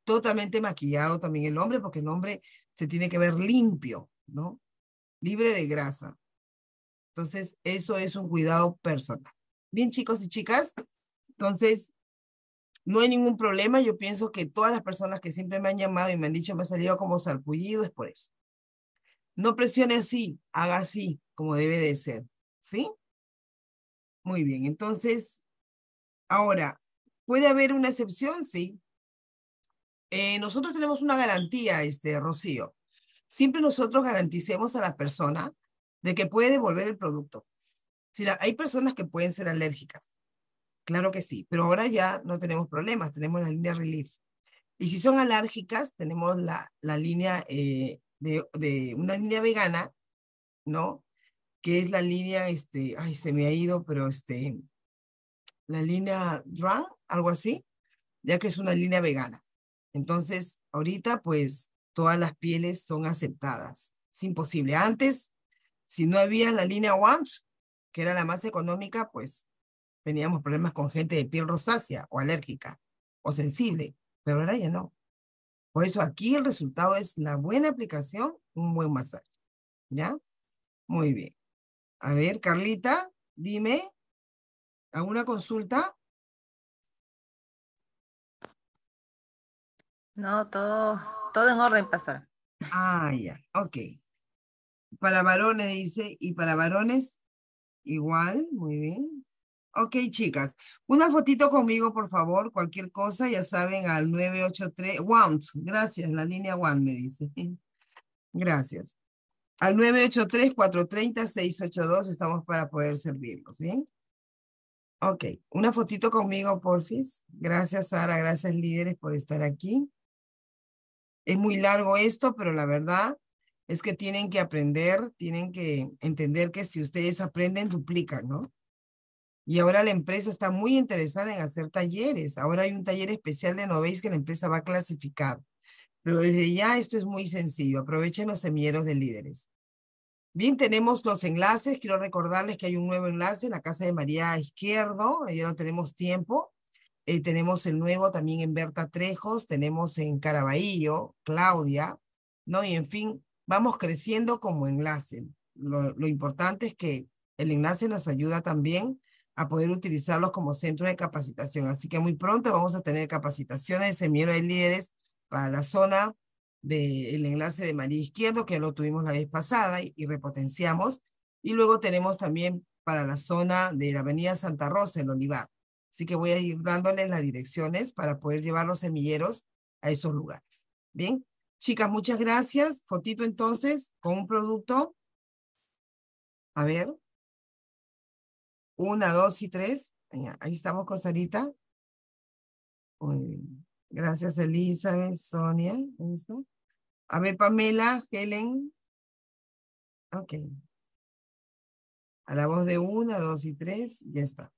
totalmente maquillado también el hombre, porque el hombre se tiene que ver limpio, ¿no? Libre de grasa. Entonces, eso es un cuidado personal. Bien, chicos y chicas, entonces, no hay ningún problema. Yo pienso que todas las personas que siempre me han llamado y me han dicho me ha salido como sarpullido es por eso. No presione así, haga así, como debe de ser. ¿Sí? Muy bien, entonces, ahora, ¿puede haber una excepción? Sí, eh, nosotros tenemos una garantía, este, Rocío. Siempre nosotros garanticemos a la persona de que puede devolver el producto. Si hay personas que pueden ser alérgicas, claro que sí, pero ahora ya no tenemos problemas, tenemos la línea Relief. Y si son alérgicas, tenemos la, la línea eh, de, una línea vegana, ¿no? Que es la línea, este, ay, se me ha ido, pero este, la línea Drunk, algo así, ya que es una línea vegana. Entonces, ahorita pues todas las pieles son aceptadas. Es imposible. Antes, si no había la línea WAMS, que era la más económica, pues teníamos problemas con gente de piel rosácea o alérgica o sensible, pero ahora ya no. Por eso aquí el resultado es la buena aplicación, un buen masaje. ¿Ya? Muy bien. A ver, Carlita, dime, ¿alguna consulta? No, todo, todo en orden, pastora. Ah, ya, ok. Para varones dice, y para varones, igual, muy bien. Ok, chicas, una fotito conmigo, por favor, cualquier cosa, ya saben, al 983, WANT, gracias, la línea WANT me dice. Gracias. Al 983-430-682 estamos para poder servirlos, ¿bien? Ok, una fotito conmigo, porfis. Gracias, Sara, gracias, líderes, por estar aquí es muy largo esto, pero la verdad es que tienen que aprender, tienen que entender que si ustedes aprenden, duplican, ¿no? Y ahora la empresa está muy interesada en hacer talleres. Ahora hay un taller especial de novéis que la empresa va a clasificar. Pero desde ya esto es muy sencillo. Aprovechen los semilleros de líderes. Bien, tenemos los enlaces. Quiero recordarles que hay un nuevo enlace en la casa de María Izquierdo. Ya no tenemos tiempo. Eh, tenemos el nuevo también en Berta Trejos, tenemos en Caraballo, Claudia, ¿no? Y en fin, vamos creciendo como enlace. Lo, importante es que el enlace nos ayuda también a poder utilizarlos como centro de capacitación. Así que muy pronto vamos a tener capacitaciones de semillero de líderes para la zona del enlace de María Izquierdo, que lo tuvimos la vez pasada y, repotenciamos. Y luego tenemos también para la zona de la Avenida Santa Rosa, en Olivar. Así que voy a ir dándoles las direcciones para poder llevar los semilleros a esos lugares. Bien, chicas, muchas gracias. Fotito entonces con un producto. A ver. Una, dos y tres. Ahí estamos con Sarita. Gracias, Elizabeth, Sonia. ¿Listo? A ver, Pamela, Helen. Ok. A la voz de una, dos y tres, ya está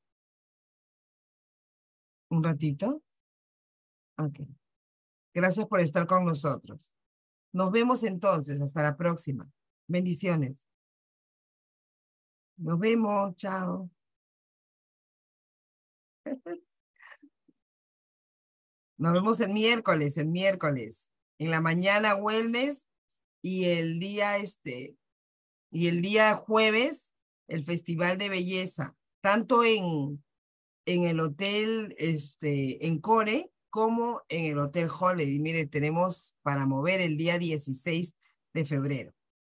un ratito. Ok. Gracias por estar con nosotros. Nos vemos entonces. Hasta la próxima. Bendiciones. Nos vemos. Chao. Nos vemos el miércoles, el miércoles. En la mañana wellness y el día este y el día jueves el festival de belleza, tanto en en el hotel este, en Core como en el Hotel Holiday. Mire, tenemos para mover el día 16 de febrero,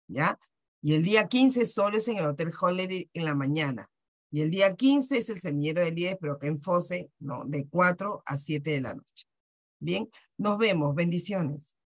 ¿ya? Y el día 15 solo es en el Hotel Holiday en la mañana. Y el día 15 es el semillero del 10, pero que en FOSE, no, de 4 a 7 de la noche. Bien, nos vemos. Bendiciones.